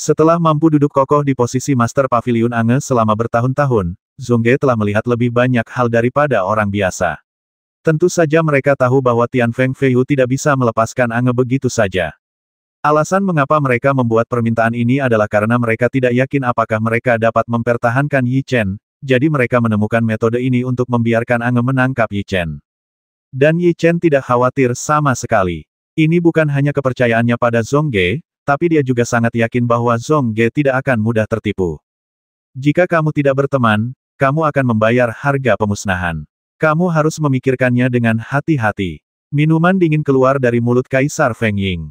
Setelah mampu duduk kokoh di posisi Master Pavilion Ange selama bertahun-tahun, Zongge telah melihat lebih banyak hal daripada orang biasa. Tentu saja mereka tahu bahwa Tian Feng Feihu tidak bisa melepaskan Ange begitu saja. Alasan mengapa mereka membuat permintaan ini adalah karena mereka tidak yakin apakah mereka dapat mempertahankan Yi Chen, jadi mereka menemukan metode ini untuk membiarkan Ange menangkap Yi Chen. Dan Yi Chen tidak khawatir sama sekali. Ini bukan hanya kepercayaannya pada Zongge, tapi dia juga sangat yakin bahwa Zhong Ge tidak akan mudah tertipu. Jika kamu tidak berteman, kamu akan membayar harga pemusnahan. Kamu harus memikirkannya dengan hati-hati. Minuman dingin keluar dari mulut Kaisar Feng Ying.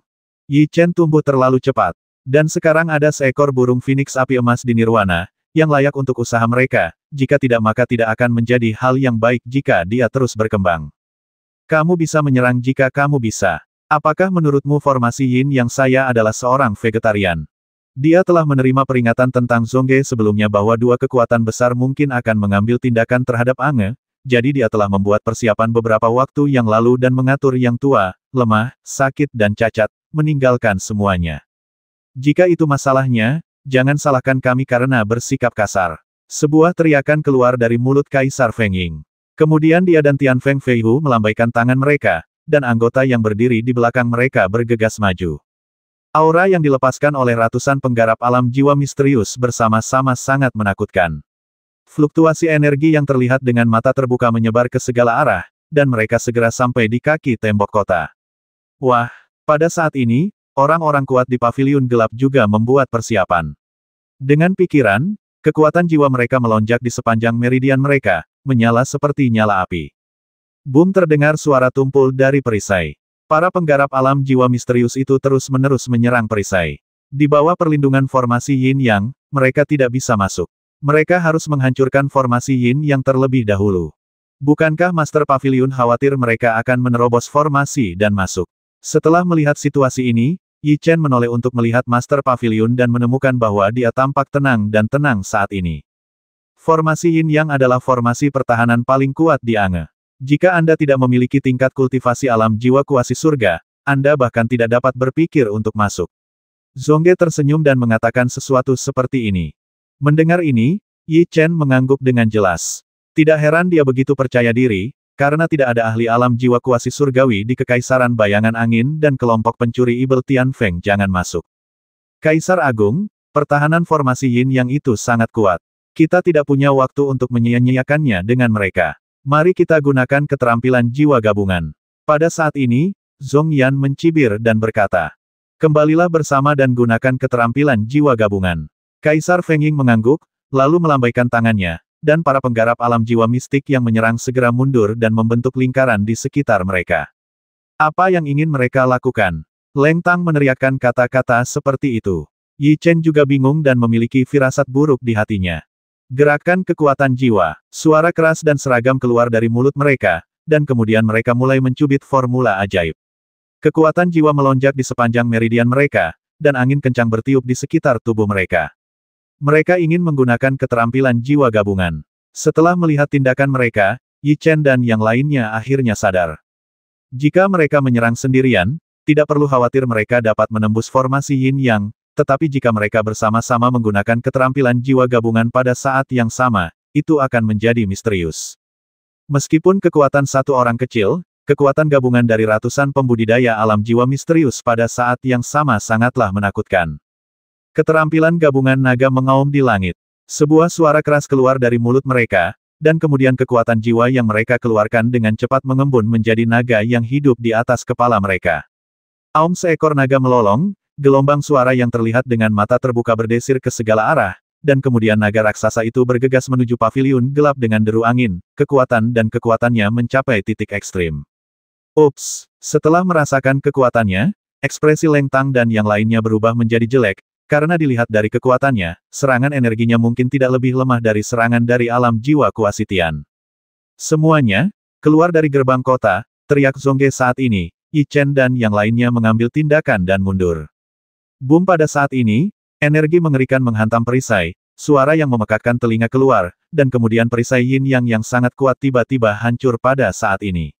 Yi Chen tumbuh terlalu cepat. Dan sekarang ada seekor burung phoenix api emas di Nirwana, yang layak untuk usaha mereka, jika tidak maka tidak akan menjadi hal yang baik jika dia terus berkembang. Kamu bisa menyerang jika kamu bisa. Apakah menurutmu formasi Yin yang saya adalah seorang vegetarian? Dia telah menerima peringatan tentang Zongge sebelumnya bahwa dua kekuatan besar mungkin akan mengambil tindakan terhadap Ange, jadi dia telah membuat persiapan beberapa waktu yang lalu dan mengatur yang tua, lemah, sakit dan cacat, meninggalkan semuanya. Jika itu masalahnya, jangan salahkan kami karena bersikap kasar. Sebuah teriakan keluar dari mulut Kaisar Feng Ying. Kemudian dia dan Tian Feng Feihu melambaikan tangan mereka, dan anggota yang berdiri di belakang mereka bergegas maju. Aura yang dilepaskan oleh ratusan penggarap alam jiwa misterius bersama-sama sangat menakutkan. Fluktuasi energi yang terlihat dengan mata terbuka menyebar ke segala arah, dan mereka segera sampai di kaki tembok kota. Wah, pada saat ini, orang-orang kuat di paviliun gelap juga membuat persiapan. Dengan pikiran, kekuatan jiwa mereka melonjak di sepanjang meridian mereka, menyala seperti nyala api. Boom terdengar suara tumpul dari perisai. Para penggarap alam jiwa misterius itu terus-menerus menyerang perisai. Di bawah perlindungan formasi Yin Yang, mereka tidak bisa masuk. Mereka harus menghancurkan formasi Yin Yang terlebih dahulu. Bukankah Master Pavilion khawatir mereka akan menerobos formasi dan masuk? Setelah melihat situasi ini, Yi Chen menoleh untuk melihat Master Pavilion dan menemukan bahwa dia tampak tenang dan tenang saat ini. Formasi Yin Yang adalah formasi pertahanan paling kuat di Ange. Jika Anda tidak memiliki tingkat kultivasi alam jiwa kuasi surga, Anda bahkan tidak dapat berpikir untuk masuk. Zongge tersenyum dan mengatakan sesuatu seperti ini. Mendengar ini, Yi Chen mengangguk dengan jelas. Tidak heran dia begitu percaya diri, karena tidak ada ahli alam jiwa kuasi surgawi di Kekaisaran Bayangan Angin dan kelompok pencuri Ibel Tian Feng jangan masuk. Kaisar Agung, pertahanan formasi Yin yang itu sangat kuat. Kita tidak punya waktu untuk menyia-nyiakannya dengan mereka. Mari kita gunakan keterampilan jiwa gabungan. Pada saat ini, Zong Yan mencibir dan berkata, Kembalilah bersama dan gunakan keterampilan jiwa gabungan. Kaisar Feng Ying mengangguk, lalu melambaikan tangannya, dan para penggarap alam jiwa mistik yang menyerang segera mundur dan membentuk lingkaran di sekitar mereka. Apa yang ingin mereka lakukan? Leng Tang meneriakkan kata-kata seperti itu. Yi Chen juga bingung dan memiliki firasat buruk di hatinya. Gerakan kekuatan jiwa, suara keras dan seragam keluar dari mulut mereka, dan kemudian mereka mulai mencubit formula ajaib. Kekuatan jiwa melonjak di sepanjang meridian mereka, dan angin kencang bertiup di sekitar tubuh mereka. Mereka ingin menggunakan keterampilan jiwa gabungan. Setelah melihat tindakan mereka, Yi Chen dan yang lainnya akhirnya sadar. Jika mereka menyerang sendirian, tidak perlu khawatir mereka dapat menembus formasi Yin Yang, tetapi jika mereka bersama-sama menggunakan keterampilan jiwa gabungan pada saat yang sama, itu akan menjadi misterius. Meskipun kekuatan satu orang kecil, kekuatan gabungan dari ratusan pembudidaya alam jiwa misterius pada saat yang sama sangatlah menakutkan. Keterampilan gabungan naga mengaum di langit. Sebuah suara keras keluar dari mulut mereka, dan kemudian kekuatan jiwa yang mereka keluarkan dengan cepat mengembun menjadi naga yang hidup di atas kepala mereka. Aum seekor naga melolong, Gelombang suara yang terlihat dengan mata terbuka berdesir ke segala arah, dan kemudian naga raksasa itu bergegas menuju pavilion gelap dengan deru angin, kekuatan dan kekuatannya mencapai titik ekstrim. Ups! Setelah merasakan kekuatannya, ekspresi lengtang dan yang lainnya berubah menjadi jelek, karena dilihat dari kekuatannya, serangan energinya mungkin tidak lebih lemah dari serangan dari alam jiwa kuasitian. Semuanya, keluar dari gerbang kota, teriak Zongge saat ini, Yi Chen dan yang lainnya mengambil tindakan dan mundur. Bum pada saat ini, energi mengerikan menghantam perisai, suara yang memekakkan telinga keluar, dan kemudian perisai yin yang yang sangat kuat tiba-tiba hancur pada saat ini.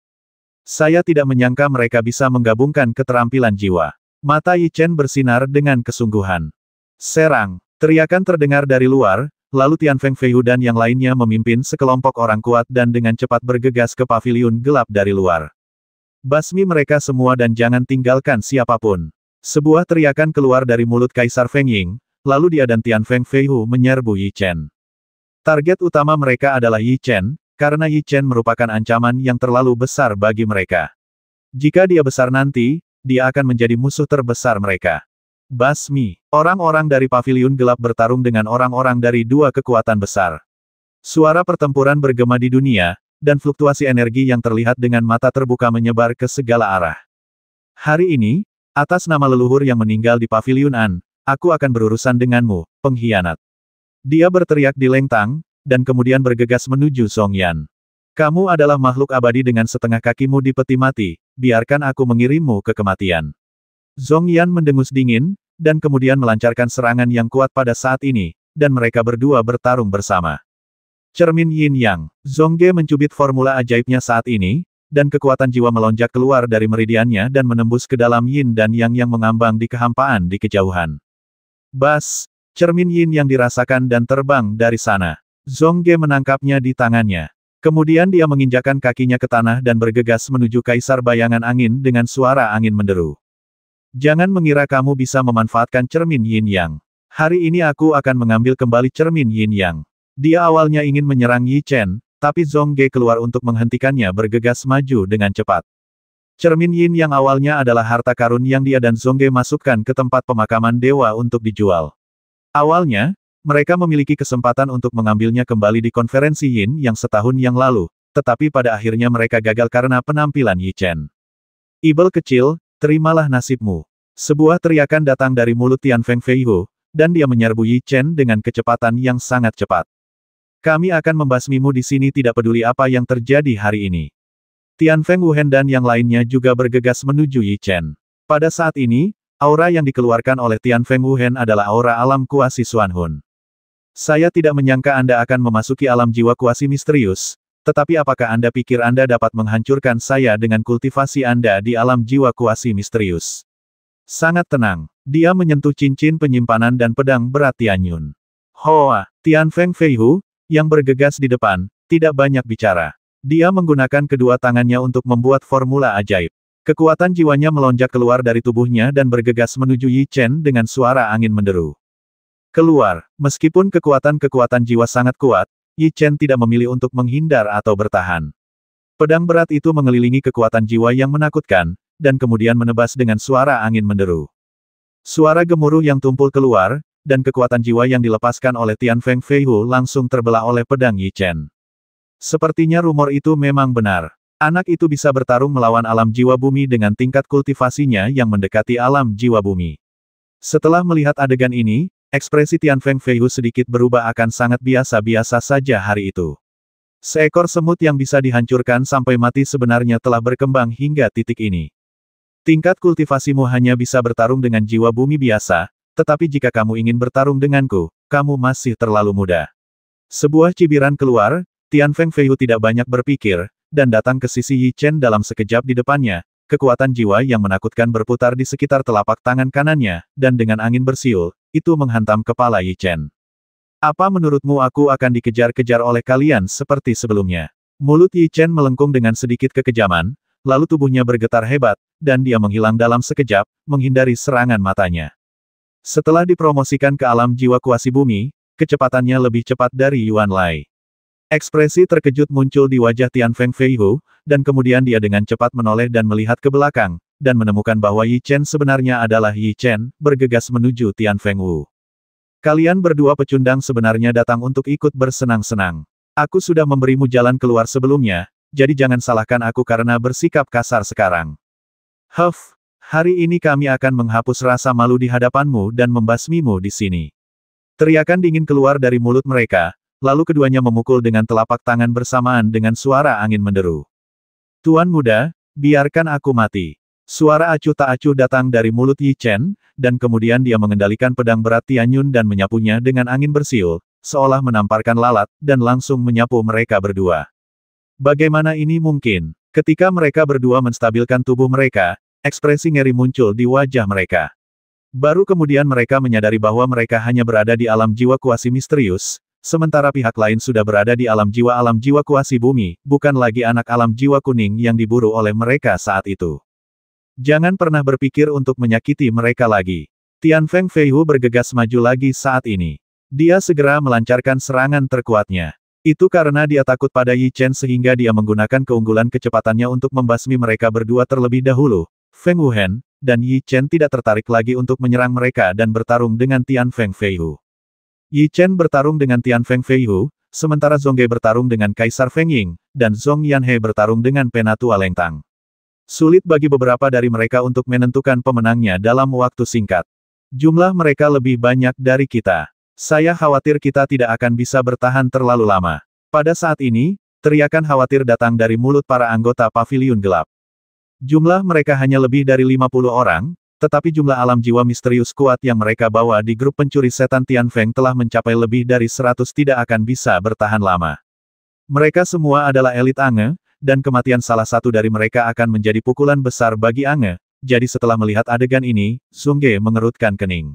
Saya tidak menyangka mereka bisa menggabungkan keterampilan jiwa. Mata Yi Chen bersinar dengan kesungguhan. Serang, teriakan terdengar dari luar, lalu Tian Feng Feiyu dan yang lainnya memimpin sekelompok orang kuat dan dengan cepat bergegas ke paviliun gelap dari luar. Basmi mereka semua dan jangan tinggalkan siapapun. Sebuah teriakan keluar dari mulut Kaisar Feng Ying, lalu dia dan Tian Feng Feihu menyerbu Yi Chen. Target utama mereka adalah Yi Chen, karena Yi Chen merupakan ancaman yang terlalu besar bagi mereka. Jika dia besar nanti, dia akan menjadi musuh terbesar mereka. Basmi, orang-orang dari paviliun gelap bertarung dengan orang-orang dari dua kekuatan besar. Suara pertempuran bergema di dunia, dan fluktuasi energi yang terlihat dengan mata terbuka menyebar ke segala arah. Hari ini, Atas nama leluhur yang meninggal di Paviliun An, aku akan berurusan denganmu, pengkhianat. Dia berteriak di lengtang, dan kemudian bergegas menuju Song Yan. Kamu adalah makhluk abadi dengan setengah kakimu di peti mati, biarkan aku mengirimmu ke kematian. Zong Yan mendengus dingin, dan kemudian melancarkan serangan yang kuat pada saat ini, dan mereka berdua bertarung bersama. Cermin Yin Yang, Zongge mencubit formula ajaibnya saat ini, dan kekuatan jiwa melonjak keluar dari meridiannya dan menembus ke dalam yin dan yang yang mengambang di kehampaan di kejauhan. Bas, cermin yin yang dirasakan dan terbang dari sana. Zongge menangkapnya di tangannya. Kemudian dia menginjakan kakinya ke tanah dan bergegas menuju kaisar bayangan angin dengan suara angin menderu. Jangan mengira kamu bisa memanfaatkan cermin yin yang. Hari ini aku akan mengambil kembali cermin yin yang. Dia awalnya ingin menyerang Yi Chen, tapi Zhong Ge keluar untuk menghentikannya bergegas maju dengan cepat. Cermin Yin yang awalnya adalah harta karun yang dia dan Zhong Ge masukkan ke tempat pemakaman dewa untuk dijual. Awalnya, mereka memiliki kesempatan untuk mengambilnya kembali di konferensi Yin yang setahun yang lalu, tetapi pada akhirnya mereka gagal karena penampilan Yi Chen. Ibel kecil, terimalah nasibmu. Sebuah teriakan datang dari mulut Tian Feng Feihu, dan dia menyerbu Yi Chen dengan kecepatan yang sangat cepat. Kami akan membasmimu di sini tidak peduli apa yang terjadi hari ini. Tian Feng Wuhen dan yang lainnya juga bergegas menuju Yi Chen. Pada saat ini, aura yang dikeluarkan oleh Tian Feng Wuhen adalah aura alam kuasi Suan Hun. Saya tidak menyangka Anda akan memasuki alam jiwa kuasi misterius, tetapi apakah Anda pikir Anda dapat menghancurkan saya dengan kultivasi Anda di alam jiwa kuasi misterius? Sangat tenang. Dia menyentuh cincin penyimpanan dan pedang berat Tian Yun. Hoa, Tian Feng Feihu, yang bergegas di depan, tidak banyak bicara. Dia menggunakan kedua tangannya untuk membuat formula ajaib. Kekuatan jiwanya melonjak keluar dari tubuhnya dan bergegas menuju Yi Chen dengan suara angin menderu. Keluar, meskipun kekuatan-kekuatan jiwa sangat kuat, Yi Chen tidak memilih untuk menghindar atau bertahan. Pedang berat itu mengelilingi kekuatan jiwa yang menakutkan, dan kemudian menebas dengan suara angin menderu. Suara gemuruh yang tumpul keluar, dan kekuatan jiwa yang dilepaskan oleh Tian Feng Feihu langsung terbelah oleh pedang Yi Chen. Sepertinya rumor itu memang benar. Anak itu bisa bertarung melawan alam jiwa bumi dengan tingkat kultivasinya yang mendekati alam jiwa bumi. Setelah melihat adegan ini, ekspresi Tian Feng Feihu sedikit berubah akan sangat biasa-biasa saja hari itu. Seekor semut yang bisa dihancurkan sampai mati sebenarnya telah berkembang hingga titik ini. Tingkat kultivasimu hanya bisa bertarung dengan jiwa bumi biasa, tetapi jika kamu ingin bertarung denganku, kamu masih terlalu muda. Sebuah cibiran keluar, Tian Feng Feiyu tidak banyak berpikir, dan datang ke sisi Yi Chen dalam sekejap di depannya, kekuatan jiwa yang menakutkan berputar di sekitar telapak tangan kanannya, dan dengan angin bersiul, itu menghantam kepala Yi Chen. Apa menurutmu aku akan dikejar-kejar oleh kalian seperti sebelumnya? Mulut Yi Chen melengkung dengan sedikit kekejaman, lalu tubuhnya bergetar hebat, dan dia menghilang dalam sekejap, menghindari serangan matanya. Setelah dipromosikan ke alam jiwa kuasi bumi, kecepatannya lebih cepat dari Yuan Lai. Ekspresi terkejut muncul di wajah Tian Feng Feihu, dan kemudian dia dengan cepat menoleh dan melihat ke belakang, dan menemukan bahwa Yi Chen sebenarnya adalah Yi Chen, bergegas menuju Tian Feng Wu. Kalian berdua pecundang sebenarnya datang untuk ikut bersenang-senang. Aku sudah memberimu jalan keluar sebelumnya, jadi jangan salahkan aku karena bersikap kasar sekarang. Huff, Hari ini kami akan menghapus rasa malu di hadapanmu dan membasmimu di sini. Teriakan dingin keluar dari mulut mereka, lalu keduanya memukul dengan telapak tangan bersamaan dengan suara angin menderu. Tuan muda, biarkan aku mati. Suara acuh tak acuh datang dari mulut Yi Chen, dan kemudian dia mengendalikan pedang berat Tianyun dan menyapunya dengan angin bersiul, seolah menamparkan lalat, dan langsung menyapu mereka berdua. Bagaimana ini mungkin? Ketika mereka berdua menstabilkan tubuh mereka, Ekspresi ngeri muncul di wajah mereka. Baru kemudian mereka menyadari bahwa mereka hanya berada di alam jiwa kuasi misterius, sementara pihak lain sudah berada di alam jiwa-alam jiwa kuasi bumi, bukan lagi anak alam jiwa kuning yang diburu oleh mereka saat itu. Jangan pernah berpikir untuk menyakiti mereka lagi. Tian Feng Feihu bergegas maju lagi saat ini. Dia segera melancarkan serangan terkuatnya. Itu karena dia takut pada Yi Chen sehingga dia menggunakan keunggulan kecepatannya untuk membasmi mereka berdua terlebih dahulu, Feng Wuhen, dan Yi Chen tidak tertarik lagi untuk menyerang mereka dan bertarung dengan Tian Feng Feihu. Yi Chen bertarung dengan Tian Feng Feihu, sementara Zong Ge bertarung dengan Kaisar Feng Ying, dan Zong Yan He bertarung dengan Penatua Leng Tang. Sulit bagi beberapa dari mereka untuk menentukan pemenangnya dalam waktu singkat. Jumlah mereka lebih banyak dari kita. Saya khawatir kita tidak akan bisa bertahan terlalu lama. Pada saat ini, teriakan khawatir datang dari mulut para anggota Paviliun gelap. Jumlah mereka hanya lebih dari 50 orang, tetapi jumlah alam jiwa misterius kuat yang mereka bawa di grup pencuri setan Tian Feng telah mencapai lebih dari 100 tidak akan bisa bertahan lama. Mereka semua adalah elit Ange, dan kematian salah satu dari mereka akan menjadi pukulan besar bagi Ange, jadi setelah melihat adegan ini, Sungge mengerutkan kening.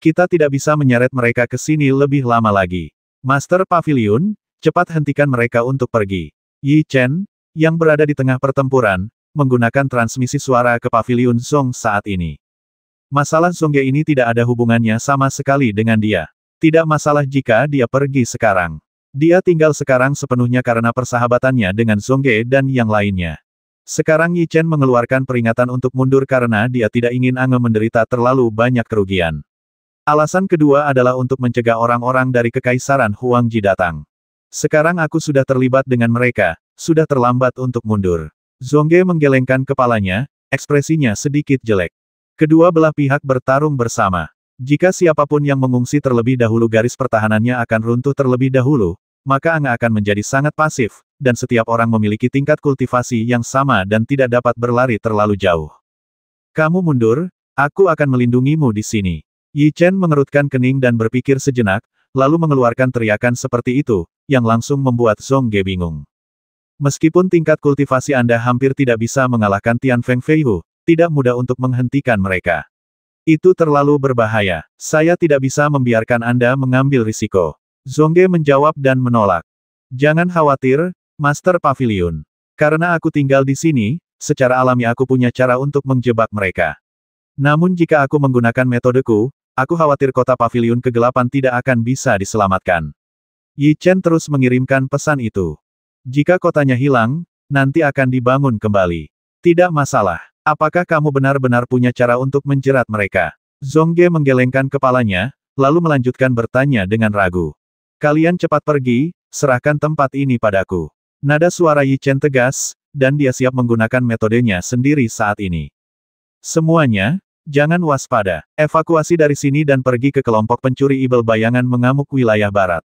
Kita tidak bisa menyeret mereka ke sini lebih lama lagi. Master Pavilion, cepat hentikan mereka untuk pergi. Yi Chen, yang berada di tengah pertempuran, menggunakan transmisi suara ke pavilion Zong saat ini. Masalah Zongge ini tidak ada hubungannya sama sekali dengan dia. Tidak masalah jika dia pergi sekarang. Dia tinggal sekarang sepenuhnya karena persahabatannya dengan Zongge dan yang lainnya. Sekarang Yi Chen mengeluarkan peringatan untuk mundur karena dia tidak ingin Ange menderita terlalu banyak kerugian. Alasan kedua adalah untuk mencegah orang-orang dari Kekaisaran Huang Ji datang. Sekarang aku sudah terlibat dengan mereka, sudah terlambat untuk mundur. Zongge menggelengkan kepalanya, ekspresinya sedikit jelek. Kedua belah pihak bertarung bersama. Jika siapapun yang mengungsi terlebih dahulu garis pertahanannya akan runtuh terlebih dahulu, maka Anga akan menjadi sangat pasif, dan setiap orang memiliki tingkat kultivasi yang sama dan tidak dapat berlari terlalu jauh. Kamu mundur, aku akan melindungimu di sini. Yi Chen mengerutkan kening dan berpikir sejenak, lalu mengeluarkan teriakan seperti itu, yang langsung membuat Zongge bingung. Meskipun tingkat kultivasi Anda hampir tidak bisa mengalahkan Tian Feng Feihu, tidak mudah untuk menghentikan mereka. Itu terlalu berbahaya. Saya tidak bisa membiarkan Anda mengambil risiko. Zongge menjawab dan menolak. Jangan khawatir, Master Pavilion. Karena aku tinggal di sini, secara alami aku punya cara untuk menjebak mereka. Namun jika aku menggunakan metodeku, aku khawatir kota pavilion kegelapan tidak akan bisa diselamatkan. Yi Chen terus mengirimkan pesan itu. Jika kotanya hilang, nanti akan dibangun kembali. Tidak masalah. Apakah kamu benar-benar punya cara untuk menjerat mereka? Zongge menggelengkan kepalanya, lalu melanjutkan bertanya dengan ragu. Kalian cepat pergi, serahkan tempat ini padaku. Nada suara Yi Chen tegas, dan dia siap menggunakan metodenya sendiri saat ini. Semuanya, jangan waspada. Evakuasi dari sini dan pergi ke kelompok pencuri ibel bayangan mengamuk wilayah barat.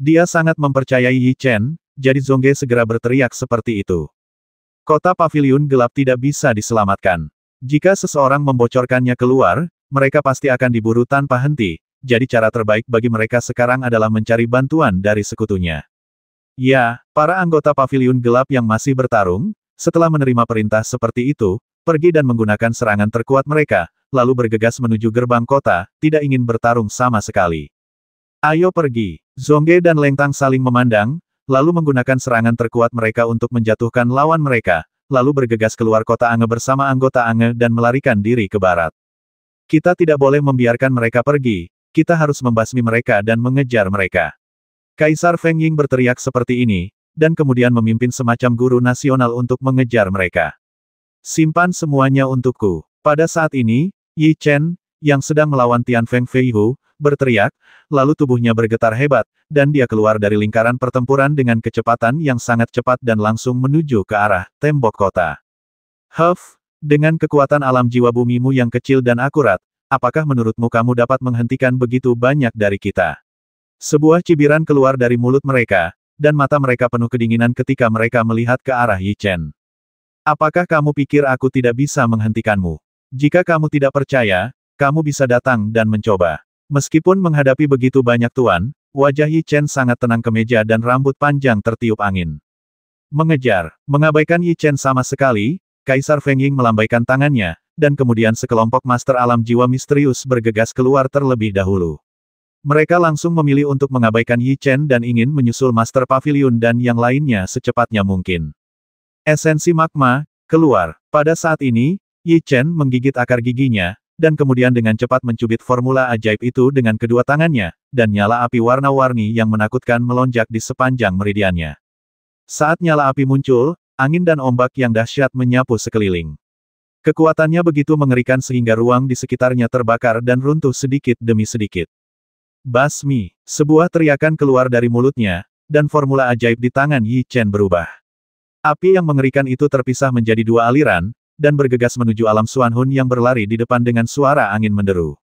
Dia sangat mempercayai Yi Chen, jadi Zongge segera berteriak seperti itu. Kota paviliun gelap tidak bisa diselamatkan. Jika seseorang membocorkannya keluar, mereka pasti akan diburu tanpa henti, jadi cara terbaik bagi mereka sekarang adalah mencari bantuan dari sekutunya. Ya, para anggota paviliun gelap yang masih bertarung, setelah menerima perintah seperti itu, pergi dan menggunakan serangan terkuat mereka, lalu bergegas menuju gerbang kota, tidak ingin bertarung sama sekali. Ayo pergi. Zongge dan Lengtang saling memandang, lalu menggunakan serangan terkuat mereka untuk menjatuhkan lawan mereka, lalu bergegas keluar kota Ange bersama anggota Ange dan melarikan diri ke barat. Kita tidak boleh membiarkan mereka pergi, kita harus membasmi mereka dan mengejar mereka. Kaisar Feng Ying berteriak seperti ini, dan kemudian memimpin semacam guru nasional untuk mengejar mereka. Simpan semuanya untukku. Pada saat ini, Yi Chen, yang sedang melawan Tian Feng Feihu, berteriak, lalu tubuhnya bergetar hebat, dan dia keluar dari lingkaran pertempuran dengan kecepatan yang sangat cepat dan langsung menuju ke arah tembok kota. Huff, dengan kekuatan alam jiwa bumimu yang kecil dan akurat, apakah menurutmu kamu dapat menghentikan begitu banyak dari kita? Sebuah cibiran keluar dari mulut mereka, dan mata mereka penuh kedinginan ketika mereka melihat ke arah Yi Chen. Apakah kamu pikir aku tidak bisa menghentikanmu? Jika kamu tidak percaya, kamu bisa datang dan mencoba. Meskipun menghadapi begitu banyak tuan, wajah Yi Chen sangat tenang kemeja dan rambut panjang tertiup angin. Mengejar, mengabaikan Yi Chen sama sekali, Kaisar Feng Ying melambaikan tangannya, dan kemudian sekelompok master alam jiwa misterius bergegas keluar terlebih dahulu. Mereka langsung memilih untuk mengabaikan Yi Chen dan ingin menyusul Master Pavilion dan yang lainnya secepatnya mungkin. Esensi magma, keluar. Pada saat ini, Yi Chen menggigit akar giginya, dan kemudian dengan cepat mencubit formula ajaib itu dengan kedua tangannya, dan nyala api warna-warni yang menakutkan melonjak di sepanjang meridiannya. Saat nyala api muncul, angin dan ombak yang dahsyat menyapu sekeliling. Kekuatannya begitu mengerikan sehingga ruang di sekitarnya terbakar dan runtuh sedikit demi sedikit. Basmi, sebuah teriakan keluar dari mulutnya, dan formula ajaib di tangan Yi Chen berubah. Api yang mengerikan itu terpisah menjadi dua aliran, dan bergegas menuju alam Suan Hun yang berlari di depan dengan suara angin menderu.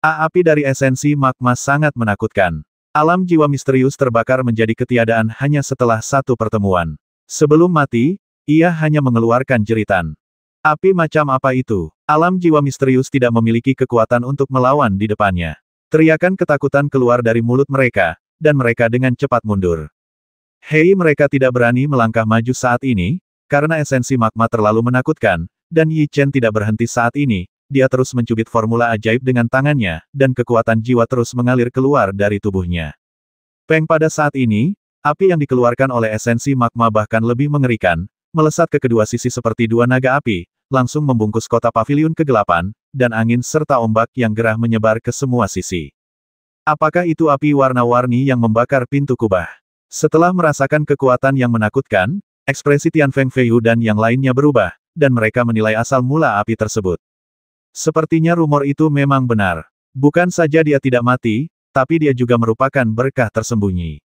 A api dari esensi magma sangat menakutkan. Alam jiwa misterius terbakar menjadi ketiadaan hanya setelah satu pertemuan. Sebelum mati, ia hanya mengeluarkan jeritan. Api macam apa itu? Alam jiwa misterius tidak memiliki kekuatan untuk melawan di depannya. Teriakan ketakutan keluar dari mulut mereka, dan mereka dengan cepat mundur. Hei mereka tidak berani melangkah maju saat ini, karena esensi magma terlalu menakutkan, dan Yi Chen tidak berhenti saat ini, dia terus mencubit formula ajaib dengan tangannya, dan kekuatan jiwa terus mengalir keluar dari tubuhnya. Peng pada saat ini, api yang dikeluarkan oleh esensi magma bahkan lebih mengerikan, melesat ke kedua sisi seperti dua naga api, langsung membungkus kota pavilion kegelapan, dan angin serta ombak yang gerah menyebar ke semua sisi. Apakah itu api warna-warni yang membakar pintu kubah? Setelah merasakan kekuatan yang menakutkan, Ekspresi Tian Feng Feiyu dan yang lainnya berubah, dan mereka menilai asal mula api tersebut. Sepertinya rumor itu memang benar. Bukan saja dia tidak mati, tapi dia juga merupakan berkah tersembunyi.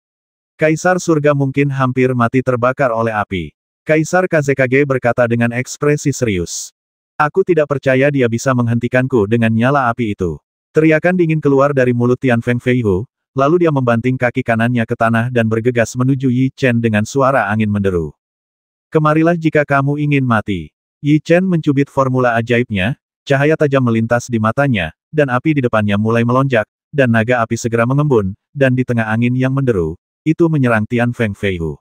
Kaisar surga mungkin hampir mati terbakar oleh api. Kaisar Kazekage berkata dengan ekspresi serius. Aku tidak percaya dia bisa menghentikanku dengan nyala api itu. Teriakan dingin keluar dari mulut Tian Feng Feihu, lalu dia membanting kaki kanannya ke tanah dan bergegas menuju Yi Chen dengan suara angin menderu. Kemarilah jika kamu ingin mati. Yi Chen mencubit formula ajaibnya, cahaya tajam melintas di matanya, dan api di depannya mulai melonjak, dan naga api segera mengembun, dan di tengah angin yang menderu, itu menyerang Tian Feng Feihu.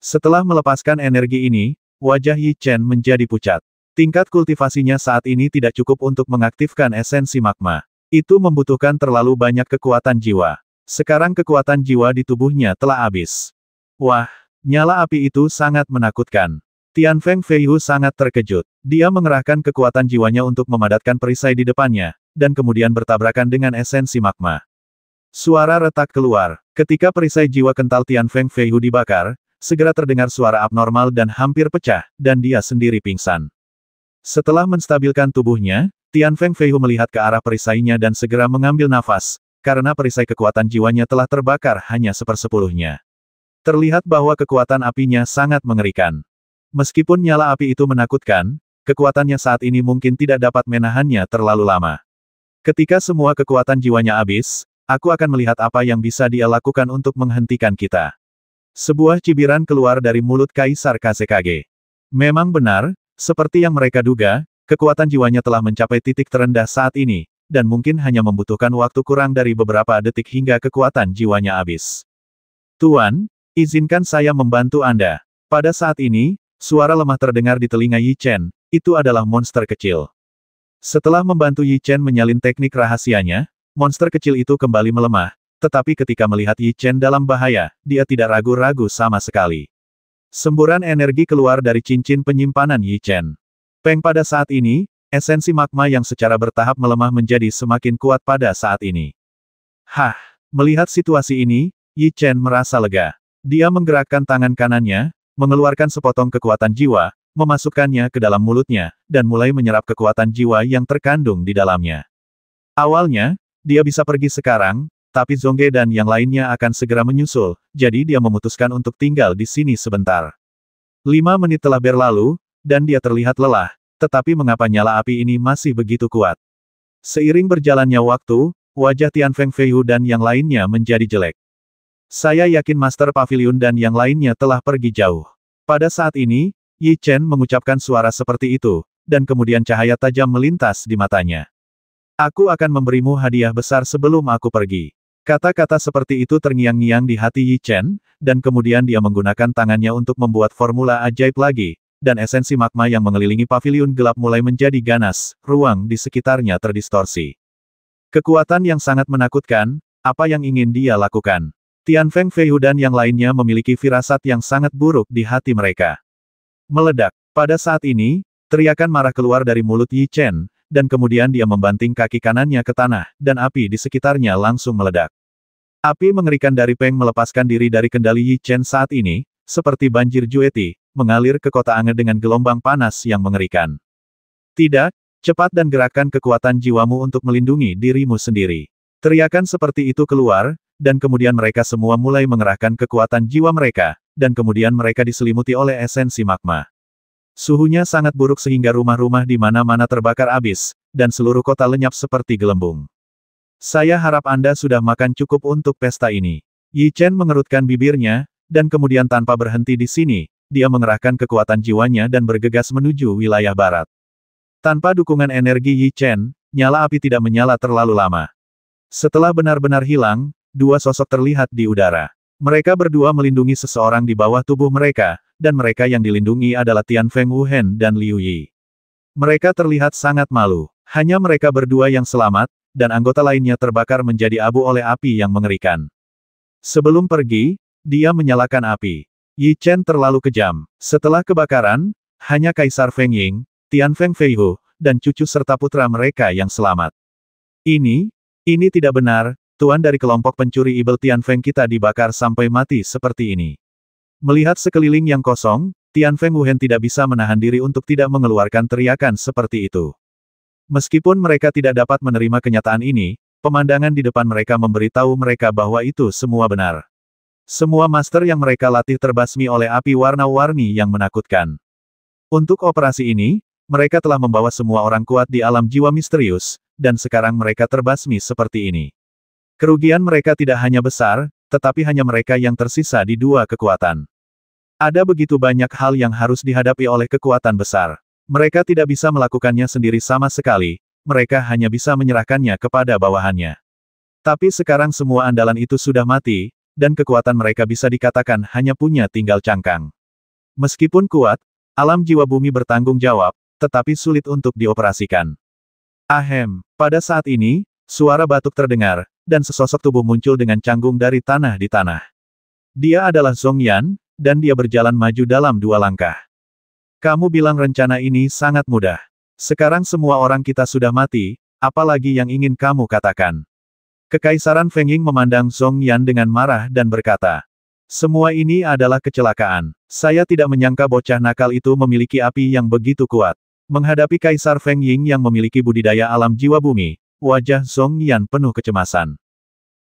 Setelah melepaskan energi ini, wajah Yi Chen menjadi pucat. Tingkat kultivasinya saat ini tidak cukup untuk mengaktifkan esensi magma. Itu membutuhkan terlalu banyak kekuatan jiwa. Sekarang kekuatan jiwa di tubuhnya telah habis. Wah, Nyala api itu sangat menakutkan. Tian Feng Feihu sangat terkejut. Dia mengerahkan kekuatan jiwanya untuk memadatkan perisai di depannya, dan kemudian bertabrakan dengan esensi magma. Suara retak keluar. Ketika perisai jiwa kental Tian Feng Feihu dibakar, segera terdengar suara abnormal dan hampir pecah, dan dia sendiri pingsan. Setelah menstabilkan tubuhnya, Tian Feng Feihu melihat ke arah perisainya dan segera mengambil nafas, karena perisai kekuatan jiwanya telah terbakar hanya sepersepuluhnya. Terlihat bahwa kekuatan apinya sangat mengerikan. Meskipun nyala api itu menakutkan, kekuatannya saat ini mungkin tidak dapat menahannya terlalu lama. Ketika semua kekuatan jiwanya habis, aku akan melihat apa yang bisa dia lakukan untuk menghentikan kita. Sebuah cibiran keluar dari mulut Kaisar Kasekage. Memang benar, seperti yang mereka duga, kekuatan jiwanya telah mencapai titik terendah saat ini, dan mungkin hanya membutuhkan waktu kurang dari beberapa detik hingga kekuatan jiwanya habis. Tuan, Izinkan saya membantu Anda. Pada saat ini, suara lemah terdengar di telinga Yi Chen, itu adalah monster kecil. Setelah membantu Yi Chen menyalin teknik rahasianya, monster kecil itu kembali melemah, tetapi ketika melihat Yi Chen dalam bahaya, dia tidak ragu-ragu sama sekali. Semburan energi keluar dari cincin penyimpanan Yi Chen. Peng pada saat ini, esensi magma yang secara bertahap melemah menjadi semakin kuat pada saat ini. Hah! Melihat situasi ini, Yi Chen merasa lega. Dia menggerakkan tangan kanannya, mengeluarkan sepotong kekuatan jiwa, memasukkannya ke dalam mulutnya, dan mulai menyerap kekuatan jiwa yang terkandung di dalamnya. Awalnya, dia bisa pergi sekarang, tapi Zongge dan yang lainnya akan segera menyusul, jadi dia memutuskan untuk tinggal di sini sebentar. Lima menit telah berlalu, dan dia terlihat lelah, tetapi mengapa nyala api ini masih begitu kuat? Seiring berjalannya waktu, wajah Tian Feng Feiyu dan yang lainnya menjadi jelek. Saya yakin Master Pavilion dan yang lainnya telah pergi jauh. Pada saat ini, Yi Chen mengucapkan suara seperti itu, dan kemudian cahaya tajam melintas di matanya. Aku akan memberimu hadiah besar sebelum aku pergi. Kata-kata seperti itu terngiang-ngiang di hati Yi Chen, dan kemudian dia menggunakan tangannya untuk membuat formula ajaib lagi, dan esensi magma yang mengelilingi pavilion gelap mulai menjadi ganas, ruang di sekitarnya terdistorsi. Kekuatan yang sangat menakutkan, apa yang ingin dia lakukan? Tian Feng Feihu dan yang lainnya memiliki firasat yang sangat buruk di hati mereka. Meledak. Pada saat ini, teriakan marah keluar dari mulut Yi Chen, dan kemudian dia membanting kaki kanannya ke tanah, dan api di sekitarnya langsung meledak. Api mengerikan dari Peng melepaskan diri dari kendali Yi Chen saat ini, seperti banjir Jueti, mengalir ke kota Ange dengan gelombang panas yang mengerikan. Tidak, cepat dan gerakan kekuatan jiwamu untuk melindungi dirimu sendiri. Teriakan seperti itu keluar, dan kemudian mereka semua mulai mengerahkan kekuatan jiwa mereka, dan kemudian mereka diselimuti oleh esensi magma. Suhunya sangat buruk sehingga rumah-rumah di mana-mana terbakar habis, dan seluruh kota lenyap seperti gelembung. Saya harap Anda sudah makan cukup untuk pesta ini. Yi Chen mengerutkan bibirnya, dan kemudian tanpa berhenti di sini, dia mengerahkan kekuatan jiwanya dan bergegas menuju wilayah barat. Tanpa dukungan energi Yi Chen, nyala api tidak menyala terlalu lama. Setelah benar-benar hilang, Dua sosok terlihat di udara. Mereka berdua melindungi seseorang di bawah tubuh mereka, dan mereka yang dilindungi adalah Tian Feng Wuhen dan Liu Yi. Mereka terlihat sangat malu. Hanya mereka berdua yang selamat, dan anggota lainnya terbakar menjadi abu oleh api yang mengerikan. Sebelum pergi, dia menyalakan api. Yi Chen terlalu kejam. Setelah kebakaran, hanya Kaisar Feng Ying, Tian Feng Feihu, dan cucu serta putra mereka yang selamat. Ini, ini tidak benar, tuan dari kelompok pencuri Ibel Tian Feng kita dibakar sampai mati seperti ini. Melihat sekeliling yang kosong, Tian Feng Wuhen tidak bisa menahan diri untuk tidak mengeluarkan teriakan seperti itu. Meskipun mereka tidak dapat menerima kenyataan ini, pemandangan di depan mereka memberitahu mereka bahwa itu semua benar. Semua master yang mereka latih terbasmi oleh api warna-warni yang menakutkan. Untuk operasi ini, mereka telah membawa semua orang kuat di alam jiwa misterius, dan sekarang mereka terbasmi seperti ini. Kerugian mereka tidak hanya besar, tetapi hanya mereka yang tersisa di dua kekuatan. Ada begitu banyak hal yang harus dihadapi oleh kekuatan besar. Mereka tidak bisa melakukannya sendiri sama sekali, mereka hanya bisa menyerahkannya kepada bawahannya. Tapi sekarang semua andalan itu sudah mati, dan kekuatan mereka bisa dikatakan hanya punya tinggal cangkang. Meskipun kuat, alam jiwa bumi bertanggung jawab, tetapi sulit untuk dioperasikan. Ahem, pada saat ini, Suara batuk terdengar, dan sesosok tubuh muncul dengan canggung dari tanah di tanah. Dia adalah Zhong Yan, dan dia berjalan maju dalam dua langkah. Kamu bilang rencana ini sangat mudah. Sekarang semua orang kita sudah mati, apalagi yang ingin kamu katakan. Kekaisaran Feng Ying memandang Zhong Yan dengan marah dan berkata, Semua ini adalah kecelakaan. Saya tidak menyangka bocah nakal itu memiliki api yang begitu kuat. Menghadapi Kaisar Feng Ying yang memiliki budidaya alam jiwa bumi, wajah Zhong Yan penuh kecemasan.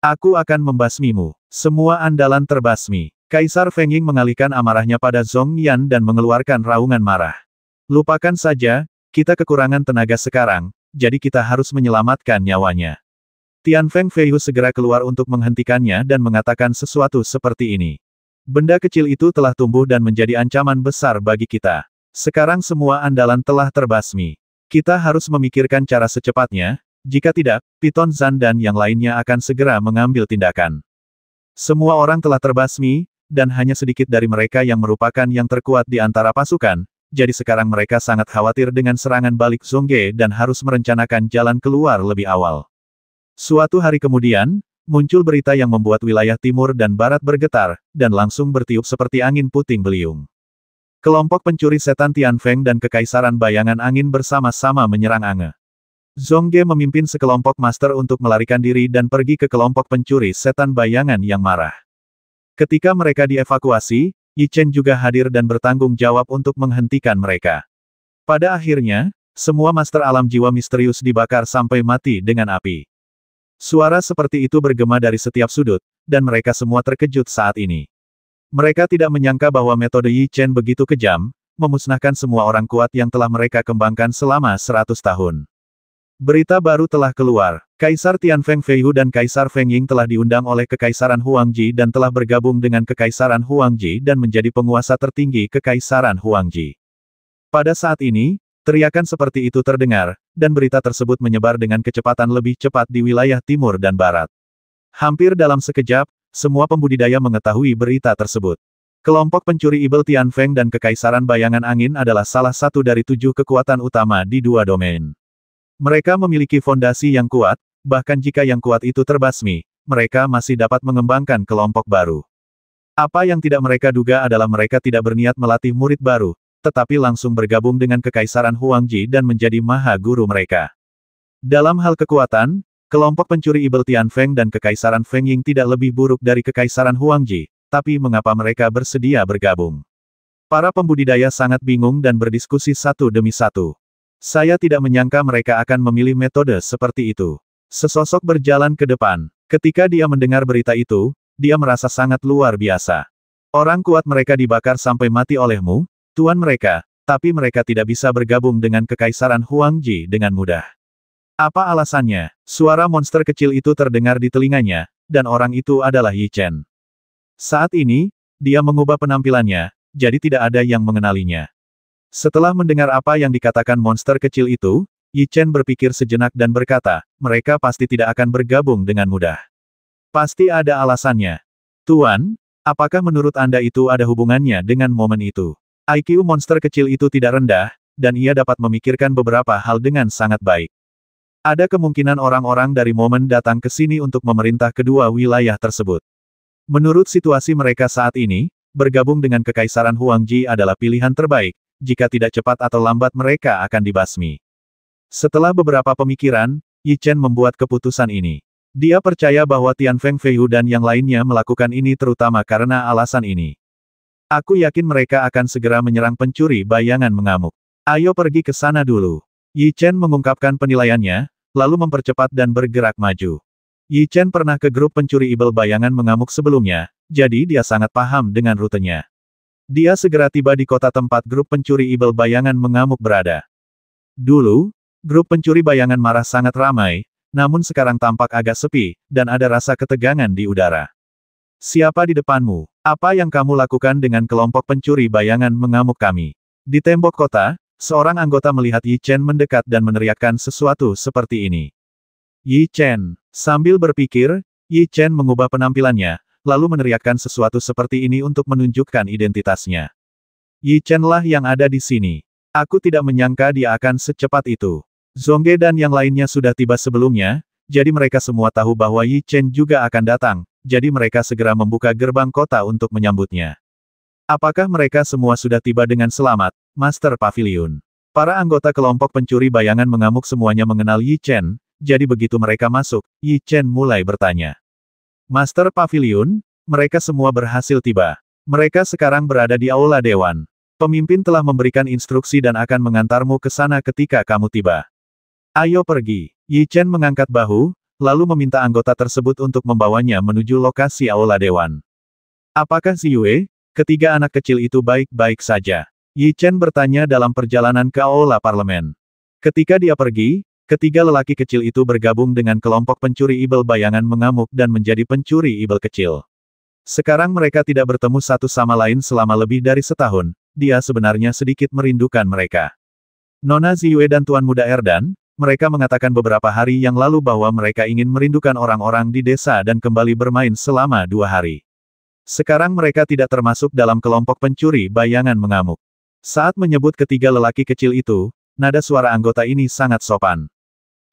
Aku akan membasmimu. Semua andalan terbasmi. Kaisar Feng Ying mengalihkan amarahnya pada Zhong Yan dan mengeluarkan raungan marah. Lupakan saja, kita kekurangan tenaga sekarang, jadi kita harus menyelamatkan nyawanya. Tian Feng Feiyu segera keluar untuk menghentikannya dan mengatakan sesuatu seperti ini. Benda kecil itu telah tumbuh dan menjadi ancaman besar bagi kita. Sekarang semua andalan telah terbasmi. Kita harus memikirkan cara secepatnya, jika tidak, Piton Zan dan yang lainnya akan segera mengambil tindakan. Semua orang telah terbasmi, dan hanya sedikit dari mereka yang merupakan yang terkuat di antara pasukan, jadi sekarang mereka sangat khawatir dengan serangan balik Zongge dan harus merencanakan jalan keluar lebih awal. Suatu hari kemudian, muncul berita yang membuat wilayah timur dan barat bergetar, dan langsung bertiup seperti angin puting beliung. Kelompok pencuri setan Tian Feng dan Kekaisaran Bayangan Angin bersama-sama menyerang Ange. Zongge memimpin sekelompok master untuk melarikan diri dan pergi ke kelompok pencuri setan bayangan yang marah. Ketika mereka dievakuasi, Yi Chen juga hadir dan bertanggung jawab untuk menghentikan mereka. Pada akhirnya, semua master alam jiwa misterius dibakar sampai mati dengan api. Suara seperti itu bergema dari setiap sudut, dan mereka semua terkejut saat ini. Mereka tidak menyangka bahwa metode Yi Chen begitu kejam, memusnahkan semua orang kuat yang telah mereka kembangkan selama seratus tahun. Berita baru telah keluar. Kaisar Tianfeng Feihu dan Kaisar Feng Ying telah diundang oleh Kekaisaran Huangji dan telah bergabung dengan Kekaisaran Huangji dan menjadi penguasa tertinggi Kekaisaran Huangji. Pada saat ini, teriakan seperti itu terdengar, dan berita tersebut menyebar dengan kecepatan lebih cepat di wilayah timur dan barat. Hampir dalam sekejap, semua pembudidaya mengetahui berita tersebut. Kelompok pencuri Ibel Tianfeng dan Kekaisaran Bayangan Angin adalah salah satu dari tujuh kekuatan utama di dua domain. Mereka memiliki fondasi yang kuat, bahkan jika yang kuat itu terbasmi, mereka masih dapat mengembangkan kelompok baru. Apa yang tidak mereka duga adalah mereka tidak berniat melatih murid baru, tetapi langsung bergabung dengan Kekaisaran Huangji dan menjadi maha guru mereka. Dalam hal kekuatan, kelompok pencuri Ibel Feng dan Kekaisaran Feng Ying tidak lebih buruk dari Kekaisaran Huangji, tapi mengapa mereka bersedia bergabung? Para pembudidaya sangat bingung dan berdiskusi satu demi satu. Saya tidak menyangka mereka akan memilih metode seperti itu. Sesosok berjalan ke depan. Ketika dia mendengar berita itu, dia merasa sangat luar biasa. Orang kuat mereka dibakar sampai mati olehmu, tuan mereka, tapi mereka tidak bisa bergabung dengan kekaisaran Huang Ji dengan mudah. Apa alasannya? Suara monster kecil itu terdengar di telinganya, dan orang itu adalah Yi Chen. Saat ini, dia mengubah penampilannya, jadi tidak ada yang mengenalinya. Setelah mendengar apa yang dikatakan monster kecil itu, Yi Chen berpikir sejenak dan berkata, mereka pasti tidak akan bergabung dengan mudah. Pasti ada alasannya. Tuan, apakah menurut Anda itu ada hubungannya dengan momen itu? IQ monster kecil itu tidak rendah, dan ia dapat memikirkan beberapa hal dengan sangat baik. Ada kemungkinan orang-orang dari momen datang ke sini untuk memerintah kedua wilayah tersebut. Menurut situasi mereka saat ini, bergabung dengan Kekaisaran Huangji adalah pilihan terbaik, jika tidak cepat atau lambat mereka akan dibasmi. Setelah beberapa pemikiran, Yi Chen membuat keputusan ini. Dia percaya bahwa Tian Feng Feiyu dan yang lainnya melakukan ini terutama karena alasan ini. Aku yakin mereka akan segera menyerang pencuri bayangan mengamuk. Ayo pergi ke sana dulu. Yi Chen mengungkapkan penilaiannya, lalu mempercepat dan bergerak maju. Yi Chen pernah ke grup pencuri ibel bayangan mengamuk sebelumnya, jadi dia sangat paham dengan rutenya. Dia segera tiba di kota tempat grup pencuri Ibel Bayangan mengamuk berada. Dulu, grup pencuri bayangan marah sangat ramai, namun sekarang tampak agak sepi, dan ada rasa ketegangan di udara. Siapa di depanmu? Apa yang kamu lakukan dengan kelompok pencuri bayangan mengamuk kami? Di tembok kota, seorang anggota melihat Yi Chen mendekat dan meneriakkan sesuatu seperti ini. Yi Chen, sambil berpikir, Yi Chen mengubah penampilannya, lalu meneriakkan sesuatu seperti ini untuk menunjukkan identitasnya. Yi Chen lah yang ada di sini. Aku tidak menyangka dia akan secepat itu. Zongge dan yang lainnya sudah tiba sebelumnya, jadi mereka semua tahu bahwa Yi Chen juga akan datang, jadi mereka segera membuka gerbang kota untuk menyambutnya. Apakah mereka semua sudah tiba dengan selamat, Master Pavilion? Para anggota kelompok pencuri bayangan mengamuk semuanya mengenal Yi Chen, jadi begitu mereka masuk, Yi Chen mulai bertanya. Master Pavilion, mereka semua berhasil tiba. Mereka sekarang berada di Aula Dewan. Pemimpin telah memberikan instruksi dan akan mengantarmu ke sana ketika kamu tiba. Ayo pergi. Yi Chen mengangkat bahu, lalu meminta anggota tersebut untuk membawanya menuju lokasi Aula Dewan. Apakah Si Yue? ketiga anak kecil itu baik-baik saja? Yi Chen bertanya dalam perjalanan ke Aula Parlemen. Ketika dia pergi, Ketiga lelaki kecil itu bergabung dengan kelompok pencuri ibel bayangan mengamuk dan menjadi pencuri ibel kecil. Sekarang mereka tidak bertemu satu sama lain selama lebih dari setahun, dia sebenarnya sedikit merindukan mereka. Nona Ziyue dan Tuan Muda Erdan, mereka mengatakan beberapa hari yang lalu bahwa mereka ingin merindukan orang-orang di desa dan kembali bermain selama dua hari. Sekarang mereka tidak termasuk dalam kelompok pencuri bayangan mengamuk. Saat menyebut ketiga lelaki kecil itu, nada suara anggota ini sangat sopan.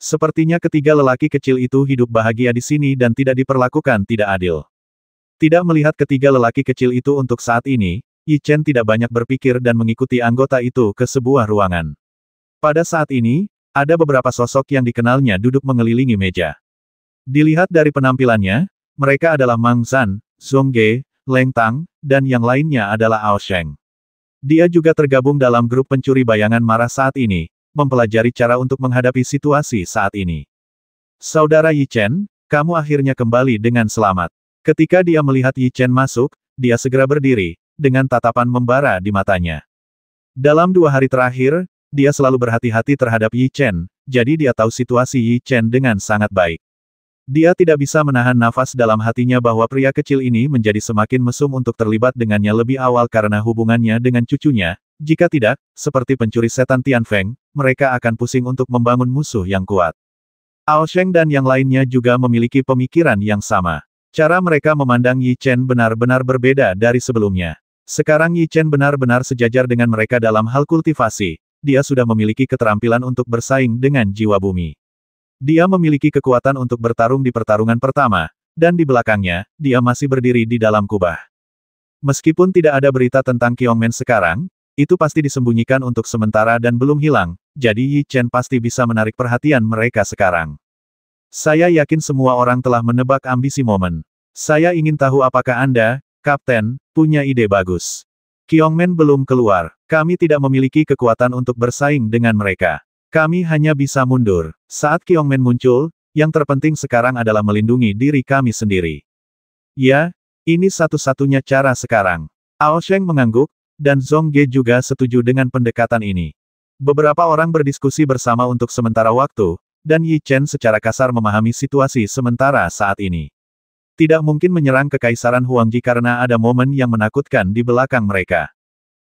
Sepertinya ketiga lelaki kecil itu hidup bahagia di sini dan tidak diperlakukan tidak adil. Tidak melihat ketiga lelaki kecil itu untuk saat ini, Yi Chen tidak banyak berpikir dan mengikuti anggota itu ke sebuah ruangan. Pada saat ini, ada beberapa sosok yang dikenalnya duduk mengelilingi meja. Dilihat dari penampilannya, mereka adalah Mang Zan, Zhong Ge, Leng Tang, dan yang lainnya adalah Ao Sheng. Dia juga tergabung dalam grup pencuri bayangan marah saat ini, mempelajari cara untuk menghadapi situasi saat ini. Saudara Yi Chen, kamu akhirnya kembali dengan selamat. Ketika dia melihat Yi Chen masuk, dia segera berdiri, dengan tatapan membara di matanya. Dalam dua hari terakhir, dia selalu berhati-hati terhadap Yi Chen, jadi dia tahu situasi Yi Chen dengan sangat baik. Dia tidak bisa menahan nafas dalam hatinya bahwa pria kecil ini menjadi semakin mesum untuk terlibat dengannya lebih awal karena hubungannya dengan cucunya, jika tidak, seperti pencuri setan Tian Feng, mereka akan pusing untuk membangun musuh yang kuat. Ao Sheng dan yang lainnya juga memiliki pemikiran yang sama. Cara mereka memandang Yi Chen benar-benar berbeda dari sebelumnya. Sekarang Yi Chen benar-benar sejajar dengan mereka dalam hal kultivasi, dia sudah memiliki keterampilan untuk bersaing dengan jiwa bumi. Dia memiliki kekuatan untuk bertarung di pertarungan pertama, dan di belakangnya, dia masih berdiri di dalam kubah. Meskipun tidak ada berita tentang Men sekarang, itu pasti disembunyikan untuk sementara dan belum hilang, jadi Yi Chen pasti bisa menarik perhatian mereka sekarang. Saya yakin semua orang telah menebak ambisi momen. Saya ingin tahu apakah Anda, Kapten, punya ide bagus. Kiongmen belum keluar. Kami tidak memiliki kekuatan untuk bersaing dengan mereka. Kami hanya bisa mundur. Saat Kiongmen muncul, yang terpenting sekarang adalah melindungi diri kami sendiri. Ya, ini satu-satunya cara sekarang. Ao Sheng mengangguk, dan Zhong Ge juga setuju dengan pendekatan ini. Beberapa orang berdiskusi bersama untuk sementara waktu, dan Yi Chen secara kasar memahami situasi sementara saat ini. Tidak mungkin menyerang kekaisaran Huangji karena ada momen yang menakutkan di belakang mereka.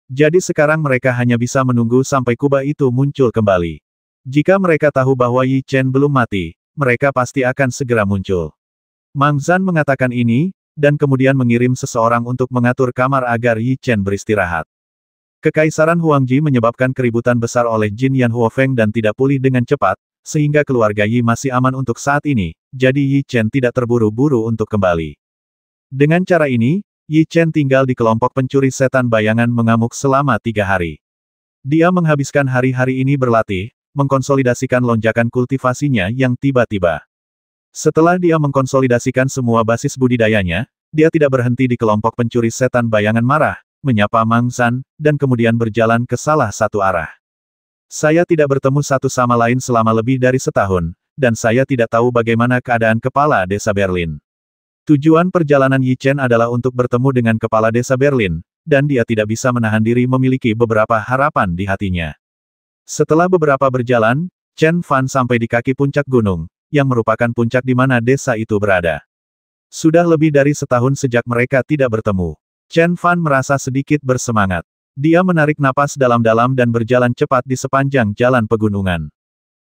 Jadi sekarang mereka hanya bisa menunggu sampai kubah itu muncul kembali. Jika mereka tahu bahwa Yi Chen belum mati, mereka pasti akan segera muncul. Mang Zan mengatakan ini, dan kemudian mengirim seseorang untuk mengatur kamar agar Yi Chen beristirahat. Kekaisaran Huangji menyebabkan keributan besar oleh Jin Yan Huofeng dan tidak pulih dengan cepat, sehingga keluarga Yi masih aman untuk saat ini, jadi Yi Chen tidak terburu-buru untuk kembali. Dengan cara ini, Yi Chen tinggal di kelompok pencuri setan bayangan mengamuk selama tiga hari. Dia menghabiskan hari-hari ini berlatih, mengkonsolidasikan lonjakan kultivasinya yang tiba-tiba. Setelah dia mengkonsolidasikan semua basis budidayanya, dia tidak berhenti di kelompok pencuri setan bayangan marah, menyapa Mang San, dan kemudian berjalan ke salah satu arah. Saya tidak bertemu satu sama lain selama lebih dari setahun, dan saya tidak tahu bagaimana keadaan kepala desa Berlin. Tujuan perjalanan Yi Chen adalah untuk bertemu dengan kepala desa Berlin, dan dia tidak bisa menahan diri memiliki beberapa harapan di hatinya. Setelah beberapa berjalan, Chen Fan sampai di kaki puncak gunung, yang merupakan puncak di mana desa itu berada. Sudah lebih dari setahun sejak mereka tidak bertemu. Chen Fan merasa sedikit bersemangat. Dia menarik napas dalam-dalam dan berjalan cepat di sepanjang jalan pegunungan.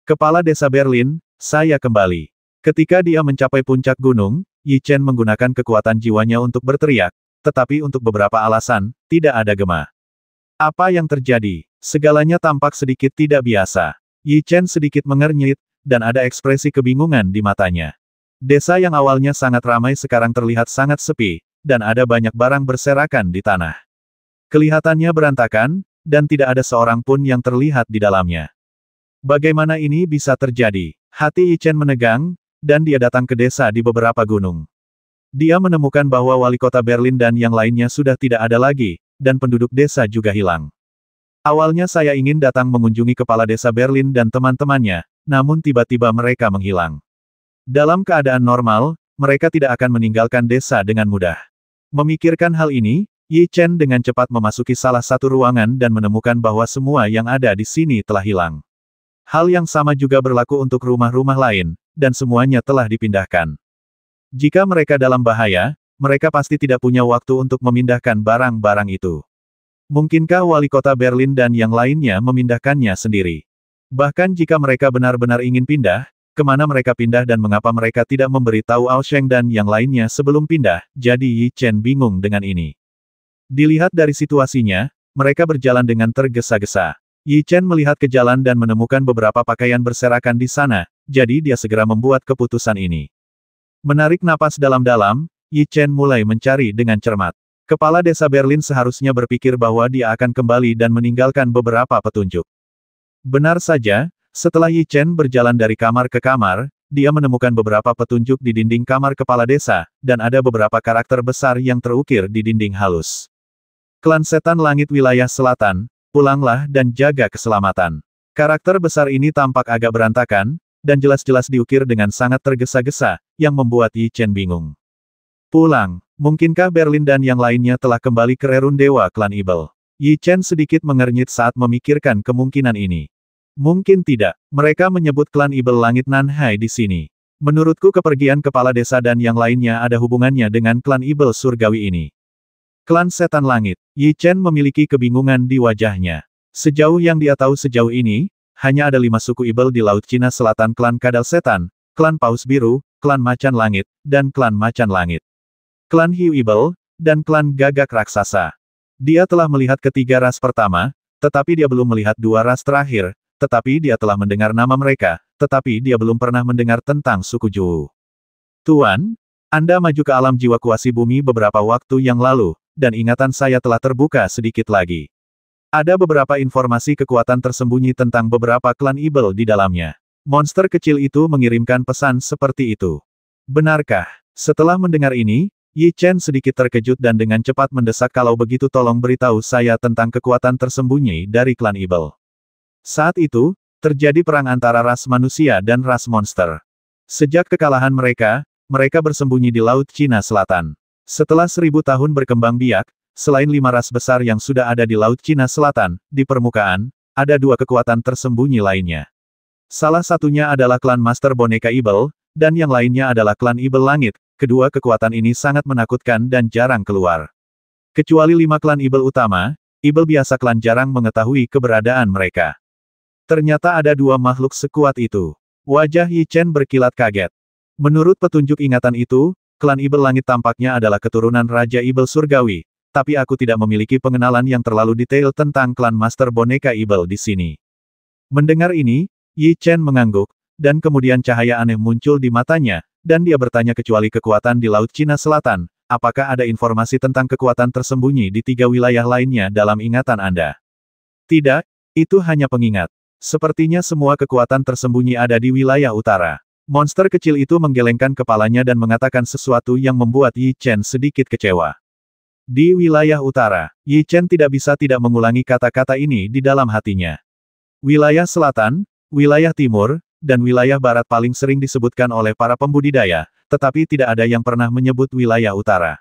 Kepala desa Berlin, saya kembali. Ketika dia mencapai puncak gunung, Yi Chen menggunakan kekuatan jiwanya untuk berteriak, tetapi untuk beberapa alasan, tidak ada gema. Apa yang terjadi? Segalanya tampak sedikit tidak biasa. Yi Chen sedikit mengernyit, dan ada ekspresi kebingungan di matanya. Desa yang awalnya sangat ramai sekarang terlihat sangat sepi, dan ada banyak barang berserakan di tanah. Kelihatannya berantakan, dan tidak ada seorang pun yang terlihat di dalamnya. Bagaimana ini bisa terjadi? Hati Ichen menegang, dan dia datang ke desa di beberapa gunung. Dia menemukan bahwa wali kota Berlin dan yang lainnya sudah tidak ada lagi, dan penduduk desa juga hilang. Awalnya saya ingin datang mengunjungi kepala desa Berlin dan teman-temannya, namun tiba-tiba mereka menghilang. Dalam keadaan normal, mereka tidak akan meninggalkan desa dengan mudah. Memikirkan hal ini, Yi Chen dengan cepat memasuki salah satu ruangan dan menemukan bahwa semua yang ada di sini telah hilang. Hal yang sama juga berlaku untuk rumah-rumah lain, dan semuanya telah dipindahkan. Jika mereka dalam bahaya, mereka pasti tidak punya waktu untuk memindahkan barang-barang itu. Mungkinkah wali kota Berlin dan yang lainnya memindahkannya sendiri? Bahkan jika mereka benar-benar ingin pindah, kemana mereka pindah dan mengapa mereka tidak memberitahu Ao Sheng dan yang lainnya sebelum pindah, jadi Yi Chen bingung dengan ini. Dilihat dari situasinya, mereka berjalan dengan tergesa-gesa. Yi Chen melihat ke jalan dan menemukan beberapa pakaian berserakan di sana, jadi dia segera membuat keputusan ini. Menarik napas dalam-dalam, Yi Chen mulai mencari dengan cermat. Kepala desa Berlin seharusnya berpikir bahwa dia akan kembali dan meninggalkan beberapa petunjuk. Benar saja, setelah Yi Chen berjalan dari kamar ke kamar, dia menemukan beberapa petunjuk di dinding kamar kepala desa, dan ada beberapa karakter besar yang terukir di dinding halus. Klan Setan Langit Wilayah Selatan, pulanglah dan jaga keselamatan. Karakter besar ini tampak agak berantakan, dan jelas-jelas diukir dengan sangat tergesa-gesa, yang membuat Yi Chen bingung. Pulang, mungkinkah Berlin dan yang lainnya telah kembali ke Rerun Dewa Klan Ibel? Yi Chen sedikit mengernyit saat memikirkan kemungkinan ini. Mungkin tidak. Mereka menyebut klan Ibel Langit Nanhai di sini. Menurutku kepergian kepala desa dan yang lainnya ada hubungannya dengan klan Ibel Surgawi ini. Klan Setan Langit, Yi Chen memiliki kebingungan di wajahnya. Sejauh yang dia tahu sejauh ini, hanya ada lima suku Ibel di Laut Cina Selatan klan Kadal Setan, klan Paus Biru, klan Macan Langit, dan klan Macan Langit. Klan Hiu Ibel, dan klan Gagak Raksasa. Dia telah melihat ketiga ras pertama, tetapi dia belum melihat dua ras terakhir, tetapi dia telah mendengar nama mereka, tetapi dia belum pernah mendengar tentang suku Ju. Tuan, Anda maju ke alam jiwa kuasi bumi beberapa waktu yang lalu, dan ingatan saya telah terbuka sedikit lagi. Ada beberapa informasi kekuatan tersembunyi tentang beberapa klan Ibel di dalamnya. Monster kecil itu mengirimkan pesan seperti itu. Benarkah? Setelah mendengar ini, Yi Chen sedikit terkejut dan dengan cepat mendesak kalau begitu tolong beritahu saya tentang kekuatan tersembunyi dari klan Ibel. Saat itu, terjadi perang antara ras manusia dan ras monster. Sejak kekalahan mereka, mereka bersembunyi di Laut Cina Selatan. Setelah seribu tahun berkembang biak, selain lima ras besar yang sudah ada di Laut Cina Selatan, di permukaan, ada dua kekuatan tersembunyi lainnya. Salah satunya adalah klan Master Boneka Ibel, dan yang lainnya adalah klan Ibel Langit, kedua kekuatan ini sangat menakutkan dan jarang keluar. Kecuali lima klan Ibel utama, Ibel biasa klan jarang mengetahui keberadaan mereka. Ternyata ada dua makhluk sekuat itu. Wajah Yi Chen berkilat kaget. Menurut petunjuk ingatan itu, klan Ibel Langit tampaknya adalah keturunan Raja Ibel Surgawi, tapi aku tidak memiliki pengenalan yang terlalu detail tentang klan Master Boneka Ibel di sini. Mendengar ini, Yi Chen mengangguk, dan kemudian cahaya aneh muncul di matanya, dan dia bertanya kecuali kekuatan di Laut Cina Selatan, apakah ada informasi tentang kekuatan tersembunyi di tiga wilayah lainnya dalam ingatan Anda? Tidak, itu hanya pengingat. Sepertinya semua kekuatan tersembunyi ada di wilayah utara. Monster kecil itu menggelengkan kepalanya dan mengatakan sesuatu yang membuat Yi Chen sedikit kecewa. Di wilayah utara, Yi Chen tidak bisa tidak mengulangi kata-kata ini di dalam hatinya. Wilayah selatan, wilayah timur, dan wilayah barat paling sering disebutkan oleh para pembudidaya, tetapi tidak ada yang pernah menyebut wilayah utara.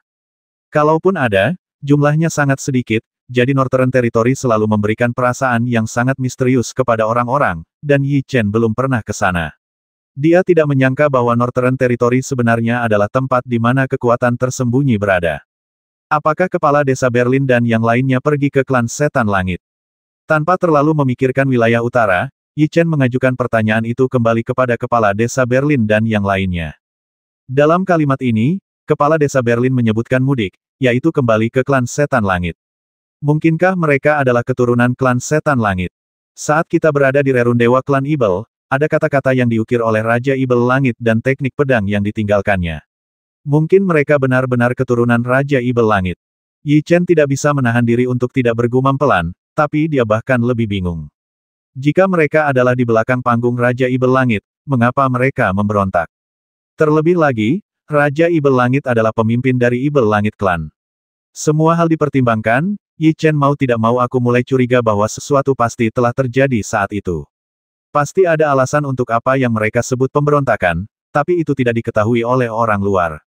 Kalaupun ada, jumlahnya sangat sedikit, jadi Northern Territory selalu memberikan perasaan yang sangat misterius kepada orang-orang, dan Yi Chen belum pernah ke sana. Dia tidak menyangka bahwa Northern Territory sebenarnya adalah tempat di mana kekuatan tersembunyi berada. Apakah kepala desa Berlin dan yang lainnya pergi ke klan setan langit? Tanpa terlalu memikirkan wilayah utara, Yi Chen mengajukan pertanyaan itu kembali kepada kepala desa Berlin dan yang lainnya. Dalam kalimat ini, kepala desa Berlin menyebutkan mudik, yaitu kembali ke klan setan langit. Mungkinkah mereka adalah keturunan klan setan langit? Saat kita berada di rerun dewa klan Ibel, ada kata-kata yang diukir oleh Raja Ibel Langit dan teknik pedang yang ditinggalkannya. Mungkin mereka benar-benar keturunan Raja Ibel Langit. Yi Chen tidak bisa menahan diri untuk tidak bergumam pelan, tapi dia bahkan lebih bingung. Jika mereka adalah di belakang panggung Raja Ibel Langit, mengapa mereka memberontak? Terlebih lagi, Raja Ibel Langit adalah pemimpin dari Ibel Langit Klan. Semua hal dipertimbangkan, Yi Chen mau tidak mau aku mulai curiga bahwa sesuatu pasti telah terjadi saat itu. Pasti ada alasan untuk apa yang mereka sebut pemberontakan, tapi itu tidak diketahui oleh orang luar.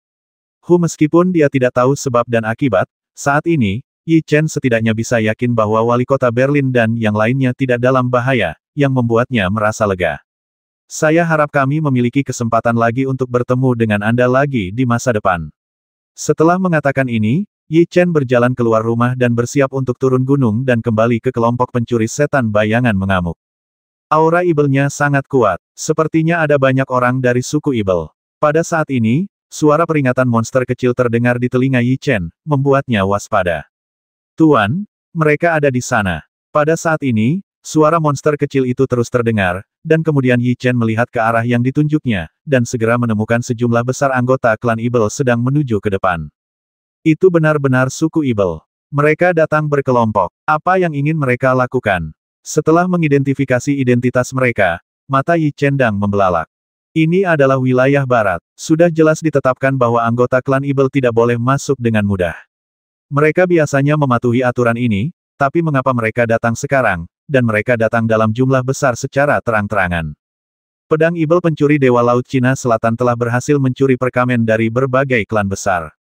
Hu meskipun dia tidak tahu sebab dan akibat, saat ini, Yi Chen setidaknya bisa yakin bahwa wali kota Berlin dan yang lainnya tidak dalam bahaya, yang membuatnya merasa lega. Saya harap kami memiliki kesempatan lagi untuk bertemu dengan Anda lagi di masa depan. Setelah mengatakan ini, Yi Chen berjalan keluar rumah dan bersiap untuk turun gunung dan kembali ke kelompok pencuri setan bayangan mengamuk. Aura Ibelnya sangat kuat, sepertinya ada banyak orang dari suku Ibel. Pada saat ini, suara peringatan monster kecil terdengar di telinga Yi Chen, membuatnya waspada. Tuan, mereka ada di sana. Pada saat ini, suara monster kecil itu terus terdengar, dan kemudian Yi Chen melihat ke arah yang ditunjuknya, dan segera menemukan sejumlah besar anggota klan Ibel sedang menuju ke depan. Itu benar-benar suku Ibel. Mereka datang berkelompok. Apa yang ingin mereka lakukan? Setelah mengidentifikasi identitas mereka, mata Yi Cendang membelalak. Ini adalah wilayah barat. Sudah jelas ditetapkan bahwa anggota klan Ibel tidak boleh masuk dengan mudah. Mereka biasanya mematuhi aturan ini, tapi mengapa mereka datang sekarang, dan mereka datang dalam jumlah besar secara terang-terangan. Pedang Ibel pencuri Dewa Laut Cina Selatan telah berhasil mencuri perkamen dari berbagai klan besar.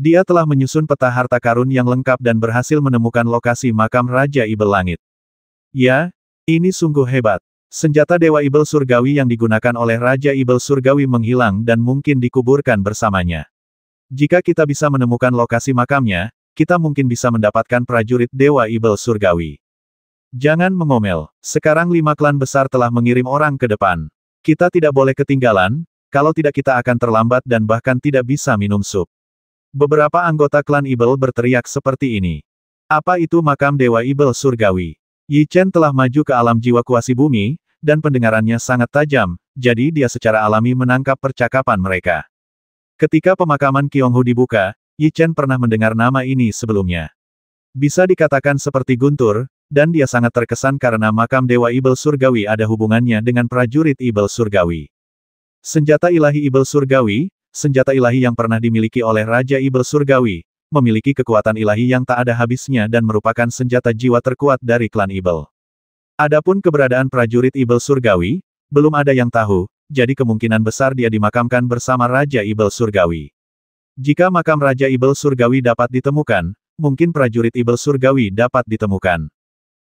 Dia telah menyusun peta harta karun yang lengkap dan berhasil menemukan lokasi makam Raja Ibel Langit. Ya, ini sungguh hebat. Senjata Dewa Ibel Surgawi yang digunakan oleh Raja Ibel Surgawi menghilang dan mungkin dikuburkan bersamanya. Jika kita bisa menemukan lokasi makamnya, kita mungkin bisa mendapatkan prajurit Dewa Ibel Surgawi. Jangan mengomel, sekarang lima klan besar telah mengirim orang ke depan. Kita tidak boleh ketinggalan, kalau tidak kita akan terlambat dan bahkan tidak bisa minum sup. Beberapa anggota klan Ibel berteriak seperti ini. Apa itu makam Dewa Ibel Surgawi? Yi Chen telah maju ke alam jiwa kuasi bumi, dan pendengarannya sangat tajam, jadi dia secara alami menangkap percakapan mereka. Ketika pemakaman Qionghu dibuka, Yi Chen pernah mendengar nama ini sebelumnya. Bisa dikatakan seperti guntur, dan dia sangat terkesan karena makam Dewa Ibel Surgawi ada hubungannya dengan prajurit Ibel Surgawi. Senjata ilahi Ibel Surgawi, senjata ilahi yang pernah dimiliki oleh Raja Ibel Surgawi, memiliki kekuatan ilahi yang tak ada habisnya dan merupakan senjata jiwa terkuat dari klan Ibel. Adapun keberadaan prajurit Ibel Surgawi, belum ada yang tahu, jadi kemungkinan besar dia dimakamkan bersama Raja Ibel Surgawi. Jika makam Raja Ibel Surgawi dapat ditemukan, mungkin prajurit Ibel Surgawi dapat ditemukan.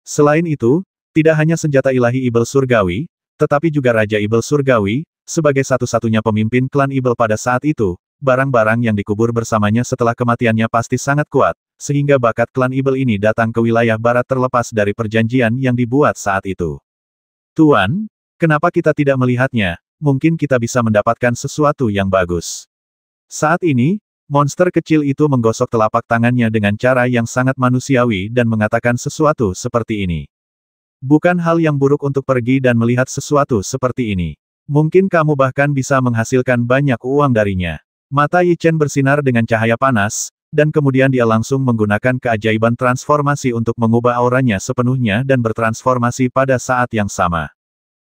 Selain itu, tidak hanya senjata ilahi Ibel Surgawi, tetapi juga Raja Ibel Surgawi, sebagai satu-satunya pemimpin klan Ibel pada saat itu, barang-barang yang dikubur bersamanya setelah kematiannya pasti sangat kuat, sehingga bakat klan Ibel ini datang ke wilayah barat terlepas dari perjanjian yang dibuat saat itu. Tuan, kenapa kita tidak melihatnya? Mungkin kita bisa mendapatkan sesuatu yang bagus. Saat ini, monster kecil itu menggosok telapak tangannya dengan cara yang sangat manusiawi dan mengatakan sesuatu seperti ini. Bukan hal yang buruk untuk pergi dan melihat sesuatu seperti ini. Mungkin kamu bahkan bisa menghasilkan banyak uang darinya. Mata Yi Chen bersinar dengan cahaya panas, dan kemudian dia langsung menggunakan keajaiban transformasi untuk mengubah auranya sepenuhnya dan bertransformasi pada saat yang sama.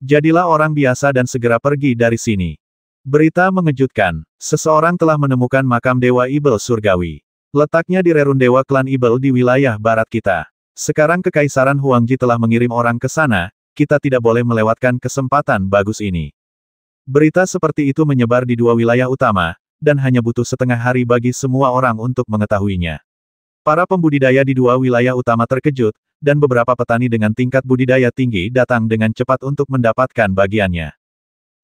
Jadilah orang biasa dan segera pergi dari sini. Berita mengejutkan, seseorang telah menemukan makam Dewa Ibel Surgawi. Letaknya di Rerun Dewa Klan Ibel di wilayah barat kita. Sekarang Kekaisaran Huangji telah mengirim orang ke sana, kita tidak boleh melewatkan kesempatan bagus ini. Berita seperti itu menyebar di dua wilayah utama, dan hanya butuh setengah hari bagi semua orang untuk mengetahuinya. Para pembudidaya di dua wilayah utama terkejut, dan beberapa petani dengan tingkat budidaya tinggi datang dengan cepat untuk mendapatkan bagiannya.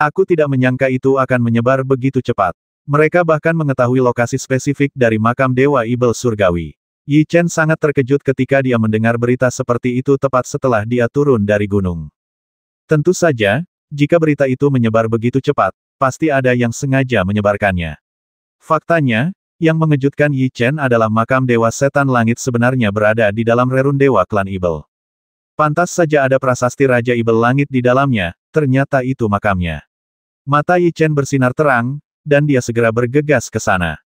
Aku tidak menyangka itu akan menyebar begitu cepat. Mereka bahkan mengetahui lokasi spesifik dari makam Dewa Ibel Surgawi. Yi Chen sangat terkejut ketika dia mendengar berita seperti itu tepat setelah dia turun dari gunung. Tentu saja, jika berita itu menyebar begitu cepat, pasti ada yang sengaja menyebarkannya. Faktanya, yang mengejutkan Yi Chen adalah makam Dewa Setan Langit sebenarnya berada di dalam rerun Dewa Klan Ibel. Pantas saja ada prasasti Raja Ibel Langit di dalamnya, ternyata itu makamnya. Mata Yi Chen bersinar terang, dan dia segera bergegas ke sana.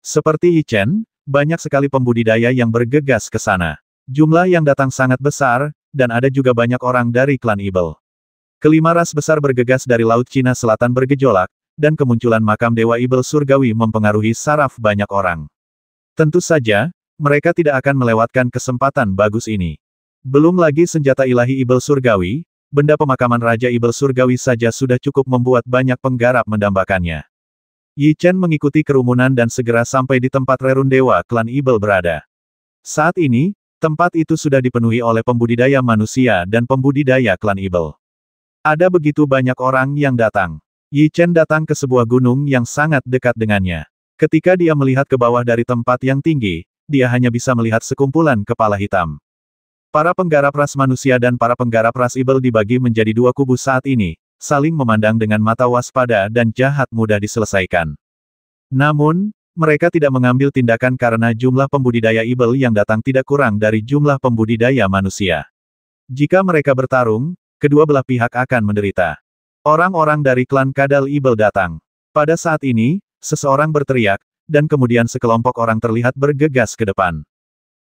Seperti Yi Chen, banyak sekali pembudidaya yang bergegas ke sana. Jumlah yang datang sangat besar, dan ada juga banyak orang dari klan Ibel. Kelima ras besar bergegas dari Laut Cina Selatan bergejolak, dan kemunculan makam Dewa Ibel Surgawi mempengaruhi saraf banyak orang. Tentu saja, mereka tidak akan melewatkan kesempatan bagus ini. Belum lagi senjata ilahi Ibel Surgawi, benda pemakaman Raja Ibel Surgawi saja sudah cukup membuat banyak penggarap mendambakannya. Yi Chen mengikuti kerumunan dan segera sampai di tempat rerun dewa klan Ibel berada. Saat ini, tempat itu sudah dipenuhi oleh pembudidaya manusia dan pembudidaya klan Ibel. Ada begitu banyak orang yang datang. Yi Chen datang ke sebuah gunung yang sangat dekat dengannya. Ketika dia melihat ke bawah dari tempat yang tinggi, dia hanya bisa melihat sekumpulan kepala hitam. Para penggarap ras manusia dan para penggarap ras ibel dibagi menjadi dua kubu saat ini, saling memandang dengan mata waspada dan jahat mudah diselesaikan. Namun, mereka tidak mengambil tindakan karena jumlah pembudidaya ibel yang datang tidak kurang dari jumlah pembudidaya manusia. Jika mereka bertarung, kedua belah pihak akan menderita. Orang-orang dari klan Kadal Ibel datang. Pada saat ini, seseorang berteriak, dan kemudian sekelompok orang terlihat bergegas ke depan.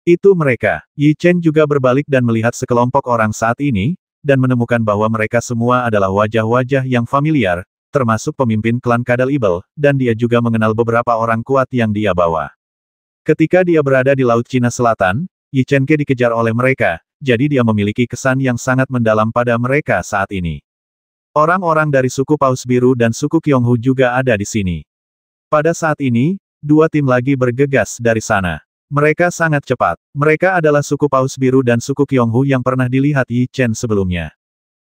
Itu mereka. Yi Chen juga berbalik dan melihat sekelompok orang saat ini, dan menemukan bahwa mereka semua adalah wajah-wajah yang familiar, termasuk pemimpin klan Kadal Ibel, dan dia juga mengenal beberapa orang kuat yang dia bawa. Ketika dia berada di Laut Cina Selatan, Yi Chen Ke dikejar oleh mereka, jadi dia memiliki kesan yang sangat mendalam pada mereka saat ini. Orang-orang dari suku Paus Biru dan suku Kyonghu juga ada di sini. Pada saat ini, dua tim lagi bergegas dari sana. Mereka sangat cepat. Mereka adalah suku Paus Biru dan suku Kyonghu yang pernah dilihat Yi Chen sebelumnya.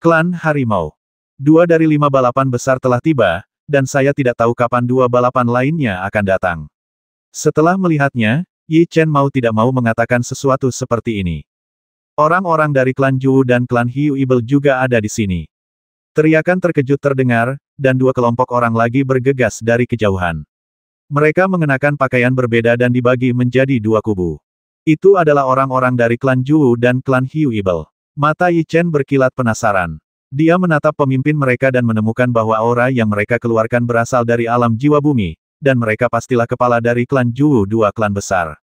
Klan Harimau. Dua dari lima balapan besar telah tiba, dan saya tidak tahu kapan dua balapan lainnya akan datang. Setelah melihatnya, Yi Chen mau tidak mau mengatakan sesuatu seperti ini. Orang-orang dari klan Ju dan klan Hiu Ibel juga ada di sini. Teriakan terkejut terdengar, dan dua kelompok orang lagi bergegas dari kejauhan. Mereka mengenakan pakaian berbeda dan dibagi menjadi dua kubu. Itu adalah orang-orang dari klan Ju dan klan Hiu Ibel. Mata Yi Chen berkilat penasaran. Dia menatap pemimpin mereka dan menemukan bahwa aura yang mereka keluarkan berasal dari alam jiwa bumi, dan mereka pastilah kepala dari klan Ju dua klan besar.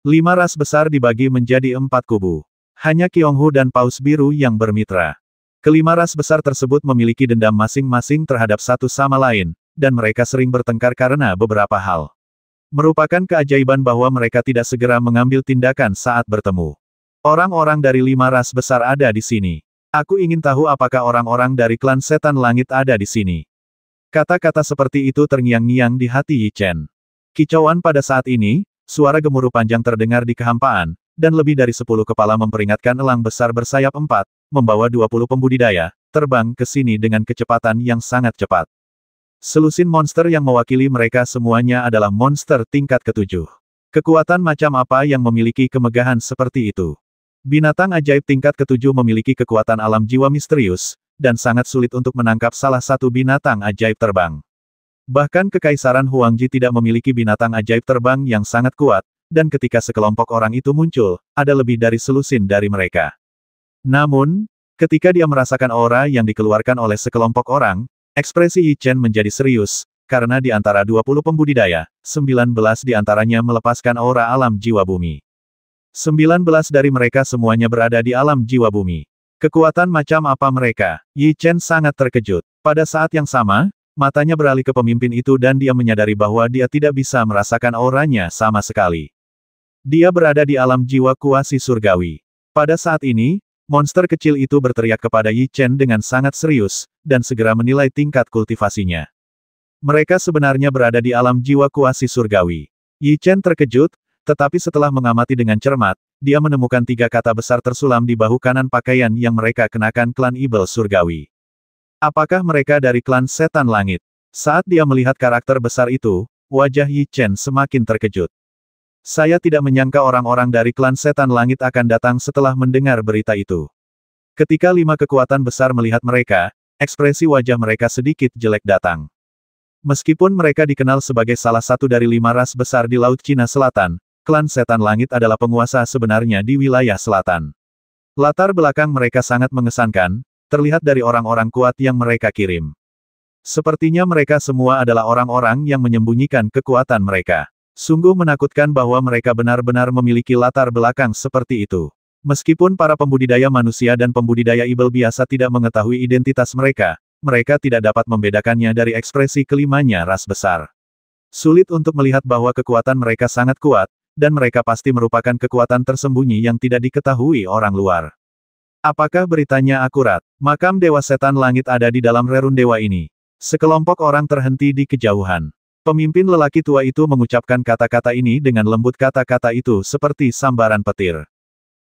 Lima ras besar dibagi menjadi empat kubu. Hanya Kyonghu dan Paus Biru yang bermitra. Kelima ras besar tersebut memiliki dendam masing-masing terhadap satu sama lain, dan mereka sering bertengkar karena beberapa hal. Merupakan keajaiban bahwa mereka tidak segera mengambil tindakan saat bertemu. Orang-orang dari lima ras besar ada di sini. Aku ingin tahu apakah orang-orang dari klan setan langit ada di sini. Kata-kata seperti itu terngiang-ngiang di hati Yi Chen. Kicauan pada saat ini, suara gemuruh panjang terdengar di kehampaan, dan lebih dari sepuluh kepala memperingatkan elang besar bersayap empat, membawa dua puluh pembudidaya, terbang ke sini dengan kecepatan yang sangat cepat. Selusin monster yang mewakili mereka semuanya adalah monster tingkat ketujuh. Kekuatan macam apa yang memiliki kemegahan seperti itu? Binatang ajaib tingkat ketujuh memiliki kekuatan alam jiwa misterius, dan sangat sulit untuk menangkap salah satu binatang ajaib terbang. Bahkan Kekaisaran Huangji tidak memiliki binatang ajaib terbang yang sangat kuat, dan ketika sekelompok orang itu muncul, ada lebih dari selusin dari mereka. Namun, ketika dia merasakan aura yang dikeluarkan oleh sekelompok orang, ekspresi Yi Chen menjadi serius, karena di antara 20 pembudidaya, 19 di antaranya melepaskan aura alam jiwa bumi. 19 dari mereka semuanya berada di alam jiwa bumi. Kekuatan macam apa mereka? Yi Chen sangat terkejut. Pada saat yang sama, matanya beralih ke pemimpin itu dan dia menyadari bahwa dia tidak bisa merasakan auranya sama sekali. Dia berada di alam jiwa kuasi surgawi. Pada saat ini, monster kecil itu berteriak kepada Yi Chen dengan sangat serius, dan segera menilai tingkat kultivasinya. Mereka sebenarnya berada di alam jiwa kuasi surgawi. Yi Chen terkejut, tetapi setelah mengamati dengan cermat, dia menemukan tiga kata besar tersulam di bahu kanan pakaian yang mereka kenakan klan Ibel Surgawi. Apakah mereka dari klan Setan Langit? Saat dia melihat karakter besar itu, wajah Yi Chen semakin terkejut. Saya tidak menyangka orang-orang dari klan setan langit akan datang setelah mendengar berita itu. Ketika lima kekuatan besar melihat mereka, ekspresi wajah mereka sedikit jelek datang. Meskipun mereka dikenal sebagai salah satu dari lima ras besar di Laut Cina Selatan, klan setan langit adalah penguasa sebenarnya di wilayah selatan. Latar belakang mereka sangat mengesankan, terlihat dari orang-orang kuat yang mereka kirim. Sepertinya mereka semua adalah orang-orang yang menyembunyikan kekuatan mereka. Sungguh menakutkan bahwa mereka benar-benar memiliki latar belakang seperti itu. Meskipun para pembudidaya manusia dan pembudidaya ibel biasa tidak mengetahui identitas mereka, mereka tidak dapat membedakannya dari ekspresi kelimanya ras besar. Sulit untuk melihat bahwa kekuatan mereka sangat kuat, dan mereka pasti merupakan kekuatan tersembunyi yang tidak diketahui orang luar. Apakah beritanya akurat? Makam Dewa Setan Langit ada di dalam rerun dewa ini. Sekelompok orang terhenti di kejauhan. Pemimpin lelaki tua itu mengucapkan kata-kata ini dengan lembut kata-kata itu seperti sambaran petir.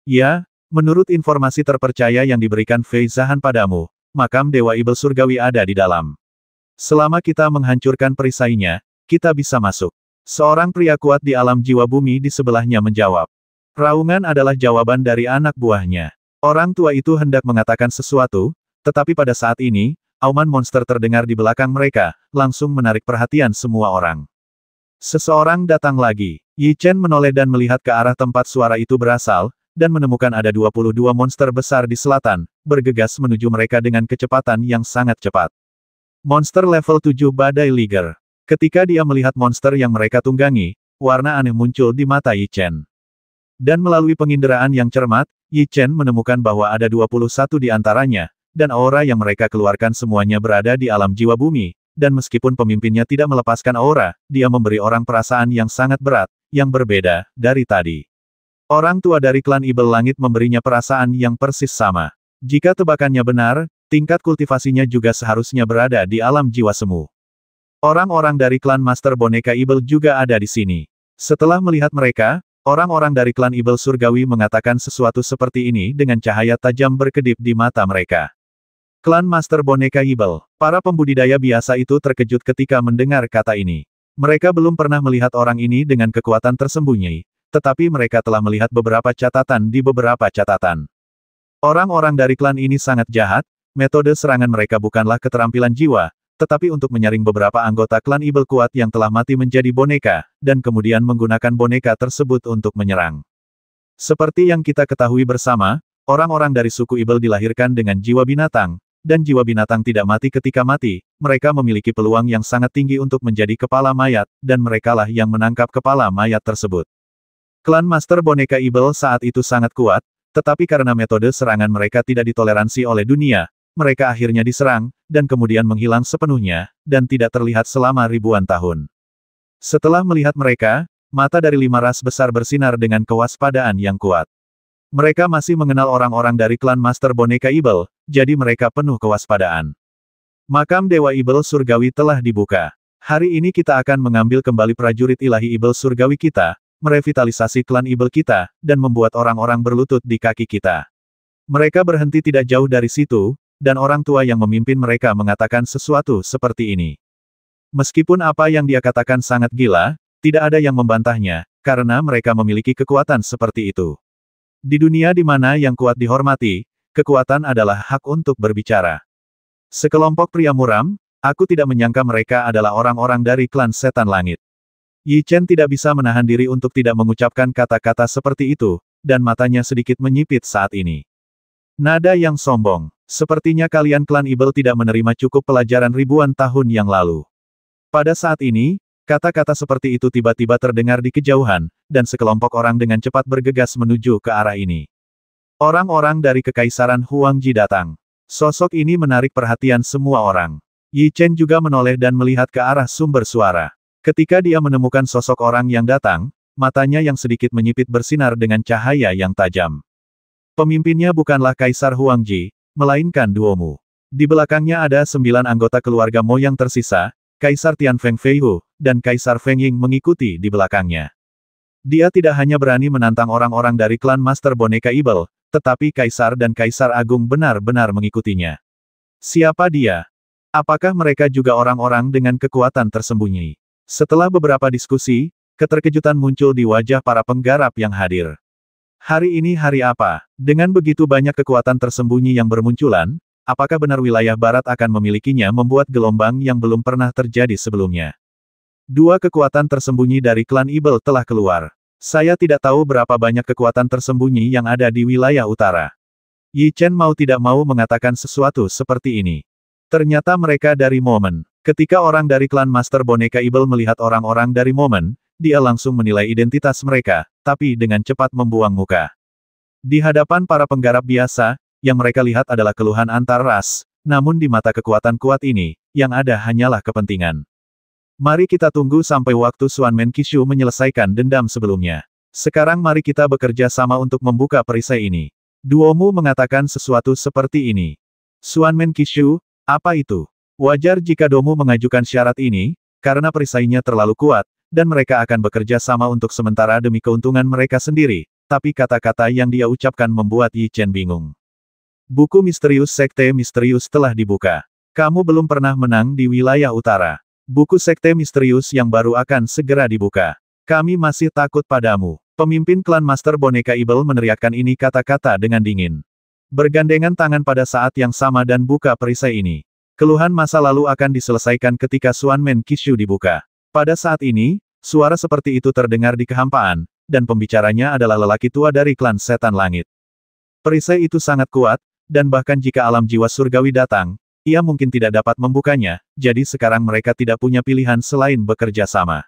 Ya, menurut informasi terpercaya yang diberikan Fei Zahan padamu, makam Dewa Ibel Surgawi ada di dalam. Selama kita menghancurkan perisainya, kita bisa masuk. Seorang pria kuat di alam jiwa bumi di sebelahnya menjawab. Raungan adalah jawaban dari anak buahnya. Orang tua itu hendak mengatakan sesuatu, tetapi pada saat ini, Auman monster terdengar di belakang mereka, langsung menarik perhatian semua orang. Seseorang datang lagi. Yi Chen menoleh dan melihat ke arah tempat suara itu berasal, dan menemukan ada 22 monster besar di selatan, bergegas menuju mereka dengan kecepatan yang sangat cepat. Monster level 7 Badai Liger. Ketika dia melihat monster yang mereka tunggangi, warna aneh muncul di mata Yi Chen. Dan melalui penginderaan yang cermat, Yi Chen menemukan bahwa ada 21 di antaranya, dan aura yang mereka keluarkan semuanya berada di alam jiwa bumi, dan meskipun pemimpinnya tidak melepaskan aura, dia memberi orang perasaan yang sangat berat, yang berbeda dari tadi. Orang tua dari klan Ibel Langit memberinya perasaan yang persis sama. Jika tebakannya benar, tingkat kultivasinya juga seharusnya berada di alam jiwa semu. Orang-orang dari klan Master Boneka Ibel juga ada di sini. Setelah melihat mereka, Orang-orang dari klan Ibel Surgawi mengatakan sesuatu seperti ini dengan cahaya tajam berkedip di mata mereka. Klan Master Boneka Hibel. Para pembudidaya biasa itu terkejut ketika mendengar kata ini. Mereka belum pernah melihat orang ini dengan kekuatan tersembunyi, tetapi mereka telah melihat beberapa catatan di beberapa catatan. Orang-orang dari klan ini sangat jahat, metode serangan mereka bukanlah keterampilan jiwa, tetapi untuk menyaring beberapa anggota klan Ibel kuat yang telah mati menjadi boneka, dan kemudian menggunakan boneka tersebut untuk menyerang. Seperti yang kita ketahui bersama, orang-orang dari suku Ibel dilahirkan dengan jiwa binatang, dan jiwa binatang tidak mati ketika mati, mereka memiliki peluang yang sangat tinggi untuk menjadi kepala mayat, dan merekalah yang menangkap kepala mayat tersebut. Klan Master Boneka Ibel saat itu sangat kuat, tetapi karena metode serangan mereka tidak ditoleransi oleh dunia, mereka akhirnya diserang, dan kemudian menghilang sepenuhnya, dan tidak terlihat selama ribuan tahun. Setelah melihat mereka, mata dari lima ras besar bersinar dengan kewaspadaan yang kuat. Mereka masih mengenal orang-orang dari klan Master Boneka Ibel, jadi mereka penuh kewaspadaan. Makam Dewa Ibel Surgawi telah dibuka. Hari ini kita akan mengambil kembali prajurit ilahi Ibel Surgawi kita, merevitalisasi klan Ibel kita, dan membuat orang-orang berlutut di kaki kita. Mereka berhenti tidak jauh dari situ, dan orang tua yang memimpin mereka mengatakan sesuatu seperti ini. Meskipun apa yang dia katakan sangat gila, tidak ada yang membantahnya, karena mereka memiliki kekuatan seperti itu. Di dunia di mana yang kuat dihormati, kekuatan adalah hak untuk berbicara. Sekelompok pria muram, aku tidak menyangka mereka adalah orang-orang dari klan setan langit. Yi Chen tidak bisa menahan diri untuk tidak mengucapkan kata-kata seperti itu, dan matanya sedikit menyipit saat ini. Nada yang sombong. Sepertinya kalian klan Ibel tidak menerima cukup pelajaran ribuan tahun yang lalu. Pada saat ini, kata-kata seperti itu tiba-tiba terdengar di kejauhan, dan sekelompok orang dengan cepat bergegas menuju ke arah ini. Orang-orang dari Kekaisaran Huangji datang. Sosok ini menarik perhatian semua orang. Yi Chen juga menoleh dan melihat ke arah sumber suara. Ketika dia menemukan sosok orang yang datang, matanya yang sedikit menyipit bersinar dengan cahaya yang tajam. Pemimpinnya bukanlah Kaisar Huangji, melainkan Duomu. Di belakangnya ada sembilan anggota keluarga Mo yang tersisa, Kaisar Tian Feng Feihu, dan Kaisar Feng Ying mengikuti di belakangnya. Dia tidak hanya berani menantang orang-orang dari klan Master Boneka Ibel, tetapi Kaisar dan Kaisar Agung benar-benar mengikutinya. Siapa dia? Apakah mereka juga orang-orang dengan kekuatan tersembunyi? Setelah beberapa diskusi, keterkejutan muncul di wajah para penggarap yang hadir. Hari ini hari apa? Dengan begitu banyak kekuatan tersembunyi yang bermunculan, apakah benar wilayah barat akan memilikinya membuat gelombang yang belum pernah terjadi sebelumnya? Dua kekuatan tersembunyi dari klan Ibel telah keluar. Saya tidak tahu berapa banyak kekuatan tersembunyi yang ada di wilayah utara. Yi Chen mau tidak mau mengatakan sesuatu seperti ini. Ternyata mereka dari momen. Ketika orang dari klan Master Boneka Ibel melihat orang-orang dari momen, dia langsung menilai identitas mereka, tapi dengan cepat membuang muka. Di hadapan para penggarap biasa, yang mereka lihat adalah keluhan antar ras, namun di mata kekuatan kuat ini, yang ada hanyalah kepentingan. Mari kita tunggu sampai waktu Suan Menkishu menyelesaikan dendam sebelumnya. Sekarang mari kita bekerja sama untuk membuka perisai ini. Duomu mengatakan sesuatu seperti ini. Suan Menkishu, apa itu? Wajar jika Domu mengajukan syarat ini, karena perisainya terlalu kuat, dan mereka akan bekerja sama untuk sementara demi keuntungan mereka sendiri, tapi kata-kata yang dia ucapkan membuat Yi Chen bingung. Buku misterius Sekte Misterius telah dibuka. Kamu belum pernah menang di wilayah utara. Buku Sekte Misterius yang baru akan segera dibuka. Kami masih takut padamu. Pemimpin klan Master Boneka Ibel meneriakkan ini kata-kata dengan dingin. Bergandengan tangan pada saat yang sama dan buka perisai ini. Keluhan masa lalu akan diselesaikan ketika Suan Men Kishu dibuka. Pada saat ini, suara seperti itu terdengar di kehampaan, dan pembicaranya adalah lelaki tua dari klan Setan Langit. Perisai itu sangat kuat, dan bahkan jika alam jiwa surgawi datang, ia mungkin tidak dapat membukanya, jadi sekarang mereka tidak punya pilihan selain bekerja sama.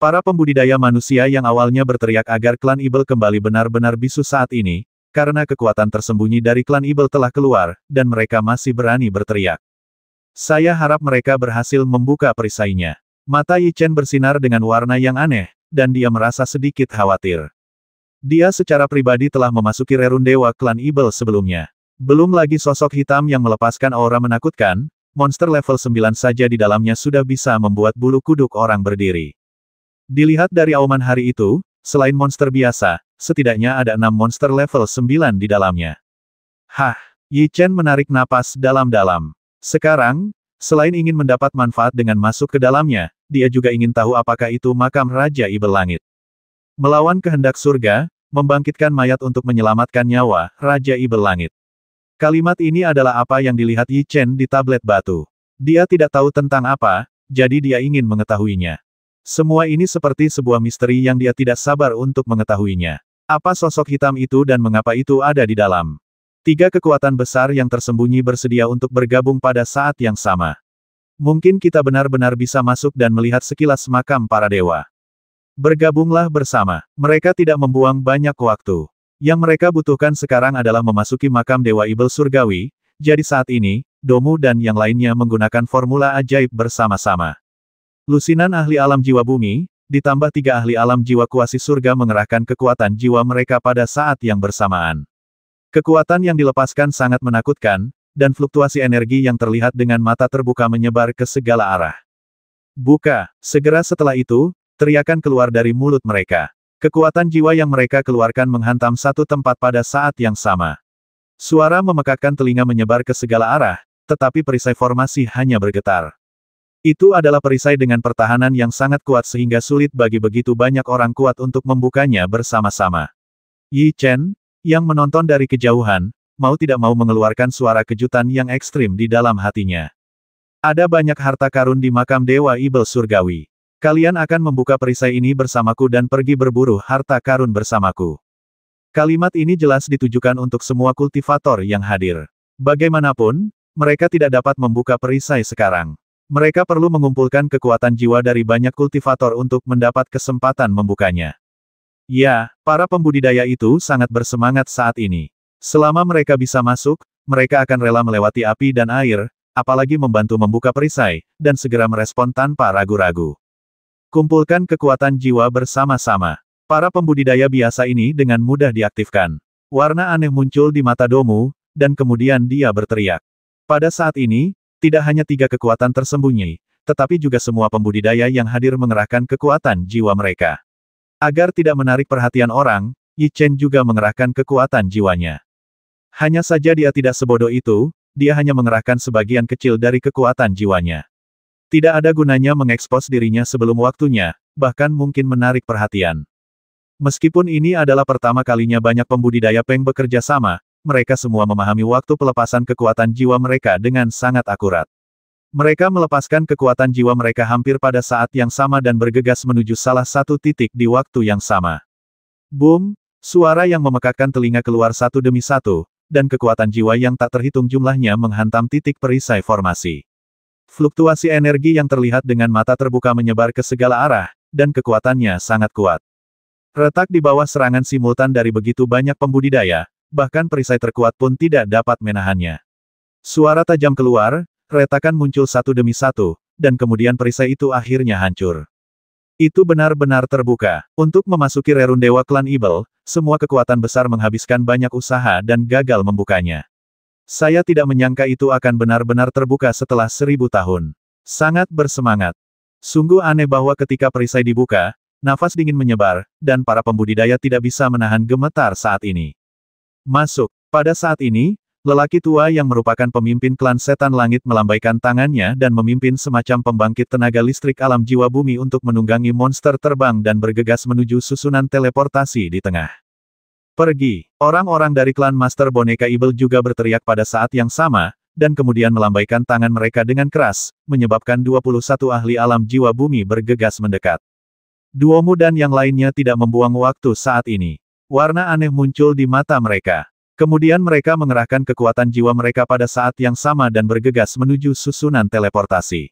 Para pembudidaya manusia yang awalnya berteriak agar klan Ibel kembali benar-benar bisu saat ini, karena kekuatan tersembunyi dari klan Ibel telah keluar, dan mereka masih berani berteriak. Saya harap mereka berhasil membuka perisainya. Mata Yi Chen bersinar dengan warna yang aneh, dan dia merasa sedikit khawatir. Dia secara pribadi telah memasuki rerun dewa klan Ibel sebelumnya. Belum lagi sosok hitam yang melepaskan aura menakutkan, monster level 9 saja di dalamnya sudah bisa membuat bulu kuduk orang berdiri. Dilihat dari auman hari itu, selain monster biasa, setidaknya ada enam monster level 9 di dalamnya. Hah, Yi Chen menarik napas dalam-dalam. Sekarang, selain ingin mendapat manfaat dengan masuk ke dalamnya, dia juga ingin tahu apakah itu makam Raja Ibel Langit. Melawan kehendak surga, membangkitkan mayat untuk menyelamatkan nyawa Raja Ibel Langit. Kalimat ini adalah apa yang dilihat Yi Chen di tablet batu. Dia tidak tahu tentang apa, jadi dia ingin mengetahuinya. Semua ini seperti sebuah misteri yang dia tidak sabar untuk mengetahuinya. Apa sosok hitam itu dan mengapa itu ada di dalam? Tiga kekuatan besar yang tersembunyi bersedia untuk bergabung pada saat yang sama. Mungkin kita benar-benar bisa masuk dan melihat sekilas makam para dewa. Bergabunglah bersama. Mereka tidak membuang banyak waktu. Yang mereka butuhkan sekarang adalah memasuki makam Dewa Ibel Surgawi, jadi saat ini, Domu dan yang lainnya menggunakan formula ajaib bersama-sama. Lusinan ahli alam jiwa bumi, ditambah tiga ahli alam jiwa kuasi surga mengerahkan kekuatan jiwa mereka pada saat yang bersamaan. Kekuatan yang dilepaskan sangat menakutkan, dan fluktuasi energi yang terlihat dengan mata terbuka menyebar ke segala arah. Buka, segera setelah itu, teriakan keluar dari mulut mereka. Kekuatan jiwa yang mereka keluarkan menghantam satu tempat pada saat yang sama. Suara memekakkan telinga menyebar ke segala arah, tetapi perisai formasi hanya bergetar. Itu adalah perisai dengan pertahanan yang sangat kuat sehingga sulit bagi begitu banyak orang kuat untuk membukanya bersama-sama. Yi Chen, yang menonton dari kejauhan, mau tidak mau mengeluarkan suara kejutan yang ekstrim di dalam hatinya. Ada banyak harta karun di makam Dewa Ibel Surgawi. Kalian akan membuka perisai ini bersamaku dan pergi berburu harta karun bersamaku. Kalimat ini jelas ditujukan untuk semua kultivator yang hadir. Bagaimanapun, mereka tidak dapat membuka perisai sekarang. Mereka perlu mengumpulkan kekuatan jiwa dari banyak kultivator untuk mendapat kesempatan membukanya. Ya, para pembudidaya itu sangat bersemangat saat ini. Selama mereka bisa masuk, mereka akan rela melewati api dan air, apalagi membantu membuka perisai, dan segera merespon tanpa ragu-ragu. Kumpulkan kekuatan jiwa bersama-sama. Para pembudidaya biasa ini dengan mudah diaktifkan. Warna aneh muncul di mata Domu, dan kemudian dia berteriak. Pada saat ini, tidak hanya tiga kekuatan tersembunyi, tetapi juga semua pembudidaya yang hadir mengerahkan kekuatan jiwa mereka. Agar tidak menarik perhatian orang, Yi Chen juga mengerahkan kekuatan jiwanya. Hanya saja dia tidak sebodoh itu, dia hanya mengerahkan sebagian kecil dari kekuatan jiwanya. Tidak ada gunanya mengekspos dirinya sebelum waktunya, bahkan mungkin menarik perhatian. Meskipun ini adalah pertama kalinya banyak pembudidaya Peng bekerja sama, mereka semua memahami waktu pelepasan kekuatan jiwa mereka dengan sangat akurat. Mereka melepaskan kekuatan jiwa mereka hampir pada saat yang sama dan bergegas menuju salah satu titik di waktu yang sama. Boom, suara yang memekakkan telinga keluar satu demi satu, dan kekuatan jiwa yang tak terhitung jumlahnya menghantam titik perisai formasi. Fluktuasi energi yang terlihat dengan mata terbuka menyebar ke segala arah, dan kekuatannya sangat kuat. Retak di bawah serangan simultan dari begitu banyak pembudidaya, bahkan perisai terkuat pun tidak dapat menahannya. Suara tajam keluar, retakan muncul satu demi satu, dan kemudian perisai itu akhirnya hancur. Itu benar-benar terbuka. Untuk memasuki Rerun Dewa Klan Ibel, semua kekuatan besar menghabiskan banyak usaha dan gagal membukanya. Saya tidak menyangka itu akan benar-benar terbuka setelah seribu tahun. Sangat bersemangat. Sungguh aneh bahwa ketika perisai dibuka, nafas dingin menyebar, dan para pembudidaya tidak bisa menahan gemetar saat ini. Masuk. Pada saat ini, lelaki tua yang merupakan pemimpin klan setan langit melambaikan tangannya dan memimpin semacam pembangkit tenaga listrik alam jiwa bumi untuk menunggangi monster terbang dan bergegas menuju susunan teleportasi di tengah. Pergi. Orang-orang dari klan Master Boneka Ibel juga berteriak pada saat yang sama, dan kemudian melambaikan tangan mereka dengan keras, menyebabkan 21 ahli alam jiwa bumi bergegas mendekat. Duomu dan yang lainnya tidak membuang waktu saat ini. Warna aneh muncul di mata mereka. Kemudian mereka mengerahkan kekuatan jiwa mereka pada saat yang sama dan bergegas menuju susunan teleportasi.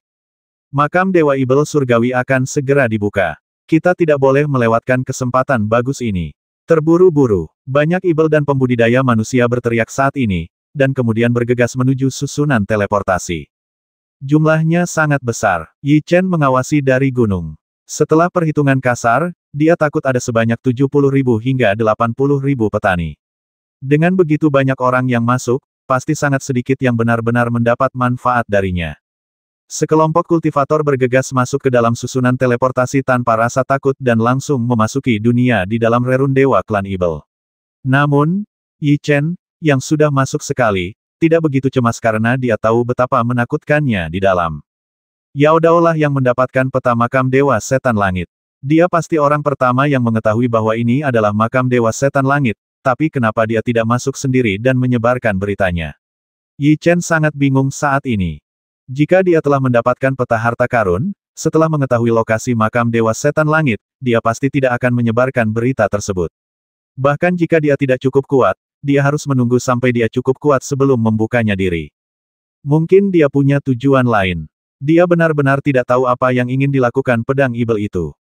Makam Dewa Ibel Surgawi akan segera dibuka. Kita tidak boleh melewatkan kesempatan bagus ini. Terburu-buru, banyak ibel dan pembudidaya manusia berteriak saat ini, dan kemudian bergegas menuju susunan teleportasi. Jumlahnya sangat besar. Yi Chen mengawasi dari gunung. Setelah perhitungan kasar, dia takut ada sebanyak 70 ribu hingga 80 ribu petani. Dengan begitu banyak orang yang masuk, pasti sangat sedikit yang benar-benar mendapat manfaat darinya. Sekelompok kultivator bergegas masuk ke dalam susunan teleportasi tanpa rasa takut dan langsung memasuki dunia di dalam rerun Dewa Klan Ibel. Namun, Yi Chen, yang sudah masuk sekali, tidak begitu cemas karena dia tahu betapa menakutkannya di dalam. Yao Dao yang mendapatkan peta makam Dewa Setan Langit. Dia pasti orang pertama yang mengetahui bahwa ini adalah makam Dewa Setan Langit, tapi kenapa dia tidak masuk sendiri dan menyebarkan beritanya. Yi Chen sangat bingung saat ini. Jika dia telah mendapatkan peta harta karun, setelah mengetahui lokasi makam Dewa Setan Langit, dia pasti tidak akan menyebarkan berita tersebut. Bahkan jika dia tidak cukup kuat, dia harus menunggu sampai dia cukup kuat sebelum membukanya diri. Mungkin dia punya tujuan lain. Dia benar-benar tidak tahu apa yang ingin dilakukan pedang ibel itu.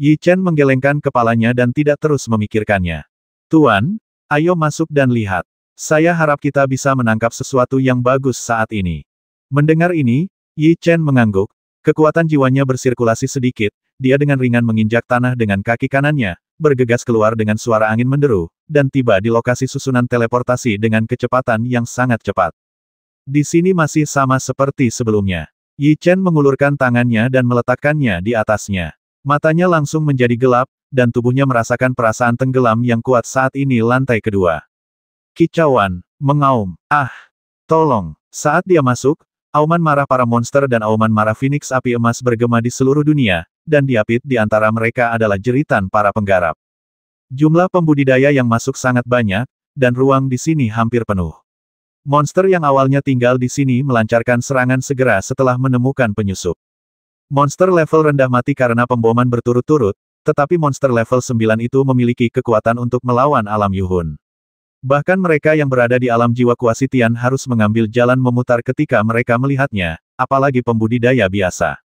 Yi Chen menggelengkan kepalanya dan tidak terus memikirkannya. Tuan, ayo masuk dan lihat. Saya harap kita bisa menangkap sesuatu yang bagus saat ini. Mendengar ini, Yi Chen mengangguk, kekuatan jiwanya bersirkulasi sedikit, dia dengan ringan menginjak tanah dengan kaki kanannya, bergegas keluar dengan suara angin menderu, dan tiba di lokasi susunan teleportasi dengan kecepatan yang sangat cepat. Di sini masih sama seperti sebelumnya. Yi Chen mengulurkan tangannya dan meletakkannya di atasnya. Matanya langsung menjadi gelap, dan tubuhnya merasakan perasaan tenggelam yang kuat saat ini lantai kedua. Kicauan, mengaum, ah, tolong. Saat dia masuk, auman marah para monster dan auman marah phoenix api emas bergema di seluruh dunia, dan diapit di antara mereka adalah jeritan para penggarap. Jumlah pembudidaya yang masuk sangat banyak, dan ruang di sini hampir penuh. Monster yang awalnya tinggal di sini melancarkan serangan segera setelah menemukan penyusup. Monster level rendah mati karena pemboman berturut-turut, tetapi monster level 9 itu memiliki kekuatan untuk melawan alam Yuhun. Bahkan mereka yang berada di alam jiwa kuasitian harus mengambil jalan memutar ketika mereka melihatnya, apalagi pembudidaya biasa.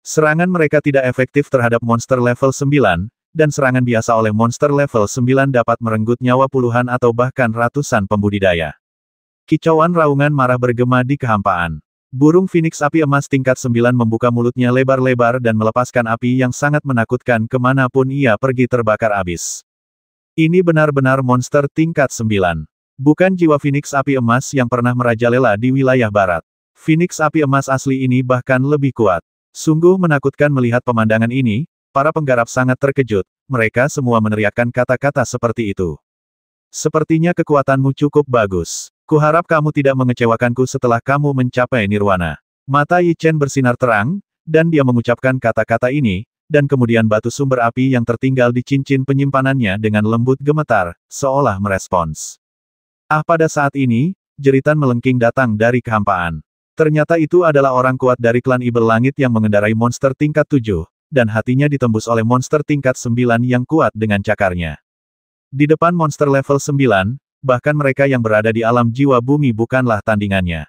Serangan mereka tidak efektif terhadap monster level 9, dan serangan biasa oleh monster level 9 dapat merenggut nyawa puluhan atau bahkan ratusan pembudidaya. Kicauan raungan marah bergema di kehampaan. Burung Phoenix api emas tingkat 9 membuka mulutnya lebar-lebar dan melepaskan api yang sangat menakutkan kemanapun ia pergi terbakar abis. Ini benar-benar monster tingkat 9. Bukan jiwa Phoenix api emas yang pernah merajalela di wilayah barat. Phoenix api emas asli ini bahkan lebih kuat. Sungguh menakutkan melihat pemandangan ini, para penggarap sangat terkejut, mereka semua meneriakkan kata-kata seperti itu. Sepertinya kekuatanmu cukup bagus. Kuharap kamu tidak mengecewakanku setelah kamu mencapai nirwana. Mata Yi Chen bersinar terang, dan dia mengucapkan kata-kata ini, dan kemudian batu sumber api yang tertinggal di cincin penyimpanannya dengan lembut gemetar, seolah merespons. Ah pada saat ini, jeritan melengking datang dari kehampaan. Ternyata itu adalah orang kuat dari klan Ibel Langit yang mengendarai monster tingkat 7, dan hatinya ditembus oleh monster tingkat 9 yang kuat dengan cakarnya. Di depan monster level 9, bahkan mereka yang berada di alam jiwa bumi bukanlah tandingannya.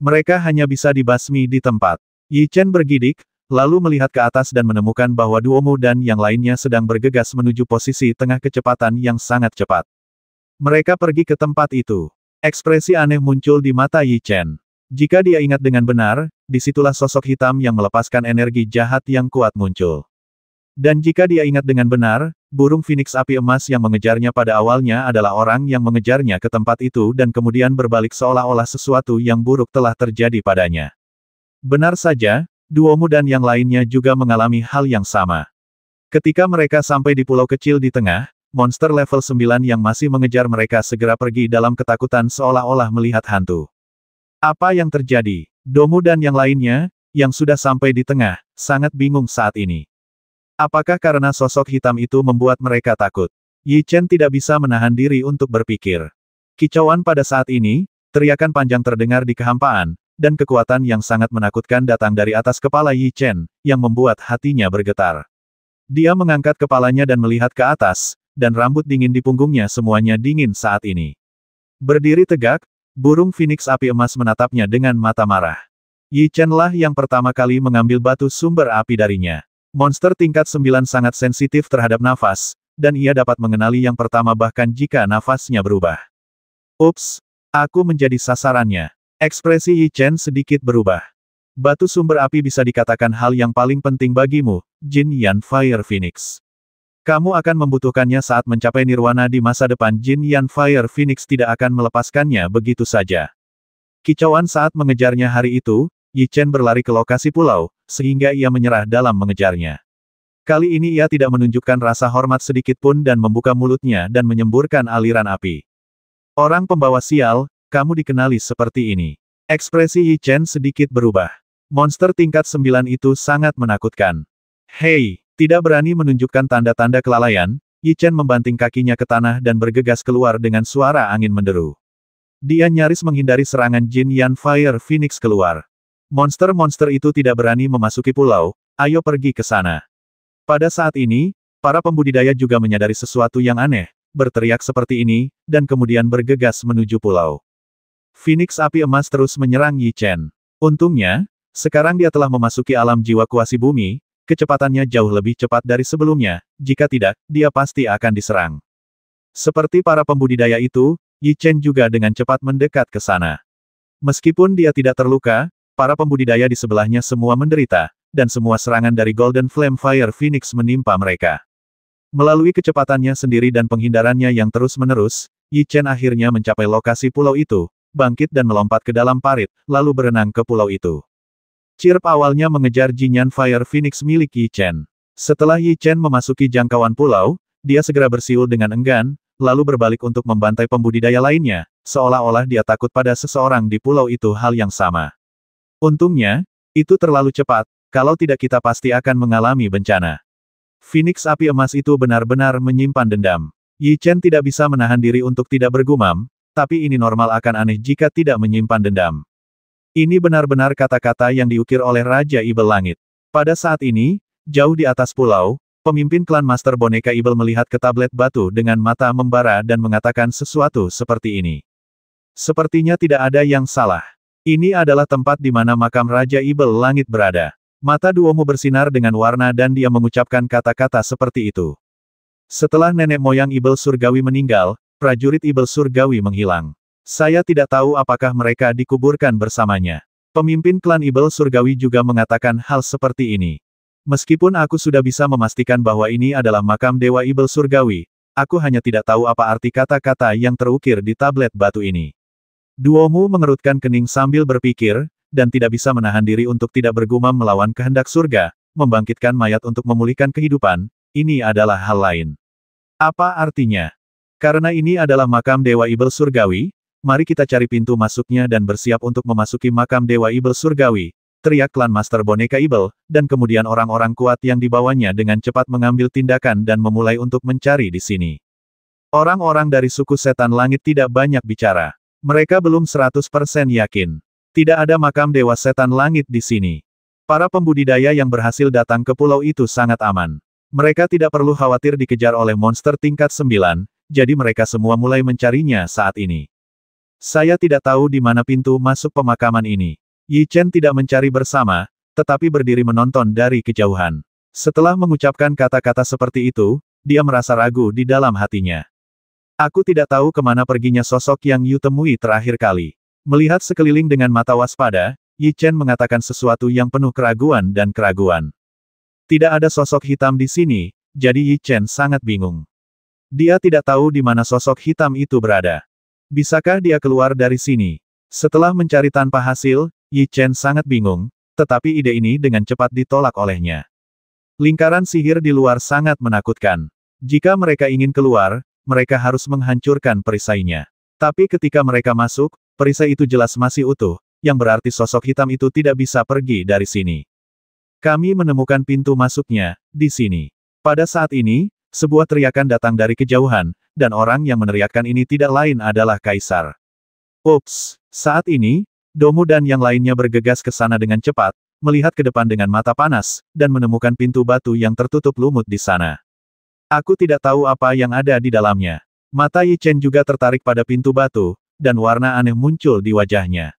Mereka hanya bisa dibasmi di tempat. Yi Chen bergidik, lalu melihat ke atas dan menemukan bahwa Duomu dan yang lainnya sedang bergegas menuju posisi tengah kecepatan yang sangat cepat. Mereka pergi ke tempat itu. Ekspresi aneh muncul di mata Yi Chen. Jika dia ingat dengan benar, disitulah sosok hitam yang melepaskan energi jahat yang kuat muncul. Dan jika dia ingat dengan benar, burung Phoenix api emas yang mengejarnya pada awalnya adalah orang yang mengejarnya ke tempat itu dan kemudian berbalik seolah-olah sesuatu yang buruk telah terjadi padanya. Benar saja, Duomu dan yang lainnya juga mengalami hal yang sama. Ketika mereka sampai di pulau kecil di tengah, monster level 9 yang masih mengejar mereka segera pergi dalam ketakutan seolah-olah melihat hantu. Apa yang terjadi? Domu dan yang lainnya, yang sudah sampai di tengah, sangat bingung saat ini. Apakah karena sosok hitam itu membuat mereka takut? Yi Chen tidak bisa menahan diri untuk berpikir. Kicauan pada saat ini, teriakan panjang terdengar di kehampaan, dan kekuatan yang sangat menakutkan datang dari atas kepala Yi Chen, yang membuat hatinya bergetar. Dia mengangkat kepalanya dan melihat ke atas, dan rambut dingin di punggungnya semuanya dingin saat ini. Berdiri tegak, Burung Phoenix api emas menatapnya dengan mata marah. Yi Chen lah yang pertama kali mengambil batu sumber api darinya. Monster tingkat 9 sangat sensitif terhadap nafas, dan ia dapat mengenali yang pertama bahkan jika nafasnya berubah. Ups, aku menjadi sasarannya. Ekspresi Yi Chen sedikit berubah. Batu sumber api bisa dikatakan hal yang paling penting bagimu, Jin Yan Fire Phoenix. Kamu akan membutuhkannya saat mencapai nirwana di masa depan Jin Yan Fire Phoenix tidak akan melepaskannya begitu saja. Kicauan saat mengejarnya hari itu, Yi Chen berlari ke lokasi pulau, sehingga ia menyerah dalam mengejarnya. Kali ini ia tidak menunjukkan rasa hormat sedikit pun dan membuka mulutnya dan menyemburkan aliran api. Orang pembawa sial, kamu dikenali seperti ini. Ekspresi Yi Chen sedikit berubah. Monster tingkat sembilan itu sangat menakutkan. Hei, tidak berani menunjukkan tanda-tanda kelalaian, Yichen membanting kakinya ke tanah dan bergegas keluar dengan suara angin menderu. Dia nyaris menghindari serangan Jin Yan Fire Phoenix keluar. Monster-monster itu tidak berani memasuki pulau, ayo pergi ke sana. Pada saat ini, para pembudidaya juga menyadari sesuatu yang aneh, berteriak seperti ini, dan kemudian bergegas menuju pulau. Phoenix api emas terus menyerang Yichen. Untungnya, sekarang dia telah memasuki alam jiwa kuasi bumi, Kecepatannya jauh lebih cepat dari sebelumnya, jika tidak, dia pasti akan diserang. Seperti para pembudidaya itu, Yi Chen juga dengan cepat mendekat ke sana. Meskipun dia tidak terluka, para pembudidaya di sebelahnya semua menderita, dan semua serangan dari Golden Flame Fire Phoenix menimpa mereka. Melalui kecepatannya sendiri dan penghindarannya yang terus-menerus, Yi Chen akhirnya mencapai lokasi pulau itu, bangkit dan melompat ke dalam parit, lalu berenang ke pulau itu. Chirp awalnya mengejar Jinyan Fire Phoenix milik Yi Chen. Setelah Yi Chen memasuki jangkauan pulau, dia segera bersiul dengan enggan, lalu berbalik untuk membantai pembudidaya lainnya, seolah-olah dia takut pada seseorang di pulau itu hal yang sama. Untungnya, itu terlalu cepat, kalau tidak kita pasti akan mengalami bencana. Phoenix api emas itu benar-benar menyimpan dendam. Yi Chen tidak bisa menahan diri untuk tidak bergumam, tapi ini normal akan aneh jika tidak menyimpan dendam. Ini benar-benar kata-kata yang diukir oleh Raja Ibel Langit. Pada saat ini, jauh di atas pulau, pemimpin klan Master Boneka Ibel melihat ke tablet batu dengan mata membara dan mengatakan sesuatu seperti ini. Sepertinya tidak ada yang salah. Ini adalah tempat di mana makam Raja Ibel Langit berada. Mata Duomo bersinar dengan warna dan dia mengucapkan kata-kata seperti itu. Setelah nenek moyang Ibel Surgawi meninggal, prajurit Ibel Surgawi menghilang. Saya tidak tahu apakah mereka dikuburkan bersamanya. Pemimpin klan Ibel Surgawi juga mengatakan hal seperti ini. Meskipun aku sudah bisa memastikan bahwa ini adalah makam Dewa Ibel Surgawi, aku hanya tidak tahu apa arti kata-kata yang terukir di tablet batu ini. Duomu mengerutkan kening sambil berpikir, dan tidak bisa menahan diri untuk tidak bergumam melawan kehendak surga, membangkitkan mayat untuk memulihkan kehidupan, ini adalah hal lain. Apa artinya? Karena ini adalah makam Dewa Ibel Surgawi, Mari kita cari pintu masuknya dan bersiap untuk memasuki makam Dewa Ibel Surgawi, teriak klan Master Boneka Ibel, dan kemudian orang-orang kuat yang dibawanya dengan cepat mengambil tindakan dan memulai untuk mencari di sini. Orang-orang dari suku setan langit tidak banyak bicara. Mereka belum 100% yakin. Tidak ada makam Dewa Setan Langit di sini. Para pembudidaya yang berhasil datang ke pulau itu sangat aman. Mereka tidak perlu khawatir dikejar oleh monster tingkat 9, jadi mereka semua mulai mencarinya saat ini. Saya tidak tahu di mana pintu masuk pemakaman ini. Yi Chen tidak mencari bersama, tetapi berdiri menonton dari kejauhan. Setelah mengucapkan kata-kata seperti itu, dia merasa ragu di dalam hatinya. Aku tidak tahu kemana perginya sosok yang Yu temui terakhir kali. Melihat sekeliling dengan mata waspada, Yi Chen mengatakan sesuatu yang penuh keraguan dan keraguan. Tidak ada sosok hitam di sini, jadi Yi Chen sangat bingung. Dia tidak tahu di mana sosok hitam itu berada. Bisakah dia keluar dari sini? Setelah mencari tanpa hasil, Yi Chen sangat bingung, tetapi ide ini dengan cepat ditolak olehnya. Lingkaran sihir di luar sangat menakutkan. Jika mereka ingin keluar, mereka harus menghancurkan perisainya. Tapi ketika mereka masuk, perisai itu jelas masih utuh, yang berarti sosok hitam itu tidak bisa pergi dari sini. Kami menemukan pintu masuknya, di sini. Pada saat ini, sebuah teriakan datang dari kejauhan, dan orang yang meneriakkan ini tidak lain adalah Kaisar. Ups! Saat ini, Domu dan yang lainnya bergegas ke sana dengan cepat, melihat ke depan dengan mata panas, dan menemukan pintu batu yang tertutup lumut di sana. Aku tidak tahu apa yang ada di dalamnya. Mata Yi Chen juga tertarik pada pintu batu, dan warna aneh muncul di wajahnya.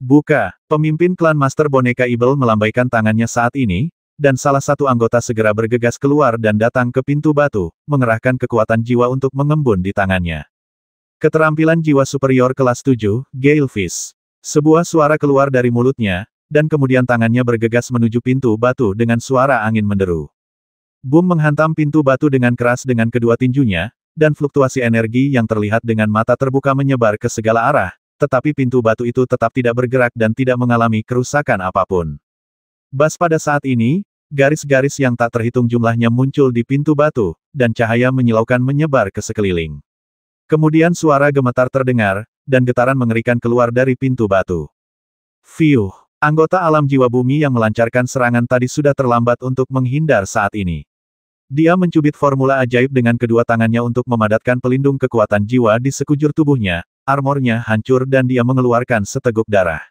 Buka, pemimpin klan Master Boneka Ibel melambaikan tangannya saat ini, dan salah satu anggota segera bergegas keluar dan datang ke pintu batu, mengerahkan kekuatan jiwa untuk mengembun di tangannya. Keterampilan jiwa superior kelas 7, Gale Fish. Sebuah suara keluar dari mulutnya, dan kemudian tangannya bergegas menuju pintu batu dengan suara angin menderu. Boom menghantam pintu batu dengan keras dengan kedua tinjunya, dan fluktuasi energi yang terlihat dengan mata terbuka menyebar ke segala arah, tetapi pintu batu itu tetap tidak bergerak dan tidak mengalami kerusakan apapun. Bas pada saat ini, garis-garis yang tak terhitung jumlahnya muncul di pintu batu, dan cahaya menyilaukan menyebar ke sekeliling. Kemudian suara gemetar terdengar, dan getaran mengerikan keluar dari pintu batu. Fiuh, anggota alam jiwa bumi yang melancarkan serangan tadi sudah terlambat untuk menghindar saat ini. Dia mencubit formula ajaib dengan kedua tangannya untuk memadatkan pelindung kekuatan jiwa di sekujur tubuhnya, armornya hancur dan dia mengeluarkan seteguk darah.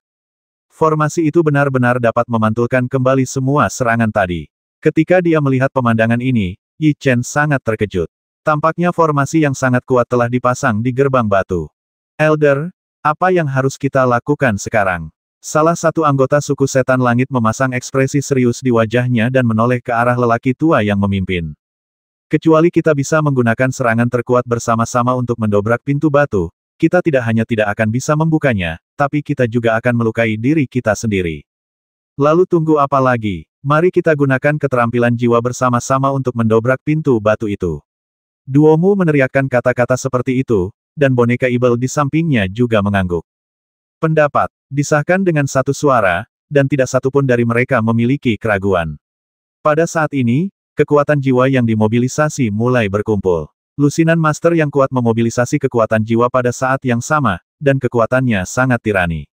Formasi itu benar-benar dapat memantulkan kembali semua serangan tadi. Ketika dia melihat pemandangan ini, Yi Chen sangat terkejut. Tampaknya formasi yang sangat kuat telah dipasang di gerbang batu. Elder, apa yang harus kita lakukan sekarang? Salah satu anggota suku setan langit memasang ekspresi serius di wajahnya dan menoleh ke arah lelaki tua yang memimpin. Kecuali kita bisa menggunakan serangan terkuat bersama-sama untuk mendobrak pintu batu, kita tidak hanya tidak akan bisa membukanya, tapi kita juga akan melukai diri kita sendiri. Lalu tunggu apa lagi? Mari kita gunakan keterampilan jiwa bersama-sama untuk mendobrak pintu batu itu. Duomu meneriakkan kata-kata seperti itu, dan boneka Ibel di sampingnya juga mengangguk. Pendapat, disahkan dengan satu suara, dan tidak satupun dari mereka memiliki keraguan. Pada saat ini, kekuatan jiwa yang dimobilisasi mulai berkumpul. Lusinan Master yang kuat memobilisasi kekuatan jiwa pada saat yang sama, dan kekuatannya sangat tirani.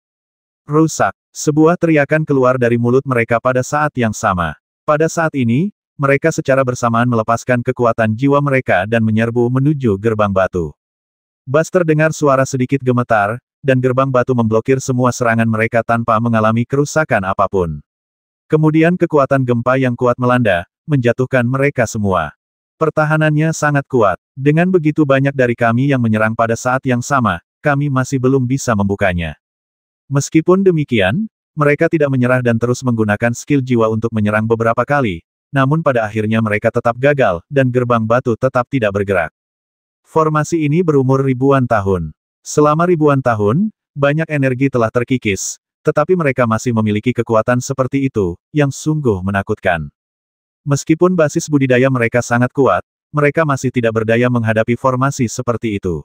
Rusak, sebuah teriakan keluar dari mulut mereka pada saat yang sama. Pada saat ini, mereka secara bersamaan melepaskan kekuatan jiwa mereka dan menyerbu menuju gerbang batu. Buster terdengar suara sedikit gemetar, dan gerbang batu memblokir semua serangan mereka tanpa mengalami kerusakan apapun. Kemudian kekuatan gempa yang kuat melanda, menjatuhkan mereka semua. Pertahanannya sangat kuat. Dengan begitu banyak dari kami yang menyerang pada saat yang sama, kami masih belum bisa membukanya. Meskipun demikian, mereka tidak menyerah dan terus menggunakan skill jiwa untuk menyerang beberapa kali, namun pada akhirnya mereka tetap gagal, dan gerbang batu tetap tidak bergerak. Formasi ini berumur ribuan tahun. Selama ribuan tahun, banyak energi telah terkikis, tetapi mereka masih memiliki kekuatan seperti itu, yang sungguh menakutkan. Meskipun basis budidaya mereka sangat kuat, mereka masih tidak berdaya menghadapi formasi seperti itu.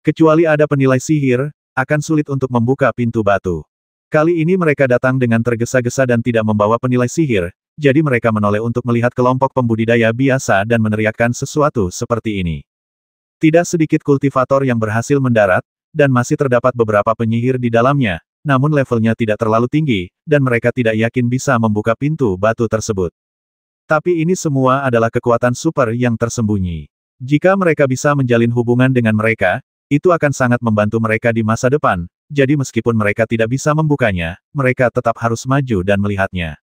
Kecuali ada penilai sihir, akan sulit untuk membuka pintu batu. Kali ini mereka datang dengan tergesa-gesa dan tidak membawa penilai sihir, jadi mereka menoleh untuk melihat kelompok pembudidaya biasa dan meneriakkan sesuatu seperti ini. Tidak sedikit kultivator yang berhasil mendarat, dan masih terdapat beberapa penyihir di dalamnya, namun levelnya tidak terlalu tinggi, dan mereka tidak yakin bisa membuka pintu batu tersebut. Tapi ini semua adalah kekuatan super yang tersembunyi. Jika mereka bisa menjalin hubungan dengan mereka, itu akan sangat membantu mereka di masa depan, jadi meskipun mereka tidak bisa membukanya, mereka tetap harus maju dan melihatnya.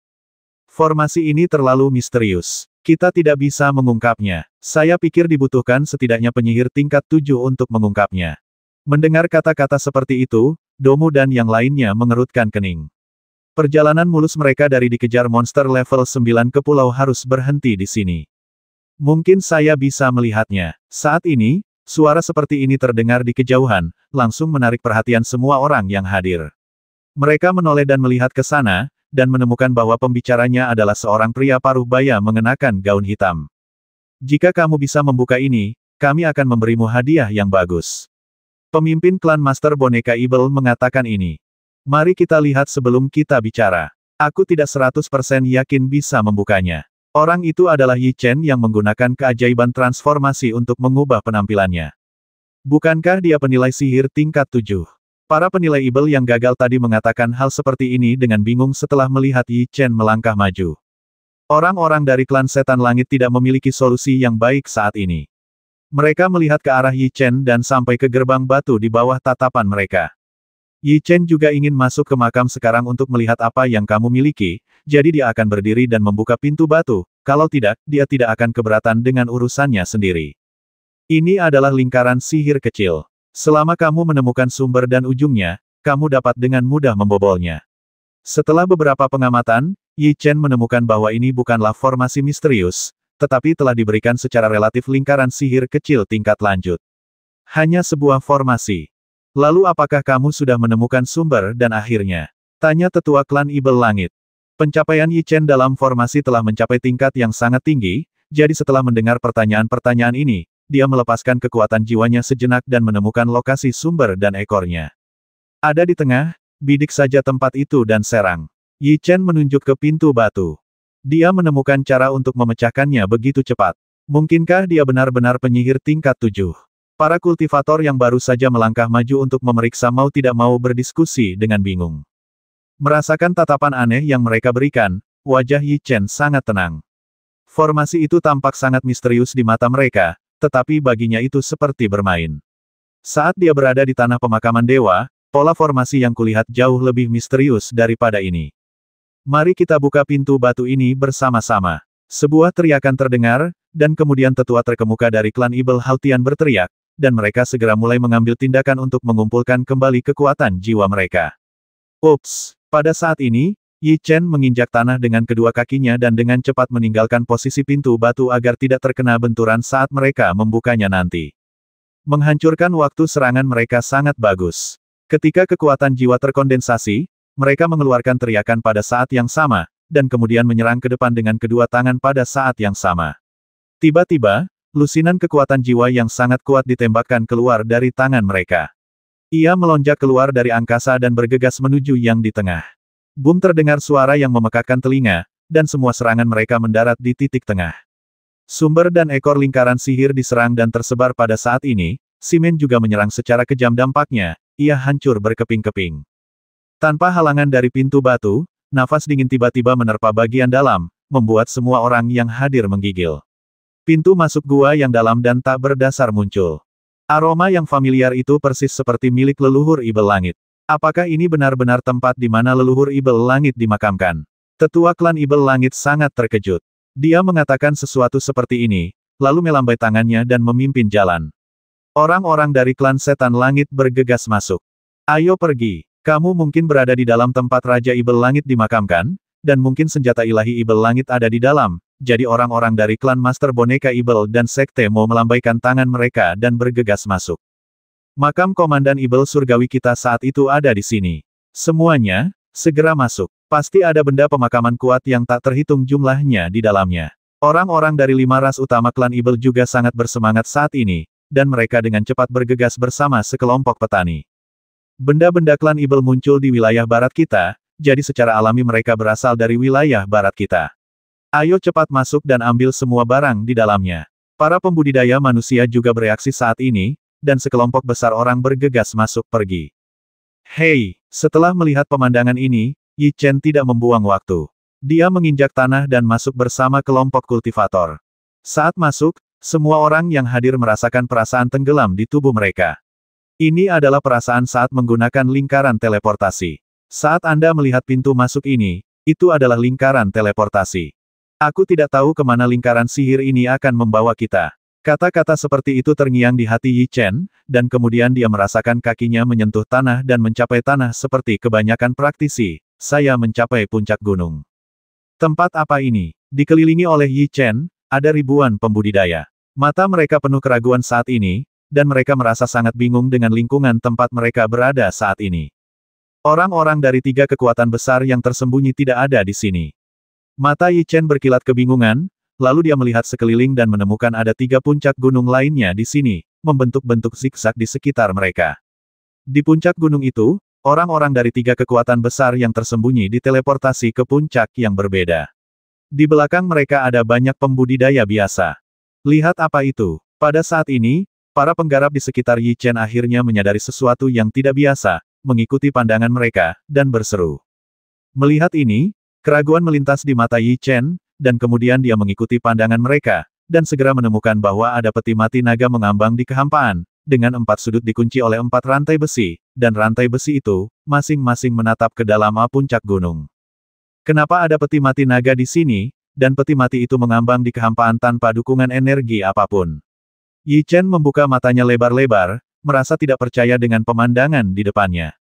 Formasi ini terlalu misterius. Kita tidak bisa mengungkapnya. Saya pikir dibutuhkan setidaknya penyihir tingkat tujuh untuk mengungkapnya. Mendengar kata-kata seperti itu, Domu dan yang lainnya mengerutkan kening. Perjalanan mulus mereka dari dikejar monster level 9 ke pulau harus berhenti di sini. Mungkin saya bisa melihatnya. Saat ini, suara seperti ini terdengar di kejauhan, langsung menarik perhatian semua orang yang hadir. Mereka menoleh dan melihat ke sana, dan menemukan bahwa pembicaranya adalah seorang pria paruh baya mengenakan gaun hitam. Jika kamu bisa membuka ini, kami akan memberimu hadiah yang bagus. Pemimpin klan Master Boneka Ibel mengatakan ini. Mari kita lihat sebelum kita bicara. Aku tidak 100% yakin bisa membukanya. Orang itu adalah Yi Chen yang menggunakan keajaiban transformasi untuk mengubah penampilannya. Bukankah dia penilai sihir tingkat 7? Para penilai Ibel yang gagal tadi mengatakan hal seperti ini dengan bingung setelah melihat Yi Chen melangkah maju. Orang-orang dari klan setan langit tidak memiliki solusi yang baik saat ini. Mereka melihat ke arah Yi Chen dan sampai ke gerbang batu di bawah tatapan mereka. Yi Chen juga ingin masuk ke makam sekarang untuk melihat apa yang kamu miliki, jadi dia akan berdiri dan membuka pintu batu, kalau tidak, dia tidak akan keberatan dengan urusannya sendiri. Ini adalah lingkaran sihir kecil. Selama kamu menemukan sumber dan ujungnya, kamu dapat dengan mudah membobolnya. Setelah beberapa pengamatan, Yi Chen menemukan bahwa ini bukanlah formasi misterius, tetapi telah diberikan secara relatif lingkaran sihir kecil tingkat lanjut. Hanya sebuah formasi. Lalu apakah kamu sudah menemukan sumber dan akhirnya? Tanya tetua klan Ibel Langit. Pencapaian Yi Chen dalam formasi telah mencapai tingkat yang sangat tinggi, jadi setelah mendengar pertanyaan-pertanyaan ini, dia melepaskan kekuatan jiwanya sejenak dan menemukan lokasi sumber dan ekornya. Ada di tengah, bidik saja tempat itu dan serang. Yi Chen menunjuk ke pintu batu. Dia menemukan cara untuk memecahkannya begitu cepat. Mungkinkah dia benar-benar penyihir tingkat tujuh? Para kultivator yang baru saja melangkah maju untuk memeriksa mau tidak mau berdiskusi dengan bingung. Merasakan tatapan aneh yang mereka berikan, wajah Yi Chen sangat tenang. Formasi itu tampak sangat misterius di mata mereka, tetapi baginya itu seperti bermain. Saat dia berada di tanah pemakaman dewa, pola formasi yang kulihat jauh lebih misterius daripada ini. Mari kita buka pintu batu ini bersama-sama. Sebuah teriakan terdengar, dan kemudian tetua terkemuka dari klan Ibel Hautian berteriak, dan mereka segera mulai mengambil tindakan untuk mengumpulkan kembali kekuatan jiwa mereka. Ups! Pada saat ini, Yi Chen menginjak tanah dengan kedua kakinya dan dengan cepat meninggalkan posisi pintu batu agar tidak terkena benturan saat mereka membukanya nanti. Menghancurkan waktu serangan mereka sangat bagus. Ketika kekuatan jiwa terkondensasi, mereka mengeluarkan teriakan pada saat yang sama, dan kemudian menyerang ke depan dengan kedua tangan pada saat yang sama. Tiba-tiba, Lusinan kekuatan jiwa yang sangat kuat ditembakkan keluar dari tangan mereka. Ia melonjak keluar dari angkasa dan bergegas menuju yang di tengah. Boom terdengar suara yang memekakkan telinga, dan semua serangan mereka mendarat di titik tengah. Sumber dan ekor lingkaran sihir diserang dan tersebar pada saat ini, Simen juga menyerang secara kejam dampaknya, ia hancur berkeping-keping. Tanpa halangan dari pintu batu, nafas dingin tiba-tiba menerpa bagian dalam, membuat semua orang yang hadir menggigil. Pintu masuk gua yang dalam dan tak berdasar muncul. Aroma yang familiar itu persis seperti milik leluhur Ibel Langit. Apakah ini benar-benar tempat di mana leluhur Ibel Langit dimakamkan? Tetua klan Ibel Langit sangat terkejut. Dia mengatakan sesuatu seperti ini, lalu melambai tangannya dan memimpin jalan. Orang-orang dari klan setan langit bergegas masuk. Ayo pergi, kamu mungkin berada di dalam tempat Raja Ibel Langit dimakamkan, dan mungkin senjata ilahi Ibel Langit ada di dalam, jadi orang-orang dari klan Master Boneka Ibel dan Sekte Mo melambaikan tangan mereka dan bergegas masuk. Makam Komandan Ibel Surgawi kita saat itu ada di sini. Semuanya, segera masuk. Pasti ada benda pemakaman kuat yang tak terhitung jumlahnya di dalamnya. Orang-orang dari lima ras utama klan Ibel juga sangat bersemangat saat ini, dan mereka dengan cepat bergegas bersama sekelompok petani. Benda-benda klan Ibel muncul di wilayah barat kita, jadi secara alami mereka berasal dari wilayah barat kita. Ayo cepat masuk dan ambil semua barang di dalamnya. Para pembudidaya manusia juga bereaksi saat ini, dan sekelompok besar orang bergegas masuk pergi. Hei, setelah melihat pemandangan ini, Yi Chen tidak membuang waktu. Dia menginjak tanah dan masuk bersama kelompok kultivator. Saat masuk, semua orang yang hadir merasakan perasaan tenggelam di tubuh mereka. Ini adalah perasaan saat menggunakan lingkaran teleportasi. Saat Anda melihat pintu masuk ini, itu adalah lingkaran teleportasi. Aku tidak tahu kemana lingkaran sihir ini akan membawa kita. Kata-kata seperti itu terngiang di hati Yi Chen, dan kemudian dia merasakan kakinya menyentuh tanah dan mencapai tanah seperti kebanyakan praktisi, saya mencapai puncak gunung. Tempat apa ini? Dikelilingi oleh Yi Chen, ada ribuan pembudidaya. Mata mereka penuh keraguan saat ini, dan mereka merasa sangat bingung dengan lingkungan tempat mereka berada saat ini. Orang-orang dari tiga kekuatan besar yang tersembunyi tidak ada di sini. Mata Yi Chen berkilat kebingungan, lalu dia melihat sekeliling dan menemukan ada tiga puncak gunung lainnya di sini, membentuk bentuk zigzag di sekitar mereka. Di puncak gunung itu, orang-orang dari tiga kekuatan besar yang tersembunyi diteleportasi ke puncak yang berbeda. Di belakang mereka ada banyak pembudidaya biasa. Lihat apa itu. Pada saat ini, para penggarap di sekitar Yi Chen akhirnya menyadari sesuatu yang tidak biasa, mengikuti pandangan mereka, dan berseru. Melihat ini, Keraguan melintas di mata Yi Chen, dan kemudian dia mengikuti pandangan mereka, dan segera menemukan bahwa ada peti mati naga mengambang di kehampaan, dengan empat sudut dikunci oleh empat rantai besi, dan rantai besi itu, masing-masing menatap ke dalam puncak gunung. Kenapa ada peti mati naga di sini, dan peti mati itu mengambang di kehampaan tanpa dukungan energi apapun? Yi Chen membuka matanya lebar-lebar, merasa tidak percaya dengan pemandangan di depannya.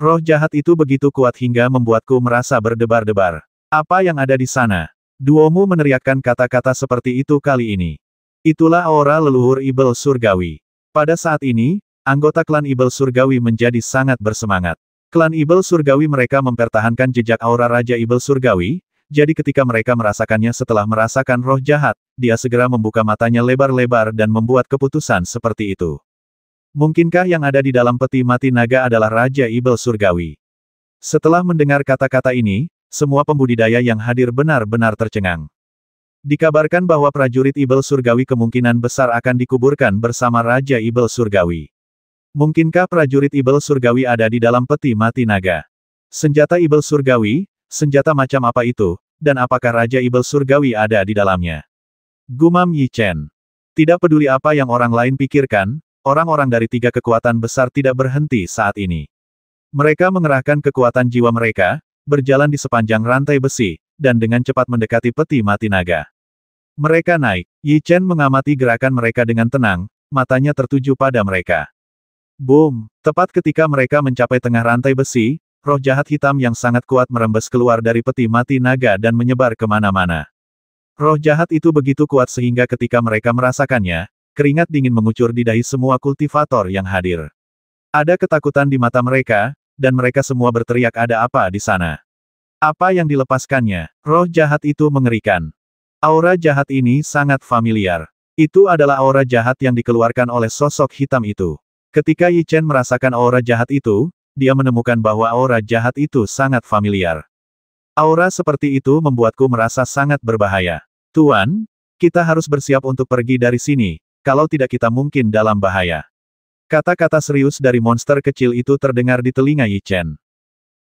Roh jahat itu begitu kuat hingga membuatku merasa berdebar-debar. Apa yang ada di sana? Duomu meneriakkan kata-kata seperti itu kali ini. Itulah aura leluhur Ibel Surgawi. Pada saat ini, anggota klan Ibel Surgawi menjadi sangat bersemangat. Klan Ibel Surgawi mereka mempertahankan jejak aura Raja Ibel Surgawi, jadi ketika mereka merasakannya setelah merasakan roh jahat, dia segera membuka matanya lebar-lebar dan membuat keputusan seperti itu. Mungkinkah yang ada di dalam peti mati naga adalah Raja Ibel Surgawi? Setelah mendengar kata-kata ini, semua pembudidaya yang hadir benar-benar tercengang. Dikabarkan bahwa prajurit Ibel Surgawi kemungkinan besar akan dikuburkan bersama Raja Ibel Surgawi. Mungkinkah prajurit Ibel Surgawi ada di dalam peti mati naga? Senjata Ibel Surgawi, senjata macam apa itu, dan apakah Raja Ibel Surgawi ada di dalamnya? Gumam Yi Chen. Tidak peduli apa yang orang lain pikirkan, Orang-orang dari tiga kekuatan besar tidak berhenti saat ini. Mereka mengerahkan kekuatan jiwa mereka, berjalan di sepanjang rantai besi, dan dengan cepat mendekati peti mati naga. Mereka naik. Yi Chen mengamati gerakan mereka dengan tenang, matanya tertuju pada mereka. Boom! Tepat ketika mereka mencapai tengah rantai besi, roh jahat hitam yang sangat kuat merembes keluar dari peti mati naga dan menyebar kemana-mana. Roh jahat itu begitu kuat sehingga ketika mereka merasakannya, Keringat dingin mengucur di dahi semua kultivator yang hadir. Ada ketakutan di mata mereka, dan mereka semua berteriak ada apa di sana. Apa yang dilepaskannya? Roh jahat itu mengerikan. Aura jahat ini sangat familiar. Itu adalah aura jahat yang dikeluarkan oleh sosok hitam itu. Ketika Yi Chen merasakan aura jahat itu, dia menemukan bahwa aura jahat itu sangat familiar. Aura seperti itu membuatku merasa sangat berbahaya. Tuan, kita harus bersiap untuk pergi dari sini, kalau tidak kita mungkin dalam bahaya. Kata-kata serius dari monster kecil itu terdengar di telinga Yi Chen.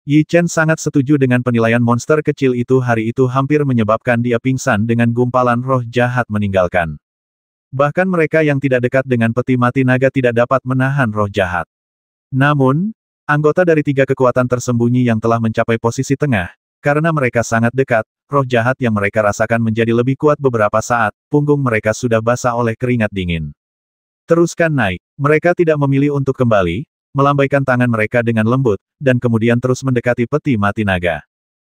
Yi Chen sangat setuju dengan penilaian monster kecil itu hari itu hampir menyebabkan dia pingsan dengan gumpalan roh jahat meninggalkan. Bahkan mereka yang tidak dekat dengan peti mati naga tidak dapat menahan roh jahat. Namun, anggota dari tiga kekuatan tersembunyi yang telah mencapai posisi tengah, karena mereka sangat dekat, roh jahat yang mereka rasakan menjadi lebih kuat beberapa saat, punggung mereka sudah basah oleh keringat dingin. Teruskan naik, mereka tidak memilih untuk kembali, melambaikan tangan mereka dengan lembut, dan kemudian terus mendekati peti mati naga.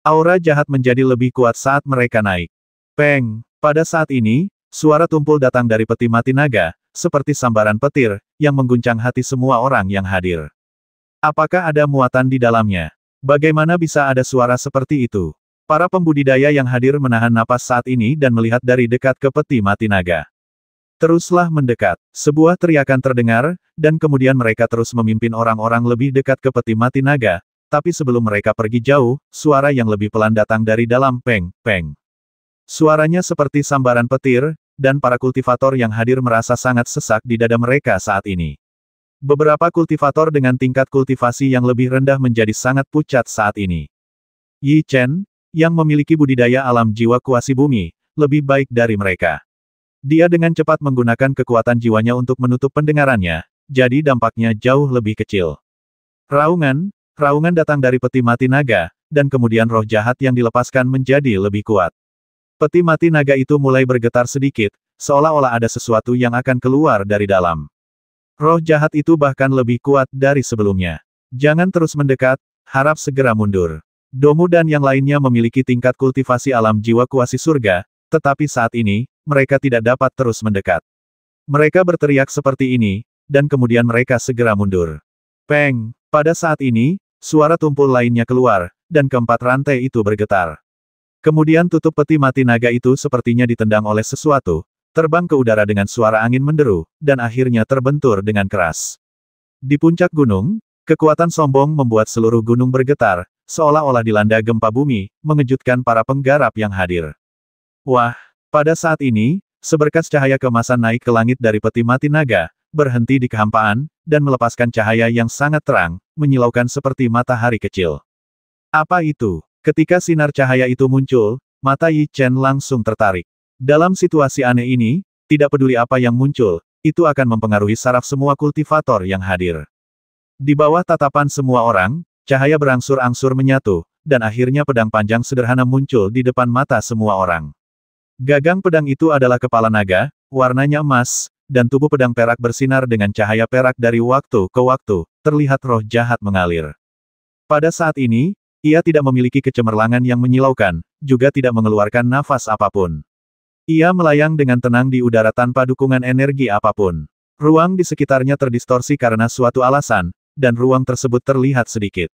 Aura jahat menjadi lebih kuat saat mereka naik. Peng! Pada saat ini, suara tumpul datang dari peti mati naga, seperti sambaran petir, yang mengguncang hati semua orang yang hadir. Apakah ada muatan di dalamnya? Bagaimana bisa ada suara seperti itu? Para pembudidaya yang hadir menahan napas saat ini dan melihat dari dekat ke peti mati naga. Teruslah mendekat. Sebuah teriakan terdengar, dan kemudian mereka terus memimpin orang-orang lebih dekat ke peti mati naga, tapi sebelum mereka pergi jauh, suara yang lebih pelan datang dari dalam peng, peng. Suaranya seperti sambaran petir, dan para kultivator yang hadir merasa sangat sesak di dada mereka saat ini. Beberapa kultivator dengan tingkat kultivasi yang lebih rendah menjadi sangat pucat saat ini. Yi Chen, yang memiliki budidaya alam jiwa kuasi bumi, lebih baik dari mereka. Dia dengan cepat menggunakan kekuatan jiwanya untuk menutup pendengarannya, jadi dampaknya jauh lebih kecil. Raungan, raungan datang dari peti mati naga, dan kemudian roh jahat yang dilepaskan menjadi lebih kuat. Peti mati naga itu mulai bergetar sedikit, seolah-olah ada sesuatu yang akan keluar dari dalam. Roh jahat itu bahkan lebih kuat dari sebelumnya. Jangan terus mendekat, harap segera mundur. Domu dan yang lainnya memiliki tingkat kultivasi alam jiwa kuasi surga, tetapi saat ini, mereka tidak dapat terus mendekat. Mereka berteriak seperti ini, dan kemudian mereka segera mundur. Peng! Pada saat ini, suara tumpul lainnya keluar, dan keempat rantai itu bergetar. Kemudian tutup peti mati naga itu sepertinya ditendang oleh sesuatu, terbang ke udara dengan suara angin menderu, dan akhirnya terbentur dengan keras. Di puncak gunung, kekuatan sombong membuat seluruh gunung bergetar, seolah-olah dilanda gempa bumi, mengejutkan para penggarap yang hadir. Wah, pada saat ini, seberkas cahaya kemasan naik ke langit dari peti mati naga, berhenti di kehampaan, dan melepaskan cahaya yang sangat terang, menyilaukan seperti matahari kecil. Apa itu? Ketika sinar cahaya itu muncul, mata Yi Chen langsung tertarik. Dalam situasi aneh ini, tidak peduli apa yang muncul, itu akan mempengaruhi saraf semua kultivator yang hadir. Di bawah tatapan semua orang, cahaya berangsur-angsur menyatu, dan akhirnya pedang panjang sederhana muncul di depan mata semua orang. Gagang pedang itu adalah kepala naga, warnanya emas, dan tubuh pedang perak bersinar dengan cahaya perak dari waktu ke waktu, terlihat roh jahat mengalir. Pada saat ini, ia tidak memiliki kecemerlangan yang menyilaukan, juga tidak mengeluarkan nafas apapun. Ia melayang dengan tenang di udara tanpa dukungan energi apapun. Ruang di sekitarnya terdistorsi karena suatu alasan, dan ruang tersebut terlihat sedikit.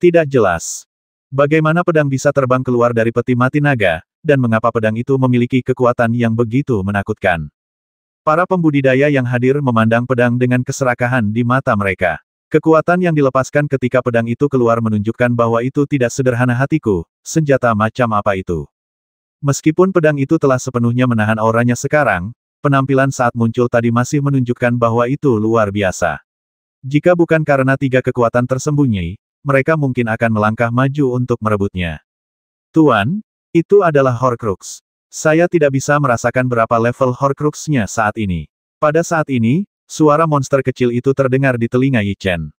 Tidak jelas. Bagaimana pedang bisa terbang keluar dari peti mati naga, dan mengapa pedang itu memiliki kekuatan yang begitu menakutkan. Para pembudidaya yang hadir memandang pedang dengan keserakahan di mata mereka. Kekuatan yang dilepaskan ketika pedang itu keluar menunjukkan bahwa itu tidak sederhana hatiku, senjata macam apa itu. Meskipun pedang itu telah sepenuhnya menahan auranya sekarang, penampilan saat muncul tadi masih menunjukkan bahwa itu luar biasa. Jika bukan karena tiga kekuatan tersembunyi, mereka mungkin akan melangkah maju untuk merebutnya. Tuan, itu adalah Horcrux. Saya tidak bisa merasakan berapa level Horcrux-nya saat ini. Pada saat ini, suara monster kecil itu terdengar di telinga Yichen.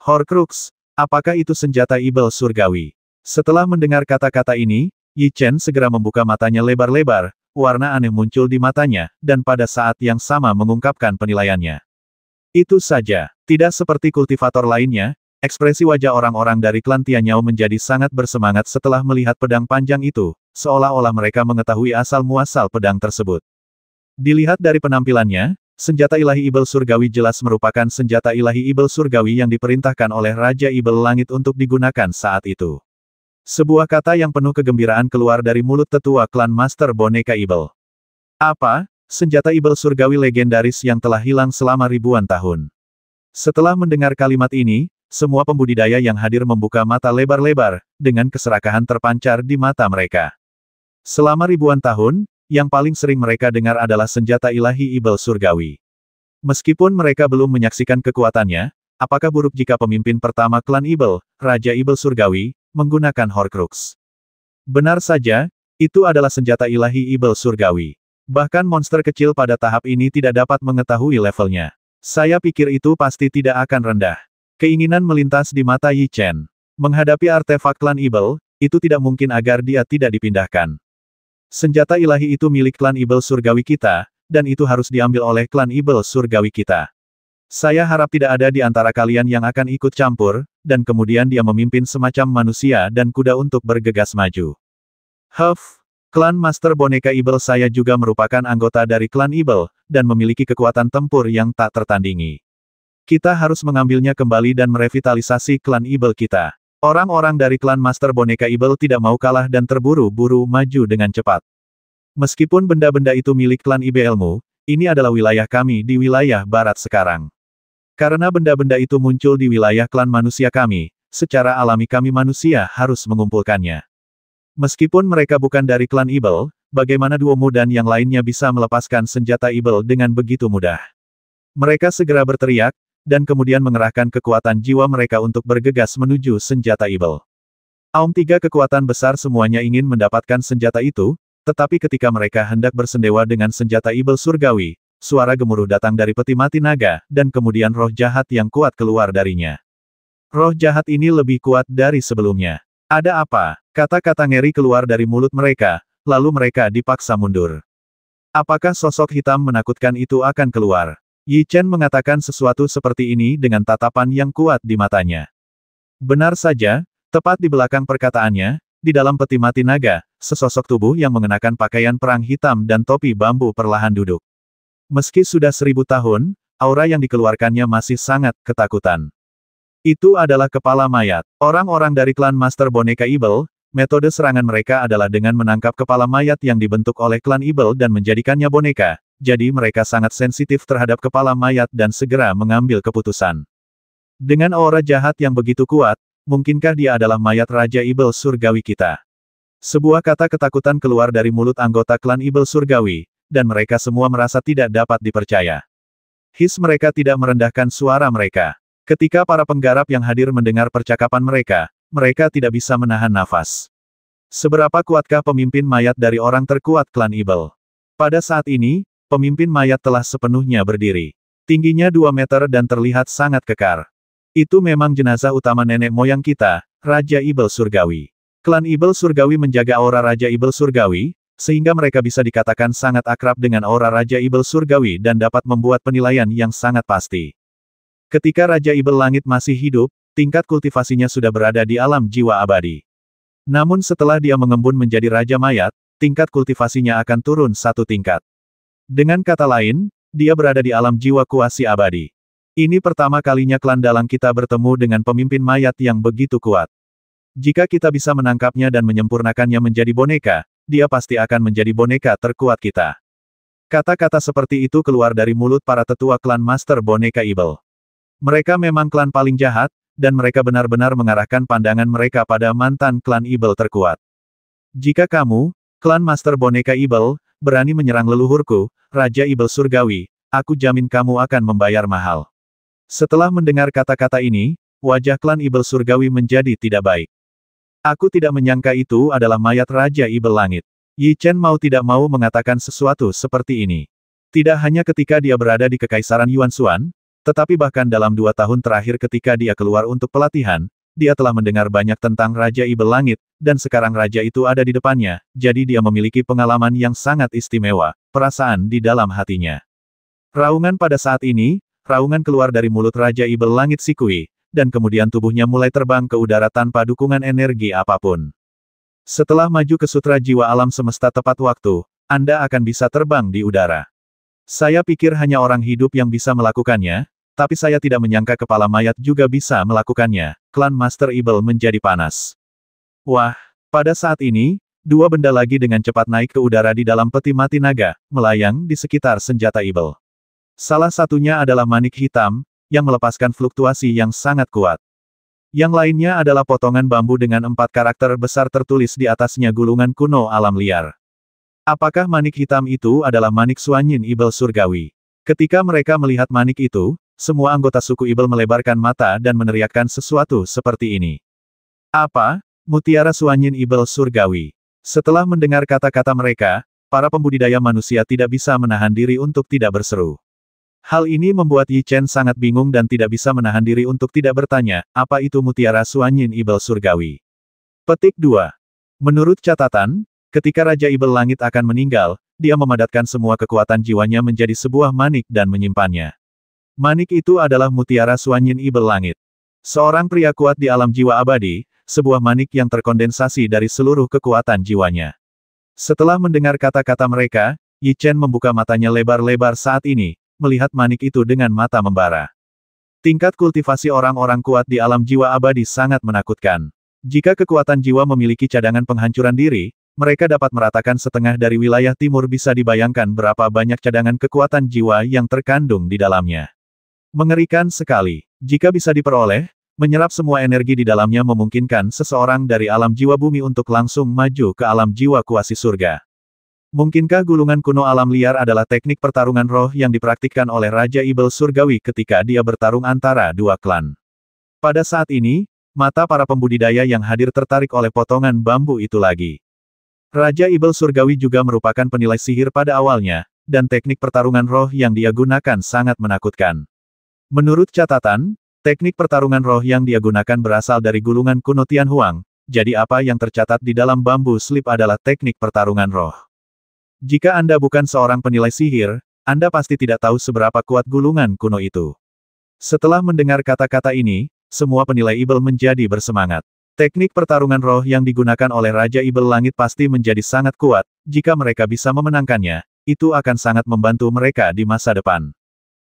Horcrux, apakah itu senjata ibel surgawi? Setelah mendengar kata-kata ini, Yi Chen segera membuka matanya lebar-lebar, warna aneh muncul di matanya, dan pada saat yang sama mengungkapkan penilaiannya. Itu saja, tidak seperti kultivator lainnya, ekspresi wajah orang-orang dari klan Tianyao menjadi sangat bersemangat setelah melihat pedang panjang itu, seolah-olah mereka mengetahui asal-muasal pedang tersebut. Dilihat dari penampilannya, senjata ilahi Ibel Surgawi jelas merupakan senjata ilahi Ibel Surgawi yang diperintahkan oleh Raja Ibel Langit untuk digunakan saat itu. Sebuah kata yang penuh kegembiraan keluar dari mulut tetua klan Master Boneka Ibel. Apa? Senjata Ibel surgawi legendaris yang telah hilang selama ribuan tahun. Setelah mendengar kalimat ini, semua pembudidaya yang hadir membuka mata lebar-lebar, dengan keserakahan terpancar di mata mereka. Selama ribuan tahun, yang paling sering mereka dengar adalah senjata ilahi Ibel surgawi. Meskipun mereka belum menyaksikan kekuatannya, apakah buruk jika pemimpin pertama klan Ibel, Raja Ibel Surgawi, menggunakan Horcrux. Benar saja, itu adalah senjata ilahi Ibel Surgawi. Bahkan monster kecil pada tahap ini tidak dapat mengetahui levelnya. Saya pikir itu pasti tidak akan rendah. Keinginan melintas di mata Yi Chen. Menghadapi artefak klan Ibel, itu tidak mungkin agar dia tidak dipindahkan. Senjata ilahi itu milik klan Ibel Surgawi kita, dan itu harus diambil oleh klan Ibel Surgawi kita. Saya harap tidak ada di antara kalian yang akan ikut campur, dan kemudian dia memimpin semacam manusia dan kuda untuk bergegas maju. Huff, klan Master Boneka Ibel saya juga merupakan anggota dari klan Ibel, dan memiliki kekuatan tempur yang tak tertandingi. Kita harus mengambilnya kembali dan merevitalisasi klan Ibel kita. Orang-orang dari klan Master Boneka Ibel tidak mau kalah dan terburu-buru maju dengan cepat. Meskipun benda-benda itu milik klan IBLmu, ini adalah wilayah kami di wilayah barat sekarang. Karena benda-benda itu muncul di wilayah klan manusia kami, secara alami kami manusia harus mengumpulkannya. Meskipun mereka bukan dari klan Ibel, bagaimana dua mudan yang lainnya bisa melepaskan senjata Ibel dengan begitu mudah. Mereka segera berteriak, dan kemudian mengerahkan kekuatan jiwa mereka untuk bergegas menuju senjata Ibel. Aum tiga kekuatan besar semuanya ingin mendapatkan senjata itu, tetapi ketika mereka hendak bersendewa dengan senjata Ibel surgawi, suara gemuruh datang dari peti mati naga, dan kemudian roh jahat yang kuat keluar darinya. Roh jahat ini lebih kuat dari sebelumnya. Ada apa? Kata-kata ngeri keluar dari mulut mereka, lalu mereka dipaksa mundur. Apakah sosok hitam menakutkan itu akan keluar? Yi Chen mengatakan sesuatu seperti ini dengan tatapan yang kuat di matanya. Benar saja, tepat di belakang perkataannya, di dalam peti mati naga, sesosok tubuh yang mengenakan pakaian perang hitam dan topi bambu perlahan duduk. Meski sudah seribu tahun, aura yang dikeluarkannya masih sangat ketakutan. Itu adalah kepala mayat. Orang-orang dari klan Master Boneka Evil, metode serangan mereka adalah dengan menangkap kepala mayat yang dibentuk oleh klan Evil dan menjadikannya boneka, jadi mereka sangat sensitif terhadap kepala mayat dan segera mengambil keputusan. Dengan aura jahat yang begitu kuat, mungkinkah dia adalah mayat Raja Ibel Surgawi kita? Sebuah kata ketakutan keluar dari mulut anggota klan Ibel Surgawi, dan mereka semua merasa tidak dapat dipercaya. His mereka tidak merendahkan suara mereka. Ketika para penggarap yang hadir mendengar percakapan mereka, mereka tidak bisa menahan nafas. Seberapa kuatkah pemimpin mayat dari orang terkuat klan Ibel? Pada saat ini, pemimpin mayat telah sepenuhnya berdiri. Tingginya 2 meter dan terlihat sangat kekar. Itu memang jenazah utama nenek moyang kita, Raja Ibel Surgawi. Klan Ibel Surgawi menjaga aura Raja Ibel Surgawi, sehingga mereka bisa dikatakan sangat akrab dengan aura Raja Ibel Surgawi dan dapat membuat penilaian yang sangat pasti. Ketika Raja Ibel Langit masih hidup, tingkat kultivasinya sudah berada di alam jiwa abadi. Namun setelah dia mengembun menjadi Raja Mayat, tingkat kultivasinya akan turun satu tingkat. Dengan kata lain, dia berada di alam jiwa kuasi abadi. Ini pertama kalinya klan dalang kita bertemu dengan pemimpin mayat yang begitu kuat. Jika kita bisa menangkapnya dan menyempurnakannya menjadi boneka, dia pasti akan menjadi boneka terkuat kita. Kata-kata seperti itu keluar dari mulut para tetua klan Master Boneka Evil. Mereka memang klan paling jahat, dan mereka benar-benar mengarahkan pandangan mereka pada mantan klan Evil terkuat. Jika kamu, klan Master Boneka Evil, berani menyerang leluhurku, Raja Evil Surgawi, aku jamin kamu akan membayar mahal. Setelah mendengar kata-kata ini, wajah klan Evil Surgawi menjadi tidak baik. Aku tidak menyangka itu adalah mayat Raja Ibel Langit. Yi Chen mau tidak mau mengatakan sesuatu seperti ini. Tidak hanya ketika dia berada di Kekaisaran Yuan Xuan, tetapi bahkan dalam dua tahun terakhir ketika dia keluar untuk pelatihan, dia telah mendengar banyak tentang Raja Ibel Langit, dan sekarang Raja itu ada di depannya, jadi dia memiliki pengalaman yang sangat istimewa, perasaan di dalam hatinya. Raungan pada saat ini, raungan keluar dari mulut Raja Ibel Langit Sikui, dan kemudian tubuhnya mulai terbang ke udara tanpa dukungan energi apapun. Setelah maju ke Sutra Jiwa Alam Semesta tepat waktu, Anda akan bisa terbang di udara. Saya pikir hanya orang hidup yang bisa melakukannya, tapi saya tidak menyangka kepala mayat juga bisa melakukannya. Klan Master Evil menjadi panas. Wah, pada saat ini, dua benda lagi dengan cepat naik ke udara di dalam peti mati naga, melayang di sekitar senjata Evil. Salah satunya adalah manik hitam, yang melepaskan fluktuasi yang sangat kuat. Yang lainnya adalah potongan bambu dengan empat karakter besar tertulis di atasnya gulungan kuno alam liar. Apakah manik hitam itu adalah manik suanyin ibel surgawi? Ketika mereka melihat manik itu, semua anggota suku ibel melebarkan mata dan meneriakkan sesuatu seperti ini. Apa? Mutiara suanyin ibel surgawi. Setelah mendengar kata-kata mereka, para pembudidaya manusia tidak bisa menahan diri untuk tidak berseru. Hal ini membuat Yi Chen sangat bingung dan tidak bisa menahan diri untuk tidak bertanya, apa itu mutiara Suanyin Ibel Surgawi. Petik 2. Menurut catatan, ketika Raja Ibel Langit akan meninggal, dia memadatkan semua kekuatan jiwanya menjadi sebuah manik dan menyimpannya. Manik itu adalah mutiara Suanyin Ibel Langit. Seorang pria kuat di alam jiwa abadi, sebuah manik yang terkondensasi dari seluruh kekuatan jiwanya. Setelah mendengar kata-kata mereka, Yi Chen membuka matanya lebar-lebar saat ini, melihat manik itu dengan mata membara. Tingkat kultivasi orang-orang kuat di alam jiwa abadi sangat menakutkan. Jika kekuatan jiwa memiliki cadangan penghancuran diri, mereka dapat meratakan setengah dari wilayah timur bisa dibayangkan berapa banyak cadangan kekuatan jiwa yang terkandung di dalamnya. Mengerikan sekali. Jika bisa diperoleh, menyerap semua energi di dalamnya memungkinkan seseorang dari alam jiwa bumi untuk langsung maju ke alam jiwa kuasi surga. Mungkinkah gulungan kuno alam liar adalah teknik pertarungan roh yang dipraktikkan oleh Raja Ibel Surgawi ketika dia bertarung antara dua klan? Pada saat ini, mata para pembudidaya yang hadir tertarik oleh potongan bambu itu lagi. Raja Ibel Surgawi juga merupakan penilai sihir pada awalnya, dan teknik pertarungan roh yang dia gunakan sangat menakutkan. Menurut catatan, teknik pertarungan roh yang dia gunakan berasal dari gulungan kuno Tianhuang, jadi apa yang tercatat di dalam bambu slip adalah teknik pertarungan roh. Jika Anda bukan seorang penilai sihir, Anda pasti tidak tahu seberapa kuat gulungan kuno itu. Setelah mendengar kata-kata ini, semua penilai Ibel menjadi bersemangat. Teknik pertarungan roh yang digunakan oleh Raja Ibel Langit pasti menjadi sangat kuat, jika mereka bisa memenangkannya, itu akan sangat membantu mereka di masa depan.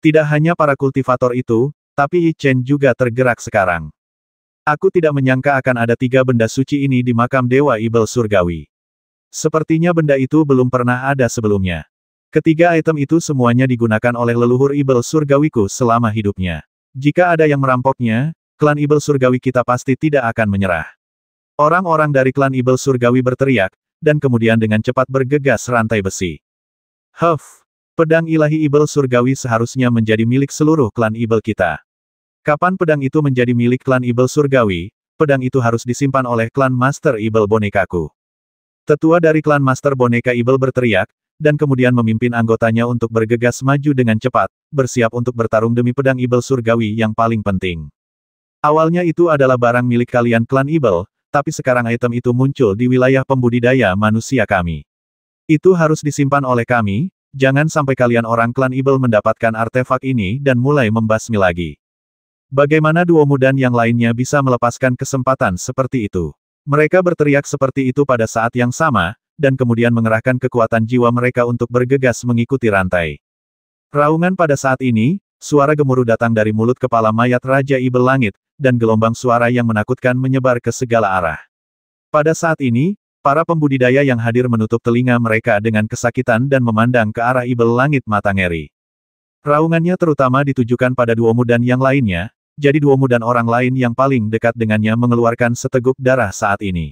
Tidak hanya para kultivator itu, tapi Yi Chen juga tergerak sekarang. Aku tidak menyangka akan ada tiga benda suci ini di makam Dewa Ibel Surgawi. Sepertinya benda itu belum pernah ada sebelumnya. Ketiga item itu semuanya digunakan oleh leluhur Ibel Surgawiku selama hidupnya. Jika ada yang merampoknya, klan Ibel Surgawi kita pasti tidak akan menyerah. Orang-orang dari klan Ibel Surgawi berteriak, dan kemudian dengan cepat bergegas rantai besi. Huff! Pedang ilahi Ibel Surgawi seharusnya menjadi milik seluruh klan Ibel kita. Kapan pedang itu menjadi milik klan Ibel Surgawi, pedang itu harus disimpan oleh klan Master Ibel Bonekaku. Tetua dari klan Master Boneka Ibel berteriak, dan kemudian memimpin anggotanya untuk bergegas maju dengan cepat, bersiap untuk bertarung demi pedang Ibel surgawi yang paling penting. Awalnya itu adalah barang milik kalian klan Ibel, tapi sekarang item itu muncul di wilayah pembudidaya manusia kami. Itu harus disimpan oleh kami, jangan sampai kalian orang klan Ibel mendapatkan artefak ini dan mulai membasmi lagi. Bagaimana Duo Mudan yang lainnya bisa melepaskan kesempatan seperti itu? Mereka berteriak seperti itu pada saat yang sama, dan kemudian mengerahkan kekuatan jiwa mereka untuk bergegas mengikuti rantai. Raungan pada saat ini, suara gemuruh datang dari mulut kepala mayat Raja Ibel Langit, dan gelombang suara yang menakutkan menyebar ke segala arah. Pada saat ini, para pembudidaya yang hadir menutup telinga mereka dengan kesakitan dan memandang ke arah Ibel Langit Matangeri. Raungannya terutama ditujukan pada Duomu mudan yang lainnya, jadi Duomu dan orang lain yang paling dekat dengannya mengeluarkan seteguk darah saat ini.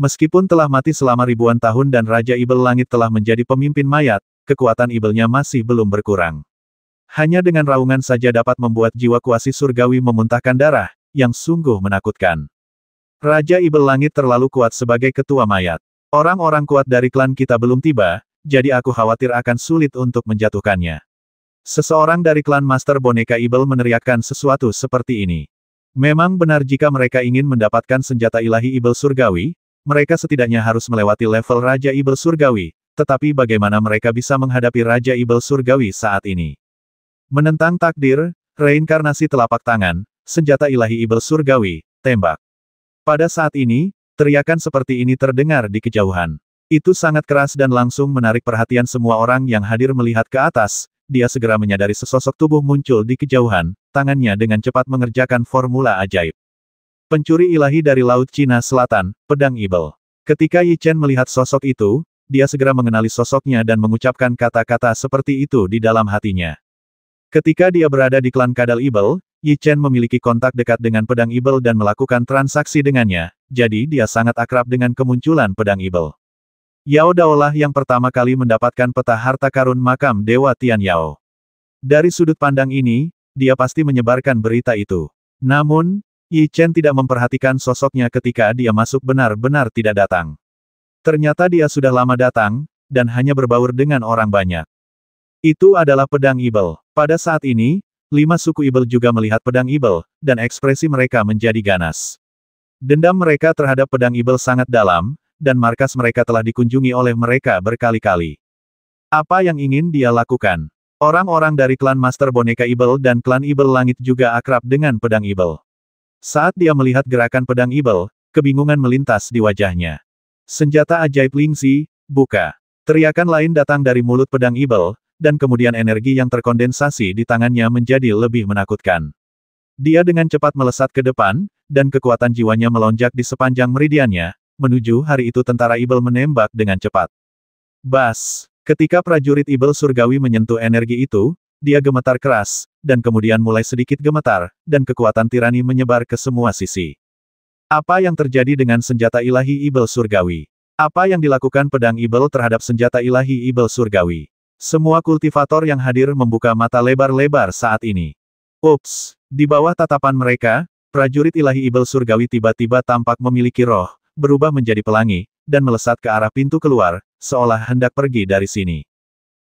Meskipun telah mati selama ribuan tahun dan Raja Ibel Langit telah menjadi pemimpin mayat, kekuatan Ibelnya masih belum berkurang. Hanya dengan raungan saja dapat membuat jiwa kuasi surgawi memuntahkan darah, yang sungguh menakutkan. Raja Ibel Langit terlalu kuat sebagai ketua mayat. Orang-orang kuat dari klan kita belum tiba, jadi aku khawatir akan sulit untuk menjatuhkannya. Seseorang dari klan Master Boneka Ibel meneriakkan sesuatu seperti ini. Memang benar jika mereka ingin mendapatkan senjata ilahi Ibel Surgawi, mereka setidaknya harus melewati level Raja Ibel Surgawi, tetapi bagaimana mereka bisa menghadapi Raja Ibel Surgawi saat ini? Menentang takdir, reinkarnasi telapak tangan, senjata ilahi Ibel Surgawi, tembak. Pada saat ini, teriakan seperti ini terdengar di kejauhan. Itu sangat keras dan langsung menarik perhatian semua orang yang hadir melihat ke atas, dia segera menyadari sesosok tubuh muncul di kejauhan, tangannya dengan cepat mengerjakan formula ajaib. Pencuri ilahi dari Laut Cina Selatan, Pedang Ibel. Ketika Yi Chen melihat sosok itu, dia segera mengenali sosoknya dan mengucapkan kata-kata seperti itu di dalam hatinya. Ketika dia berada di klan Kadal Ibel, Yi Chen memiliki kontak dekat dengan Pedang Ibel dan melakukan transaksi dengannya, jadi dia sangat akrab dengan kemunculan Pedang Ibel. Yao Daolah yang pertama kali mendapatkan peta harta karun makam Dewa Tian Yao. Dari sudut pandang ini, dia pasti menyebarkan berita itu. Namun, Yi Chen tidak memperhatikan sosoknya ketika dia masuk benar-benar tidak datang. Ternyata dia sudah lama datang, dan hanya berbaur dengan orang banyak. Itu adalah pedang Ibel. Pada saat ini, lima suku Ibel juga melihat pedang Ibel, dan ekspresi mereka menjadi ganas. Dendam mereka terhadap pedang Ibel sangat dalam, dan markas mereka telah dikunjungi oleh mereka berkali-kali. Apa yang ingin dia lakukan? Orang-orang dari klan Master Boneka Ibel dan klan Ibel Langit juga akrab dengan pedang Ibel. Saat dia melihat gerakan pedang Ibel, kebingungan melintas di wajahnya. Senjata ajaib Lingzi, buka. Teriakan lain datang dari mulut pedang Ibel, dan kemudian energi yang terkondensasi di tangannya menjadi lebih menakutkan. Dia dengan cepat melesat ke depan, dan kekuatan jiwanya melonjak di sepanjang meridiannya, menuju hari itu tentara Ibel menembak dengan cepat. Bas! Ketika prajurit Ibel Surgawi menyentuh energi itu, dia gemetar keras, dan kemudian mulai sedikit gemetar, dan kekuatan tirani menyebar ke semua sisi. Apa yang terjadi dengan senjata ilahi Ibel Surgawi? Apa yang dilakukan pedang Ibel terhadap senjata ilahi Ibel Surgawi? Semua kultivator yang hadir membuka mata lebar-lebar saat ini. Ups! Di bawah tatapan mereka, prajurit ilahi Ibel Surgawi tiba-tiba tampak memiliki roh, berubah menjadi pelangi, dan melesat ke arah pintu keluar, seolah hendak pergi dari sini.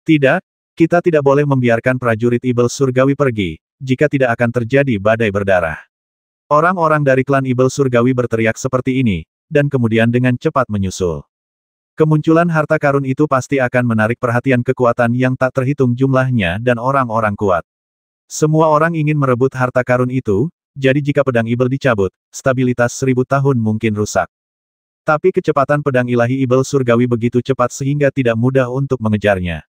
Tidak, kita tidak boleh membiarkan prajurit Ibel Surgawi pergi, jika tidak akan terjadi badai berdarah. Orang-orang dari klan Ibel Surgawi berteriak seperti ini, dan kemudian dengan cepat menyusul. Kemunculan harta karun itu pasti akan menarik perhatian kekuatan yang tak terhitung jumlahnya dan orang-orang kuat. Semua orang ingin merebut harta karun itu, jadi jika pedang ibel dicabut, stabilitas seribu tahun mungkin rusak. Tapi kecepatan pedang ilahi Ibel Surgawi begitu cepat sehingga tidak mudah untuk mengejarnya.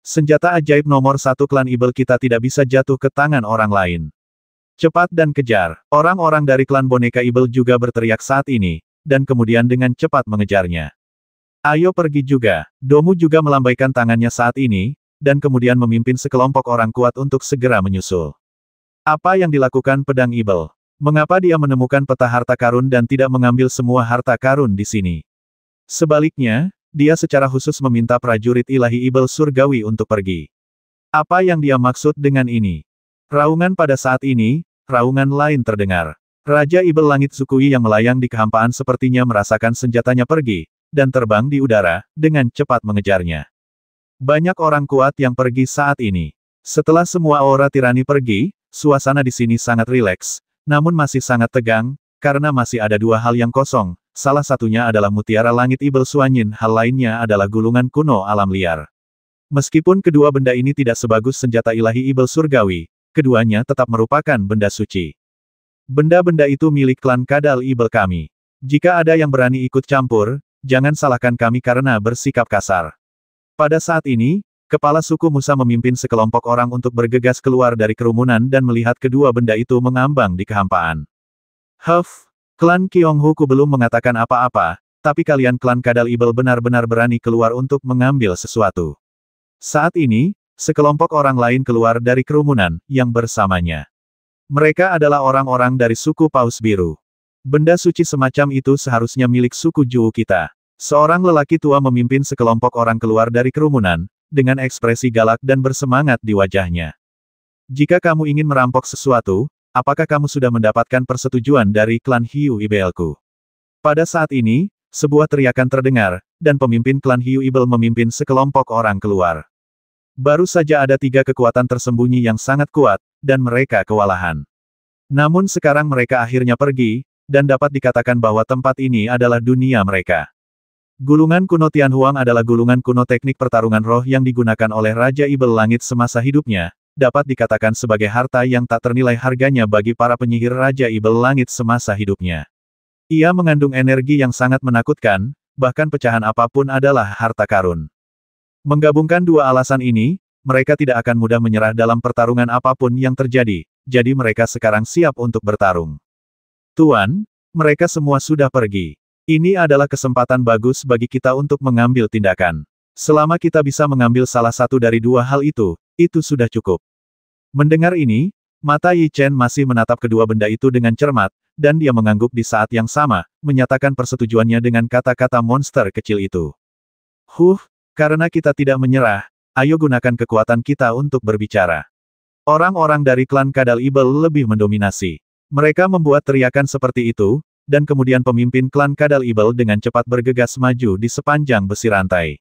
Senjata ajaib nomor satu klan Ibel kita tidak bisa jatuh ke tangan orang lain. Cepat dan kejar, orang-orang dari klan boneka Ibel juga berteriak saat ini, dan kemudian dengan cepat mengejarnya. Ayo pergi juga, Domu juga melambaikan tangannya saat ini, dan kemudian memimpin sekelompok orang kuat untuk segera menyusul. Apa yang dilakukan pedang Ibel? Mengapa dia menemukan peta harta karun dan tidak mengambil semua harta karun di sini? Sebaliknya, dia secara khusus meminta prajurit ilahi Ibel Surgawi untuk pergi. Apa yang dia maksud dengan ini? Raungan pada saat ini, raungan lain terdengar. Raja Ibel Langit Sukui yang melayang di kehampaan sepertinya merasakan senjatanya pergi, dan terbang di udara, dengan cepat mengejarnya. Banyak orang kuat yang pergi saat ini. Setelah semua aura tirani pergi, suasana di sini sangat rileks, namun masih sangat tegang, karena masih ada dua hal yang kosong, salah satunya adalah mutiara langit Ibel Suanyin, hal lainnya adalah gulungan kuno alam liar. Meskipun kedua benda ini tidak sebagus senjata ilahi Ibel Surgawi, keduanya tetap merupakan benda suci. Benda-benda itu milik klan kadal Ibel kami. Jika ada yang berani ikut campur, jangan salahkan kami karena bersikap kasar. Pada saat ini, Kepala suku Musa memimpin sekelompok orang untuk bergegas keluar dari kerumunan dan melihat kedua benda itu mengambang di kehampaan. Huff, klan Kyonghuku belum mengatakan apa-apa, tapi kalian klan Kadal Ibel benar-benar berani keluar untuk mengambil sesuatu. Saat ini, sekelompok orang lain keluar dari kerumunan yang bersamanya. Mereka adalah orang-orang dari suku Paus Biru. Benda suci semacam itu seharusnya milik suku Juu kita. Seorang lelaki tua memimpin sekelompok orang keluar dari kerumunan, dengan ekspresi galak dan bersemangat di wajahnya. Jika kamu ingin merampok sesuatu, apakah kamu sudah mendapatkan persetujuan dari klan Hiu Ibelku? Pada saat ini, sebuah teriakan terdengar, dan pemimpin klan Hiu Ibel memimpin sekelompok orang keluar. Baru saja ada tiga kekuatan tersembunyi yang sangat kuat, dan mereka kewalahan. Namun sekarang mereka akhirnya pergi, dan dapat dikatakan bahwa tempat ini adalah dunia mereka. Gulungan kuno Tianhuang adalah gulungan kuno teknik pertarungan roh yang digunakan oleh Raja Ibel Langit semasa hidupnya, dapat dikatakan sebagai harta yang tak ternilai harganya bagi para penyihir Raja Ibel Langit semasa hidupnya. Ia mengandung energi yang sangat menakutkan, bahkan pecahan apapun adalah harta karun. Menggabungkan dua alasan ini, mereka tidak akan mudah menyerah dalam pertarungan apapun yang terjadi, jadi mereka sekarang siap untuk bertarung. Tuan, mereka semua sudah pergi. Ini adalah kesempatan bagus bagi kita untuk mengambil tindakan. Selama kita bisa mengambil salah satu dari dua hal itu, itu sudah cukup. Mendengar ini, mata Yi Chen masih menatap kedua benda itu dengan cermat, dan dia mengangguk di saat yang sama, menyatakan persetujuannya dengan kata-kata monster kecil itu. Huh, karena kita tidak menyerah, ayo gunakan kekuatan kita untuk berbicara. Orang-orang dari klan Kadal Ibel lebih mendominasi. Mereka membuat teriakan seperti itu, dan kemudian pemimpin klan Kadal Ibel dengan cepat bergegas maju di sepanjang besi rantai.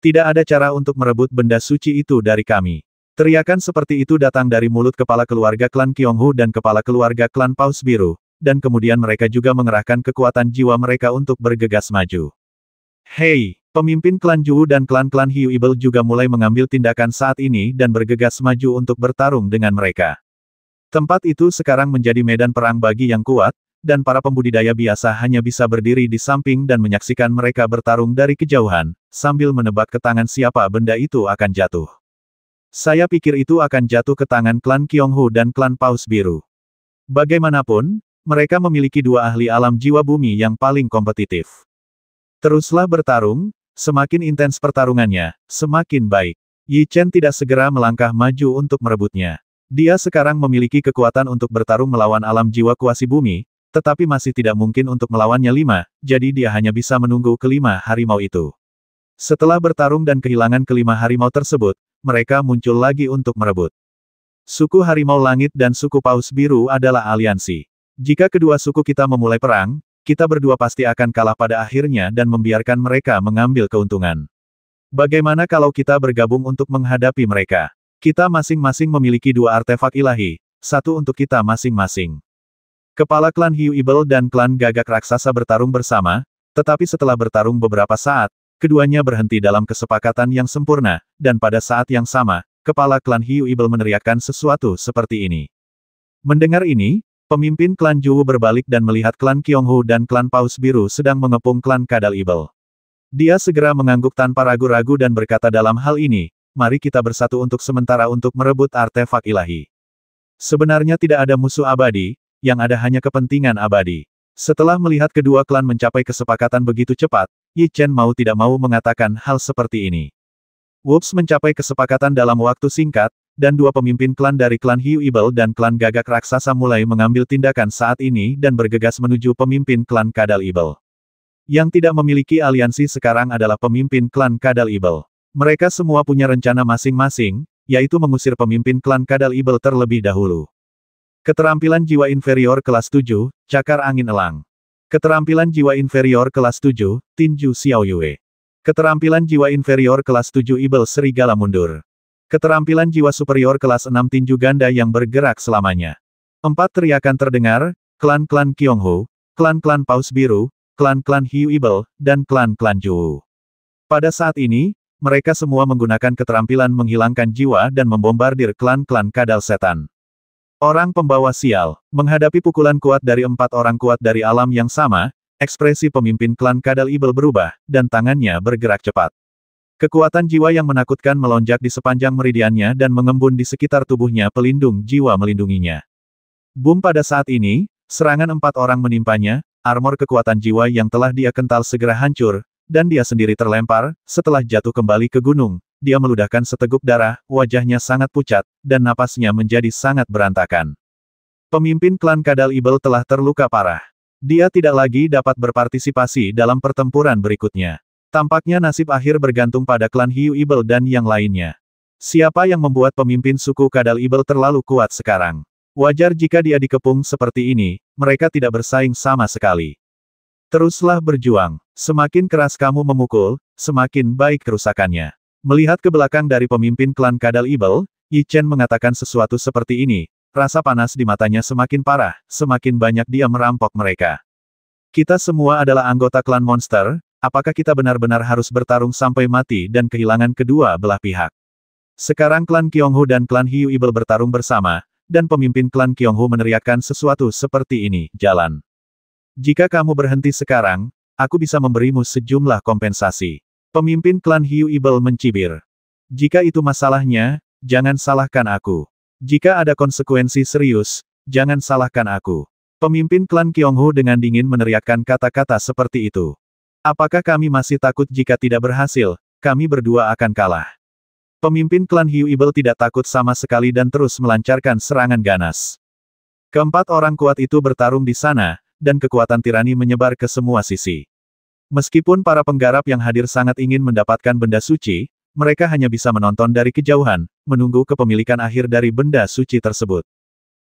Tidak ada cara untuk merebut benda suci itu dari kami. Teriakan seperti itu datang dari mulut kepala keluarga klan Kyonghu dan kepala keluarga klan Paus Biru, dan kemudian mereka juga mengerahkan kekuatan jiwa mereka untuk bergegas maju. Hei, pemimpin klan Juhu dan klan-klan Hiu Ibel juga mulai mengambil tindakan saat ini dan bergegas maju untuk bertarung dengan mereka. Tempat itu sekarang menjadi medan perang bagi yang kuat, dan para pembudidaya biasa hanya bisa berdiri di samping dan menyaksikan mereka bertarung dari kejauhan, sambil menebak ke tangan siapa benda itu akan jatuh. Saya pikir itu akan jatuh ke tangan klan Kyonghu dan klan Paus Biru. Bagaimanapun, mereka memiliki dua ahli alam jiwa bumi yang paling kompetitif. Teruslah bertarung, semakin intens pertarungannya, semakin baik. Yi Chen tidak segera melangkah maju untuk merebutnya. Dia sekarang memiliki kekuatan untuk bertarung melawan alam jiwa kuasi bumi, tetapi masih tidak mungkin untuk melawannya lima, jadi dia hanya bisa menunggu kelima harimau itu. Setelah bertarung dan kehilangan kelima harimau tersebut, mereka muncul lagi untuk merebut. Suku Harimau Langit dan suku Paus Biru adalah aliansi. Jika kedua suku kita memulai perang, kita berdua pasti akan kalah pada akhirnya dan membiarkan mereka mengambil keuntungan. Bagaimana kalau kita bergabung untuk menghadapi mereka? Kita masing-masing memiliki dua artefak ilahi, satu untuk kita masing-masing. Kepala klan Hiu Ibel dan klan Gagak Raksasa bertarung bersama, tetapi setelah bertarung beberapa saat, keduanya berhenti dalam kesepakatan yang sempurna, dan pada saat yang sama, kepala klan Hiu Ibel meneriakkan sesuatu seperti ini. Mendengar ini, pemimpin klan Juwu berbalik dan melihat klan Kyonghu dan klan Paus Biru sedang mengepung klan Kadal Ibel. Dia segera mengangguk tanpa ragu-ragu dan berkata dalam hal ini, mari kita bersatu untuk sementara untuk merebut artefak ilahi. Sebenarnya tidak ada musuh abadi, yang ada hanya kepentingan abadi. Setelah melihat kedua klan mencapai kesepakatan begitu cepat, Yi Chen mau tidak mau mengatakan hal seperti ini. Wups mencapai kesepakatan dalam waktu singkat, dan dua pemimpin klan dari klan Hiu Ibel dan klan Gagak Raksasa mulai mengambil tindakan saat ini dan bergegas menuju pemimpin klan Kadal Ibel. Yang tidak memiliki aliansi sekarang adalah pemimpin klan Kadal Ibel. Mereka semua punya rencana masing-masing, yaitu mengusir pemimpin klan Kadal Ibel terlebih dahulu. Keterampilan jiwa inferior kelas 7, Cakar Angin Elang. Keterampilan jiwa inferior kelas 7, Tinju Xiaoyue. Keterampilan jiwa inferior kelas 7 Ibel Serigala Mundur. Keterampilan jiwa superior kelas 6 Tinju Ganda yang bergerak selamanya. Empat teriakan terdengar, klan-klan Kyonghu, klan-klan Paus Biru, klan-klan Hiu Ibel, dan klan-klan Ju. Pada saat ini, mereka semua menggunakan keterampilan menghilangkan jiwa dan membombardir klan-klan kadal setan. Orang pembawa sial, menghadapi pukulan kuat dari empat orang kuat dari alam yang sama, ekspresi pemimpin klan Kadal Ibel berubah, dan tangannya bergerak cepat. Kekuatan jiwa yang menakutkan melonjak di sepanjang meridiannya dan mengembun di sekitar tubuhnya pelindung jiwa melindunginya. Boom pada saat ini, serangan empat orang menimpanya, armor kekuatan jiwa yang telah dia kental segera hancur, dan dia sendiri terlempar, setelah jatuh kembali ke gunung, dia meludahkan seteguk darah, wajahnya sangat pucat, dan napasnya menjadi sangat berantakan. Pemimpin klan Kadal Ibel telah terluka parah. Dia tidak lagi dapat berpartisipasi dalam pertempuran berikutnya. Tampaknya nasib akhir bergantung pada klan Hiu Ibel dan yang lainnya. Siapa yang membuat pemimpin suku Kadal Ibel terlalu kuat sekarang? Wajar jika dia dikepung seperti ini, mereka tidak bersaing sama sekali. Teruslah berjuang. Semakin keras kamu memukul, semakin baik kerusakannya. Melihat ke belakang dari pemimpin klan Kadal Ibel, Yi Chen mengatakan sesuatu seperti ini, rasa panas di matanya semakin parah, semakin banyak dia merampok mereka. Kita semua adalah anggota klan monster, apakah kita benar-benar harus bertarung sampai mati dan kehilangan kedua belah pihak? Sekarang klan Kyonghu dan klan Hiu Ibel bertarung bersama, dan pemimpin klan Kyonghu meneriakkan sesuatu seperti ini, jalan. Jika kamu berhenti sekarang, aku bisa memberimu sejumlah kompensasi. Pemimpin klan Hiu Ibel mencibir. Jika itu masalahnya, jangan salahkan aku. Jika ada konsekuensi serius, jangan salahkan aku. Pemimpin klan Kyonghu dengan dingin meneriakkan kata-kata seperti itu. Apakah kami masih takut jika tidak berhasil, kami berdua akan kalah. Pemimpin klan Hiu Ibel tidak takut sama sekali dan terus melancarkan serangan ganas. Keempat orang kuat itu bertarung di sana, dan kekuatan tirani menyebar ke semua sisi. Meskipun para penggarap yang hadir sangat ingin mendapatkan benda suci, mereka hanya bisa menonton dari kejauhan, menunggu kepemilikan akhir dari benda suci tersebut.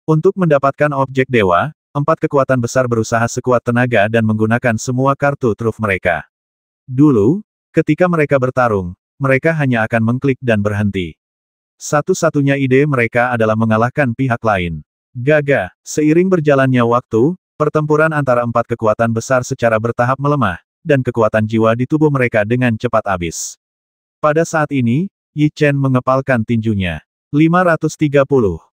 Untuk mendapatkan objek dewa, empat kekuatan besar berusaha sekuat tenaga dan menggunakan semua kartu truf mereka. Dulu, ketika mereka bertarung, mereka hanya akan mengklik dan berhenti. Satu-satunya ide mereka adalah mengalahkan pihak lain. Gaga, seiring berjalannya waktu, pertempuran antara empat kekuatan besar secara bertahap melemah, dan kekuatan jiwa di tubuh mereka dengan cepat habis. Pada saat ini, Yi Chen mengepalkan tinjunya. 530.